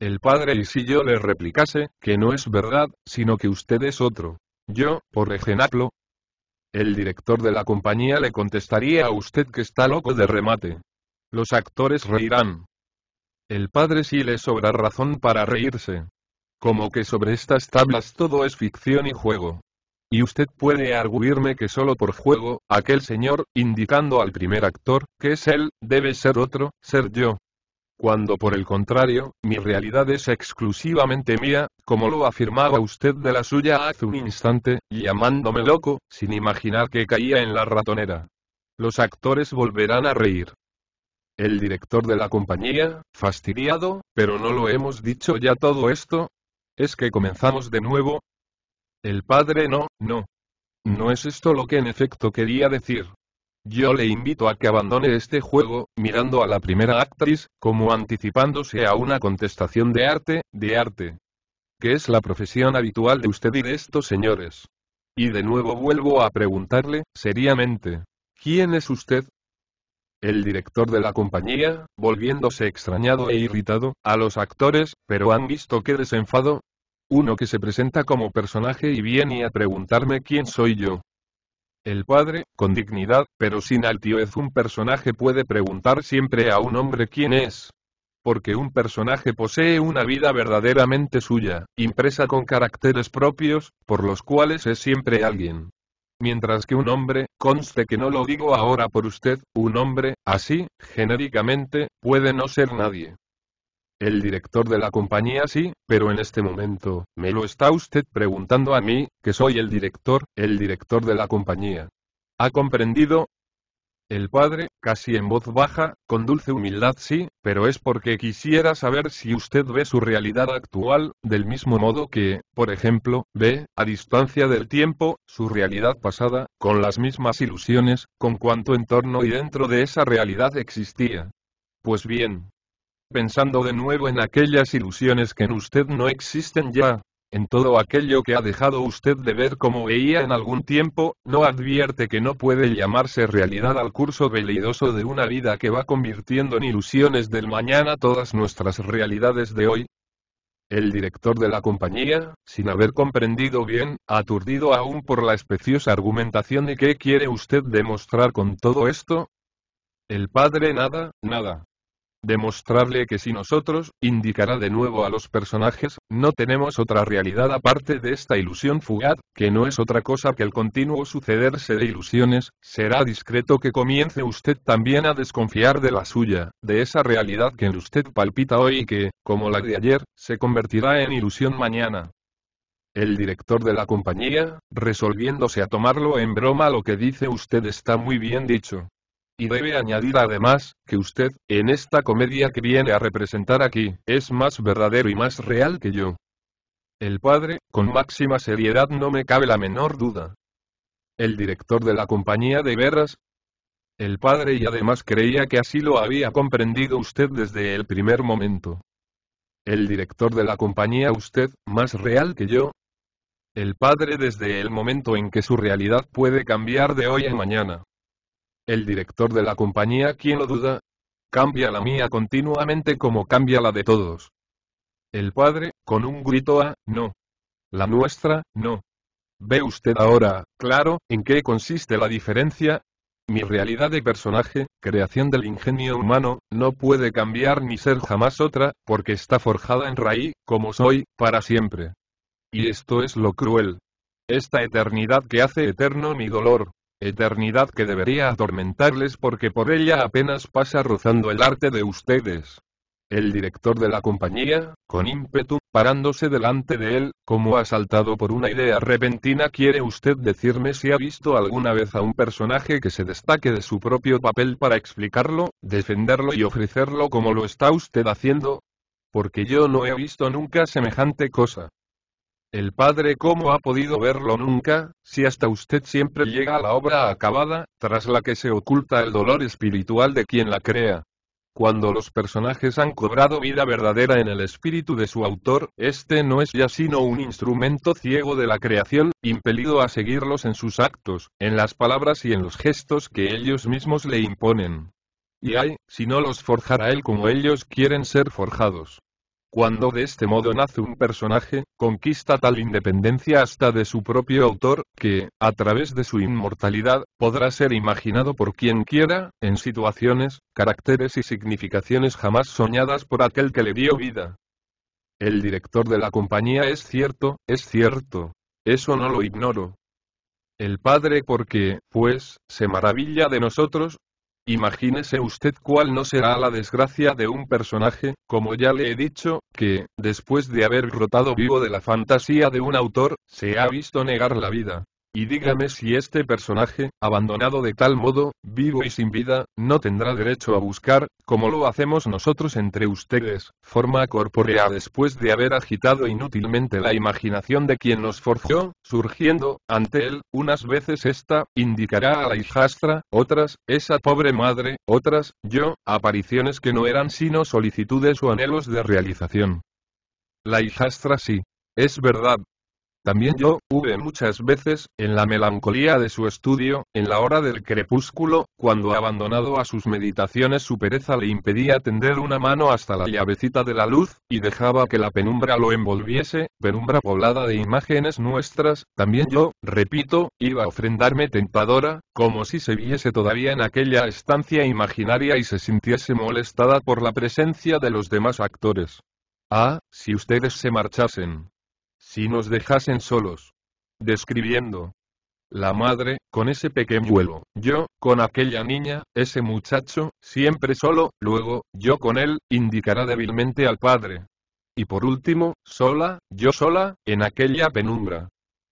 El padre y si yo le replicase, que no es verdad, sino que usted es otro. Yo, por ejemplo. El director de la compañía le contestaría a usted que está loco de remate, los actores reirán. El padre sí le sobra razón para reírse. Como que sobre estas tablas todo es ficción y juego. Y usted puede arguirme que solo por juego, aquel señor, indicando al primer actor, que es él, debe ser otro, ser yo. Cuando por el contrario, mi realidad es exclusivamente mía, como lo afirmaba usted de la suya hace un instante, llamándome loco, sin imaginar que caía en la ratonera. Los actores volverán a reír. El director de la compañía, fastidiado, pero no lo hemos dicho ya todo esto. ¿Es que comenzamos de nuevo? El padre no, no. No es esto lo que en efecto quería decir. Yo le invito a que abandone este juego, mirando a la primera actriz, como anticipándose a una contestación de arte, de arte. Que es la profesión habitual de usted y de estos señores. Y de nuevo vuelvo a preguntarle, seriamente. ¿Quién es usted? El director de la compañía, volviéndose extrañado e irritado, a los actores, pero han visto qué desenfado. Uno que se presenta como personaje y viene a preguntarme quién soy yo. El padre, con dignidad, pero sin altivez un personaje puede preguntar siempre a un hombre quién es. Porque un personaje posee una vida verdaderamente suya, impresa con caracteres propios, por los cuales es siempre alguien mientras que un hombre, conste que no lo digo ahora por usted, un hombre, así, genéricamente, puede no ser nadie. El director de la compañía sí, pero en este momento, me lo está usted preguntando a mí, que soy el director, el director de la compañía. ¿Ha comprendido? El padre, casi en voz baja, con dulce humildad sí, pero es porque quisiera saber si usted ve su realidad actual, del mismo modo que, por ejemplo, ve, a distancia del tiempo, su realidad pasada, con las mismas ilusiones, con cuanto entorno y dentro de esa realidad existía. Pues bien. Pensando de nuevo en aquellas ilusiones que en usted no existen ya, en todo aquello que ha dejado usted de ver como veía en algún tiempo, no advierte que no puede llamarse realidad al curso veleidoso de una vida que va convirtiendo en ilusiones del mañana todas nuestras realidades de hoy. El director de la compañía, sin haber comprendido bien, aturdido aún por la especiosa argumentación de qué quiere usted demostrar con todo esto, el padre nada, nada. Demostrarle que si nosotros, indicará de nuevo a los personajes, no tenemos otra realidad aparte de esta ilusión fugaz, que no es otra cosa que el continuo sucederse de ilusiones, será discreto que comience usted también a desconfiar de la suya, de esa realidad que en usted palpita hoy y que, como la de ayer, se convertirá en ilusión mañana. El director de la compañía, resolviéndose a tomarlo en broma lo que dice usted está muy bien dicho, y debe añadir además, que usted, en esta comedia que viene a representar aquí, es más verdadero y más real que yo. El padre, con máxima seriedad no me cabe la menor duda. El director de la compañía de veras. El padre y además creía que así lo había comprendido usted desde el primer momento. El director de la compañía usted, más real que yo. El padre desde el momento en que su realidad puede cambiar de hoy en mañana. El director de la compañía, ¿quién lo duda? Cambia la mía continuamente como cambia la de todos. El padre, con un grito a, no. La nuestra, no. ¿Ve usted ahora, claro, en qué consiste la diferencia? Mi realidad de personaje, creación del ingenio humano, no puede cambiar ni ser jamás otra, porque está forjada en raíz, como soy, para siempre. Y esto es lo cruel. Esta eternidad que hace eterno mi dolor, eternidad que debería atormentarles porque por ella apenas pasa rozando el arte de ustedes. El director de la compañía, con ímpetu, parándose delante de él, como asaltado por una idea repentina, ¿quiere usted decirme si ha visto alguna vez a un personaje que se destaque de su propio papel para explicarlo, defenderlo y ofrecerlo como lo está usted haciendo? Porque yo no he visto nunca semejante cosa. El padre cómo ha podido verlo nunca, si hasta usted siempre llega a la obra acabada, tras la que se oculta el dolor espiritual de quien la crea. Cuando los personajes han cobrado vida verdadera en el espíritu de su autor, este no es ya sino un instrumento ciego de la creación, impelido a seguirlos en sus actos, en las palabras y en los gestos que ellos mismos le imponen. Y hay, si no los forjara él como ellos quieren ser forjados. Cuando de este modo nace un personaje, conquista tal independencia hasta de su propio autor, que, a través de su inmortalidad, podrá ser imaginado por quien quiera, en situaciones, caracteres y significaciones jamás soñadas por aquel que le dio vida. El director de la compañía es cierto, es cierto. Eso no lo ignoro. El Padre porque, pues, se maravilla de nosotros, Imagínese usted cuál no será la desgracia de un personaje, como ya le he dicho, que, después de haber brotado vivo de la fantasía de un autor, se ha visto negar la vida, y dígame si este personaje, abandonado de tal modo, vivo y sin vida, no tendrá derecho a buscar, como lo hacemos nosotros entre ustedes, forma corpórea después de haber agitado inútilmente la imaginación de quien nos forjó, surgiendo, ante él, unas veces esta, indicará a la hijastra, otras, esa pobre madre, otras, yo, apariciones que no eran sino solicitudes o anhelos de realización. La hijastra sí. Es verdad, también yo, hube muchas veces, en la melancolía de su estudio, en la hora del crepúsculo, cuando abandonado a sus meditaciones su pereza le impedía tender una mano hasta la llavecita de la luz, y dejaba que la penumbra lo envolviese, penumbra poblada de imágenes nuestras, también yo, repito, iba a ofrendarme tentadora, como si se viese todavía en aquella estancia imaginaria y se sintiese molestada por la presencia de los demás actores. Ah, si ustedes se marchasen, si nos dejasen solos. Describiendo. La madre, con ese pequeño pequeñuelo, yo, con aquella niña, ese muchacho, siempre solo, luego, yo con él, indicará débilmente al padre. Y por último, sola, yo sola, en aquella penumbra.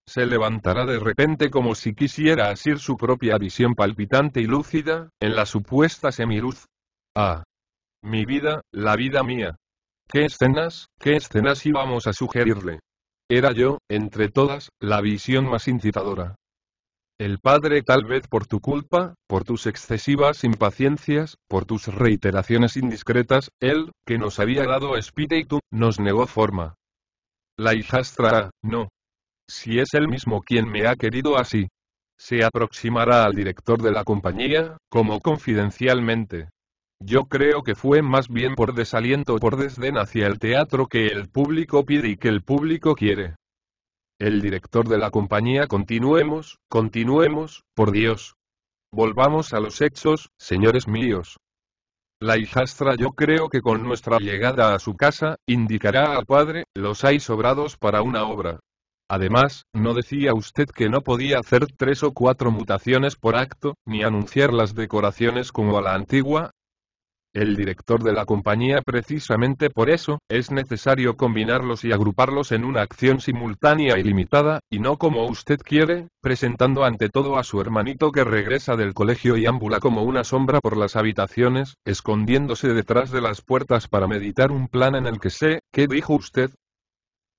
Se levantará de repente como si quisiera asir su propia visión palpitante y lúcida, en la supuesta semiruz. Ah. Mi vida, la vida mía. ¿Qué escenas, qué escenas íbamos a sugerirle? Era yo, entre todas, la visión más incitadora. El padre tal vez por tu culpa, por tus excesivas impaciencias, por tus reiteraciones indiscretas, él, que nos había dado espíritu, nos negó forma. La hijastra, ah, no. Si es él mismo quien me ha querido así. Se aproximará al director de la compañía, como confidencialmente. Yo creo que fue más bien por desaliento o por desdén hacia el teatro que el público pide y que el público quiere. El director de la compañía Continuemos, continuemos, por Dios. Volvamos a los hechos, señores míos. La hijastra yo creo que con nuestra llegada a su casa, indicará al padre, los hay sobrados para una obra. Además, ¿no decía usted que no podía hacer tres o cuatro mutaciones por acto, ni anunciar las decoraciones como a la antigua? El director de la compañía precisamente por eso, es necesario combinarlos y agruparlos en una acción simultánea y limitada, y no como usted quiere, presentando ante todo a su hermanito que regresa del colegio y ámbula como una sombra por las habitaciones, escondiéndose detrás de las puertas para meditar un plan en el que sé, ¿qué dijo usted?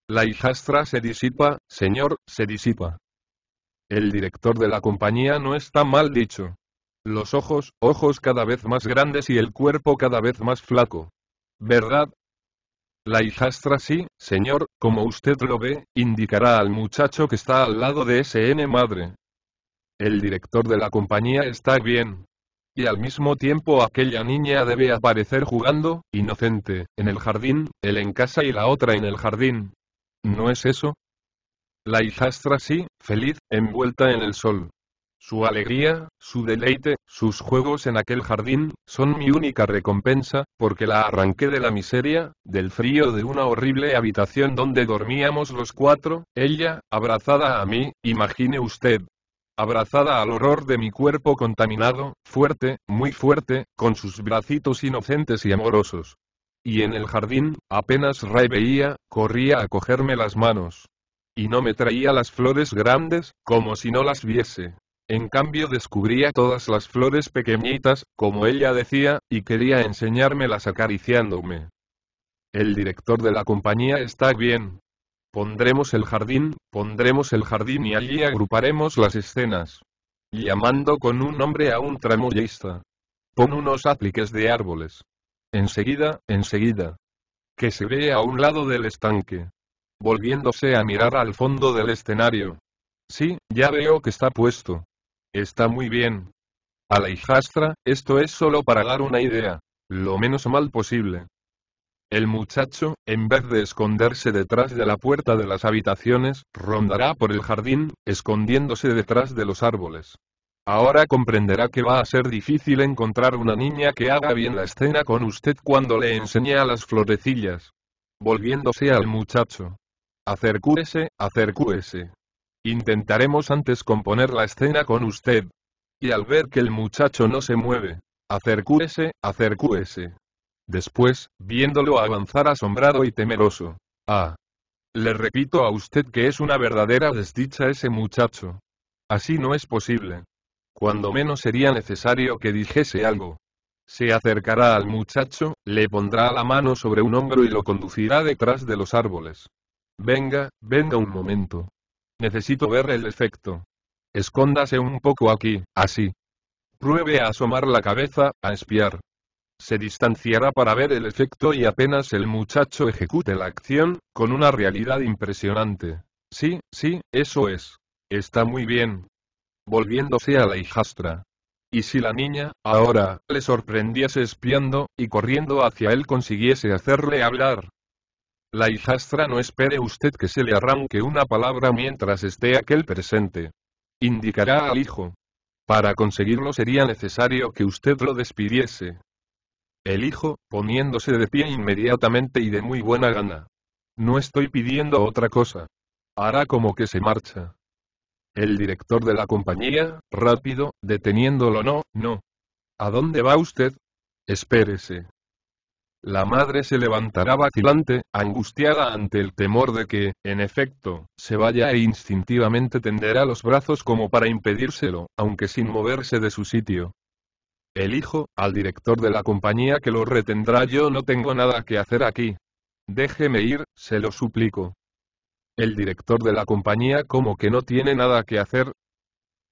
La hijastra se disipa, señor, se disipa. El director de la compañía no está mal dicho, los ojos, ojos cada vez más grandes y el cuerpo cada vez más flaco. ¿Verdad? La hijastra sí, señor, como usted lo ve, indicará al muchacho que está al lado de SN madre. El director de la compañía está bien. Y al mismo tiempo aquella niña debe aparecer jugando, inocente, en el jardín, él en casa y la otra en el jardín. ¿No es eso? La hijastra sí, feliz, envuelta en el sol. Su alegría, su deleite, sus juegos en aquel jardín, son mi única recompensa, porque la arranqué de la miseria, del frío de una horrible habitación donde dormíamos los cuatro, ella, abrazada a mí, imagine usted. Abrazada al horror de mi cuerpo contaminado, fuerte, muy fuerte, con sus bracitos inocentes y amorosos. Y en el jardín, apenas Ray veía, corría a cogerme las manos. Y no me traía las flores grandes, como si no las viese en cambio descubría todas las flores pequeñitas, como ella decía, y quería enseñármelas acariciándome. El director de la compañía está bien. Pondremos el jardín, pondremos el jardín y allí agruparemos las escenas. Llamando con un nombre a un tramoyista. Pon unos apliques de árboles. Enseguida, enseguida. Que se vea a un lado del estanque. Volviéndose a mirar al fondo del escenario. Sí, ya veo que está puesto. Está muy bien. A la hijastra, esto es solo para dar una idea. Lo menos mal posible. El muchacho, en vez de esconderse detrás de la puerta de las habitaciones, rondará por el jardín, escondiéndose detrás de los árboles. Ahora comprenderá que va a ser difícil encontrar una niña que haga bien la escena con usted cuando le enseñe a las florecillas. Volviéndose al muchacho. Acercúese, acercúese. Intentaremos antes componer la escena con usted. Y al ver que el muchacho no se mueve, acercúese, acercúese. Después, viéndolo avanzar asombrado y temeroso. Ah. Le repito a usted que es una verdadera desdicha ese muchacho. Así no es posible. Cuando menos sería necesario que dijese algo. Se acercará al muchacho, le pondrá la mano sobre un hombro y lo conducirá detrás de los árboles. Venga, venga un momento. Necesito ver el efecto. Escóndase un poco aquí, así. Pruebe a asomar la cabeza, a espiar. Se distanciará para ver el efecto y apenas el muchacho ejecute la acción, con una realidad impresionante. Sí, sí, eso es. Está muy bien. Volviéndose a la hijastra. Y si la niña, ahora, le sorprendiese espiando, y corriendo hacia él consiguiese hacerle hablar, la hijastra no espere usted que se le arranque una palabra mientras esté aquel presente. Indicará al hijo. Para conseguirlo sería necesario que usted lo despidiese. El hijo, poniéndose de pie inmediatamente y de muy buena gana. No estoy pidiendo otra cosa. Hará como que se marcha. El director de la compañía, rápido, deteniéndolo no, no. ¿A dónde va usted? Espérese la madre se levantará vacilante, angustiada ante el temor de que, en efecto, se vaya e instintivamente tenderá los brazos como para impedírselo, aunque sin moverse de su sitio. El hijo, al director de la compañía que lo retendrá yo no tengo nada que hacer aquí. Déjeme ir, se lo suplico. El director de la compañía como que no tiene nada que hacer,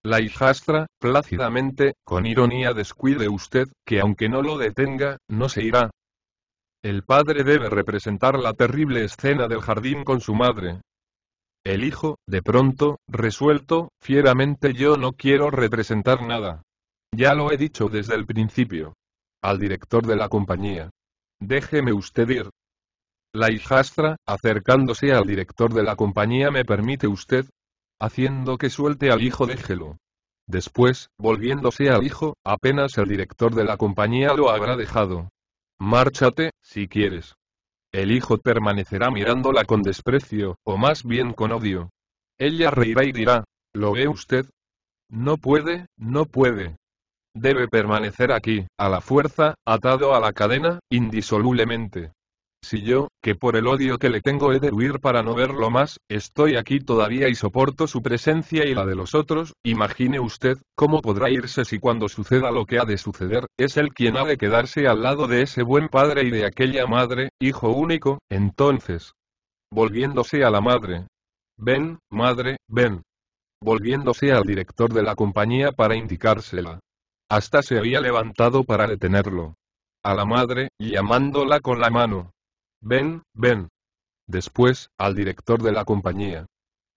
la hijastra, plácidamente, con ironía descuide usted, que aunque no lo detenga, no se irá, el padre debe representar la terrible escena del jardín con su madre. El hijo, de pronto, resuelto, fieramente yo no quiero representar nada. Ya lo he dicho desde el principio. Al director de la compañía. Déjeme usted ir. La hijastra, acercándose al director de la compañía, me permite usted, haciendo que suelte al hijo, déjelo. Después, volviéndose al hijo, apenas el director de la compañía lo habrá dejado. Márchate, si quieres. El hijo permanecerá mirándola con desprecio, o más bien con odio. Ella reirá y dirá, ¿lo ve usted? No puede, no puede. Debe permanecer aquí, a la fuerza, atado a la cadena, indisolublemente. Si yo, que por el odio que le tengo he de huir para no verlo más, estoy aquí todavía y soporto su presencia y la de los otros, imagine usted, cómo podrá irse si cuando suceda lo que ha de suceder, es él quien ha de quedarse al lado de ese buen padre y de aquella madre, hijo único, entonces. Volviéndose a la madre. Ven, madre, ven. Volviéndose al director de la compañía para indicársela. Hasta se había levantado para detenerlo. A la madre, llamándola con la mano. Ven, ven. Después, al director de la compañía.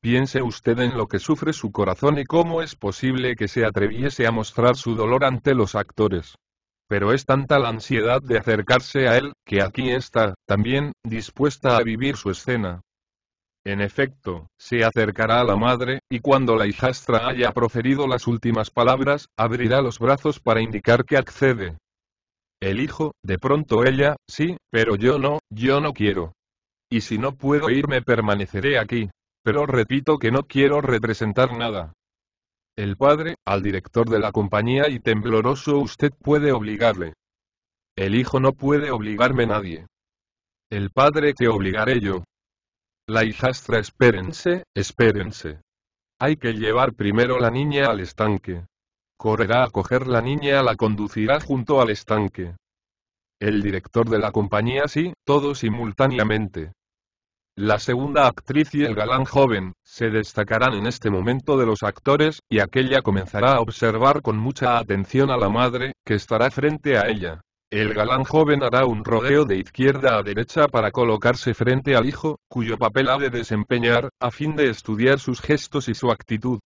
Piense usted en lo que sufre su corazón y cómo es posible que se atreviese a mostrar su dolor ante los actores. Pero es tanta la ansiedad de acercarse a él, que aquí está, también, dispuesta a vivir su escena. En efecto, se acercará a la madre, y cuando la hijastra haya proferido las últimas palabras, abrirá los brazos para indicar que accede. El hijo, de pronto ella, sí, pero yo no, yo no quiero. Y si no puedo irme permaneceré aquí. Pero repito que no quiero representar nada. El padre, al director de la compañía y tembloroso usted puede obligarle. El hijo no puede obligarme nadie. El padre te obligaré yo. La hijastra espérense, espérense. Hay que llevar primero la niña al estanque. Correrá a coger la niña, la conducirá junto al estanque. El director de la compañía sí, todo simultáneamente. La segunda actriz y el galán joven, se destacarán en este momento de los actores, y aquella comenzará a observar con mucha atención a la madre, que estará frente a ella. El galán joven hará un rodeo de izquierda a derecha para colocarse frente al hijo, cuyo papel ha de desempeñar, a fin de estudiar sus gestos y su actitud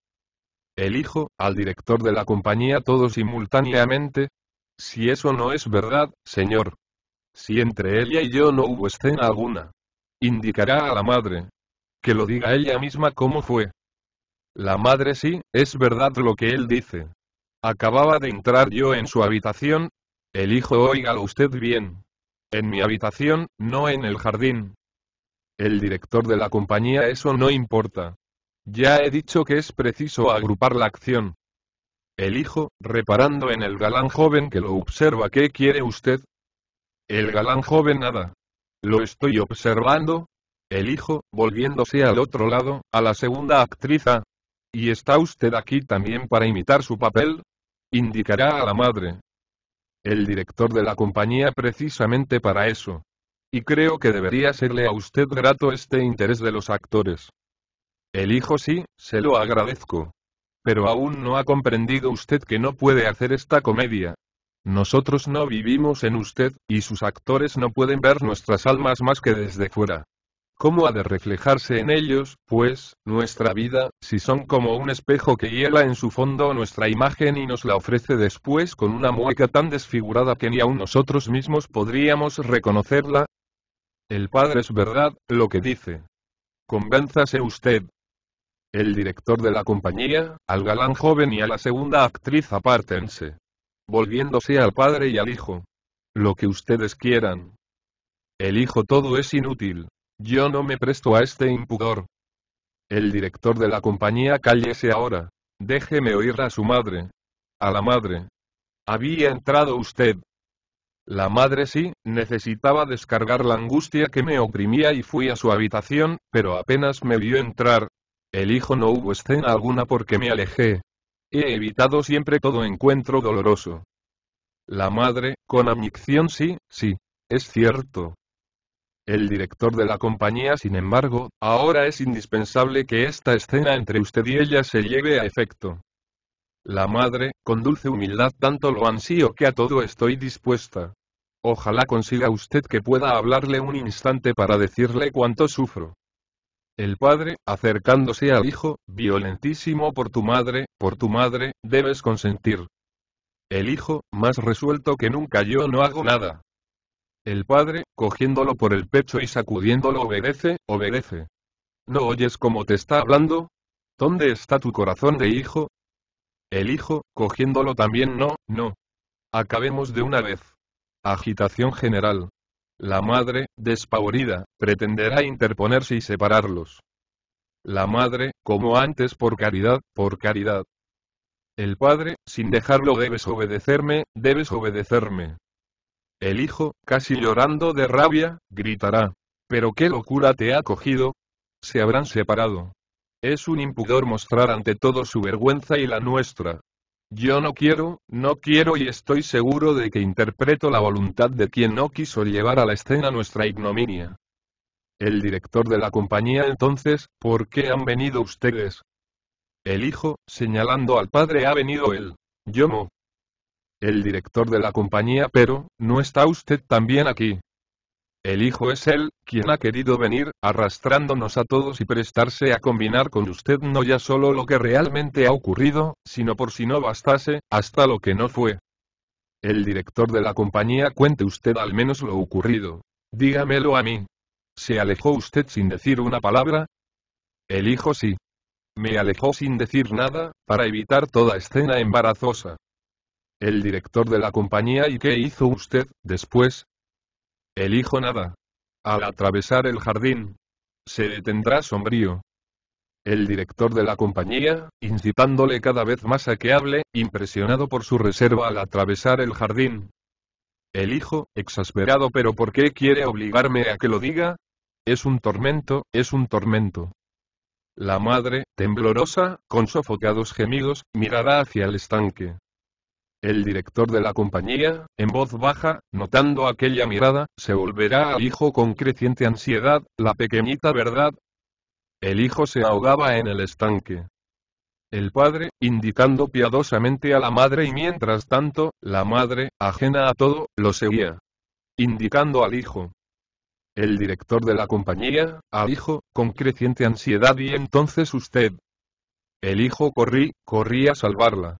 el hijo, al director de la compañía todo simultáneamente. Si eso no es verdad, señor. Si entre ella y yo no hubo escena alguna. Indicará a la madre. Que lo diga ella misma cómo fue. La madre sí, es verdad lo que él dice. Acababa de entrar yo en su habitación. El hijo, óigalo usted bien. En mi habitación, no en el jardín. El director de la compañía eso no importa. Ya he dicho que es preciso agrupar la acción. El hijo, reparando en el galán joven que lo observa, ¿qué quiere usted? El galán joven nada. Lo estoy observando. El hijo, volviéndose al otro lado, a la segunda actriz ah. ¿Y está usted aquí también para imitar su papel? Indicará a la madre. El director de la compañía precisamente para eso. Y creo que debería serle a usted grato este interés de los actores. El hijo sí, se lo agradezco. Pero aún no ha comprendido usted que no puede hacer esta comedia. Nosotros no vivimos en usted, y sus actores no pueden ver nuestras almas más que desde fuera. ¿Cómo ha de reflejarse en ellos, pues, nuestra vida, si son como un espejo que hiela en su fondo nuestra imagen y nos la ofrece después con una mueca tan desfigurada que ni aun nosotros mismos podríamos reconocerla? El padre es verdad, lo que dice. Convénzase usted, el director de la compañía, al galán joven y a la segunda actriz apártense. Volviéndose al padre y al hijo. Lo que ustedes quieran. El hijo todo es inútil. Yo no me presto a este impudor. El director de la compañía cállese ahora. Déjeme oír a su madre. A la madre. Había entrado usted. La madre sí, necesitaba descargar la angustia que me oprimía y fui a su habitación, pero apenas me vio entrar, el hijo no hubo escena alguna porque me alejé. He evitado siempre todo encuentro doloroso. La madre, con amicción sí, sí, es cierto. El director de la compañía, sin embargo, ahora es indispensable que esta escena entre usted y ella se lleve a efecto. La madre, con dulce humildad tanto lo ansío que a todo estoy dispuesta. Ojalá consiga usted que pueda hablarle un instante para decirle cuánto sufro. El padre, acercándose al hijo, violentísimo por tu madre, por tu madre, debes consentir. El hijo, más resuelto que nunca yo no hago nada. El padre, cogiéndolo por el pecho y sacudiéndolo obedece, obedece. ¿No oyes cómo te está hablando? ¿Dónde está tu corazón de hijo? El hijo, cogiéndolo también no, no. Acabemos de una vez. Agitación general. La madre, despavorida, pretenderá interponerse y separarlos. La madre, como antes por caridad, por caridad. El padre, sin dejarlo debes obedecerme, debes obedecerme. El hijo, casi llorando de rabia, gritará. Pero qué locura te ha cogido. Se habrán separado. Es un impudor mostrar ante todo su vergüenza y la nuestra, yo no quiero, no quiero y estoy seguro de que interpreto la voluntad de quien no quiso llevar a la escena nuestra ignominia. El director de la compañía entonces, ¿por qué han venido ustedes? El hijo, señalando al padre, ha venido él. Yo no. El director de la compañía, pero, ¿no está usted también aquí? El Hijo es Él, quien ha querido venir, arrastrándonos a todos y prestarse a combinar con usted no ya solo lo que realmente ha ocurrido, sino por si no bastase, hasta lo que no fue. El director de la compañía cuente usted al menos lo ocurrido. Dígamelo a mí. ¿Se alejó usted sin decir una palabra? El Hijo sí. Me alejó sin decir nada, para evitar toda escena embarazosa el director de la compañía y qué hizo usted, después, el hijo nada. Al atravesar el jardín, se detendrá sombrío. El director de la compañía, incitándole cada vez más a que hable, impresionado por su reserva al atravesar el jardín. El hijo, exasperado pero ¿por qué quiere obligarme a que lo diga? Es un tormento, es un tormento. La madre, temblorosa, con sofocados gemidos, mirará hacia el estanque. El director de la compañía, en voz baja, notando aquella mirada, se volverá al hijo con creciente ansiedad, la pequeñita verdad. El hijo se ahogaba en el estanque. El padre, indicando piadosamente a la madre y mientras tanto, la madre, ajena a todo, lo seguía. Indicando al hijo, el director de la compañía, al hijo, con creciente ansiedad y entonces usted. El hijo corrí, corrí a salvarla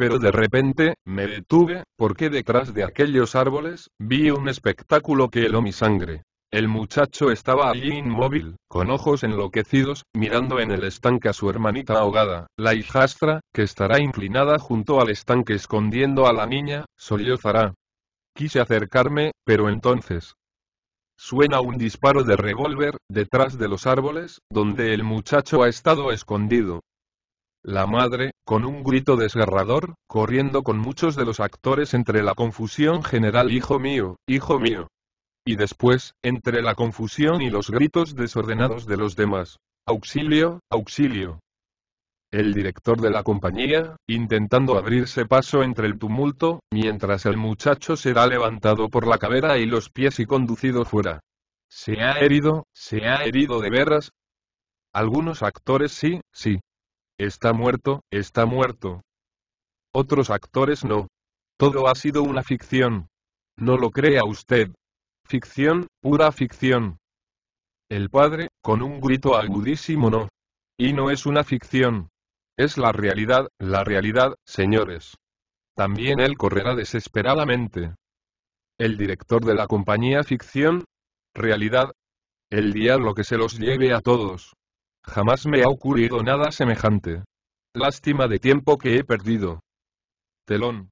pero de repente, me detuve, porque detrás de aquellos árboles, vi un espectáculo que heló mi sangre. El muchacho estaba allí inmóvil, con ojos enloquecidos, mirando en el estanque a su hermanita ahogada, la hijastra, que estará inclinada junto al estanque escondiendo a la niña, sollozará. Quise acercarme, pero entonces... Suena un disparo de revólver, detrás de los árboles, donde el muchacho ha estado escondido. La madre, con un grito desgarrador, corriendo con muchos de los actores entre la confusión general Hijo mío, hijo mío. Y después, entre la confusión y los gritos desordenados de los demás. Auxilio, auxilio. El director de la compañía, intentando abrirse paso entre el tumulto, mientras el muchacho será levantado por la cabera y los pies y conducido fuera. ¿Se ha herido? ¿Se ha herido de veras? Algunos actores sí, sí, Está muerto, está muerto. Otros actores no. Todo ha sido una ficción. No lo crea usted. Ficción, pura ficción. El padre, con un grito agudísimo no. Y no es una ficción. Es la realidad, la realidad, señores. También él correrá desesperadamente. El director de la compañía ficción. Realidad. El diablo que se los lleve a todos. Jamás me ha ocurrido nada semejante. Lástima de tiempo que he perdido. Telón.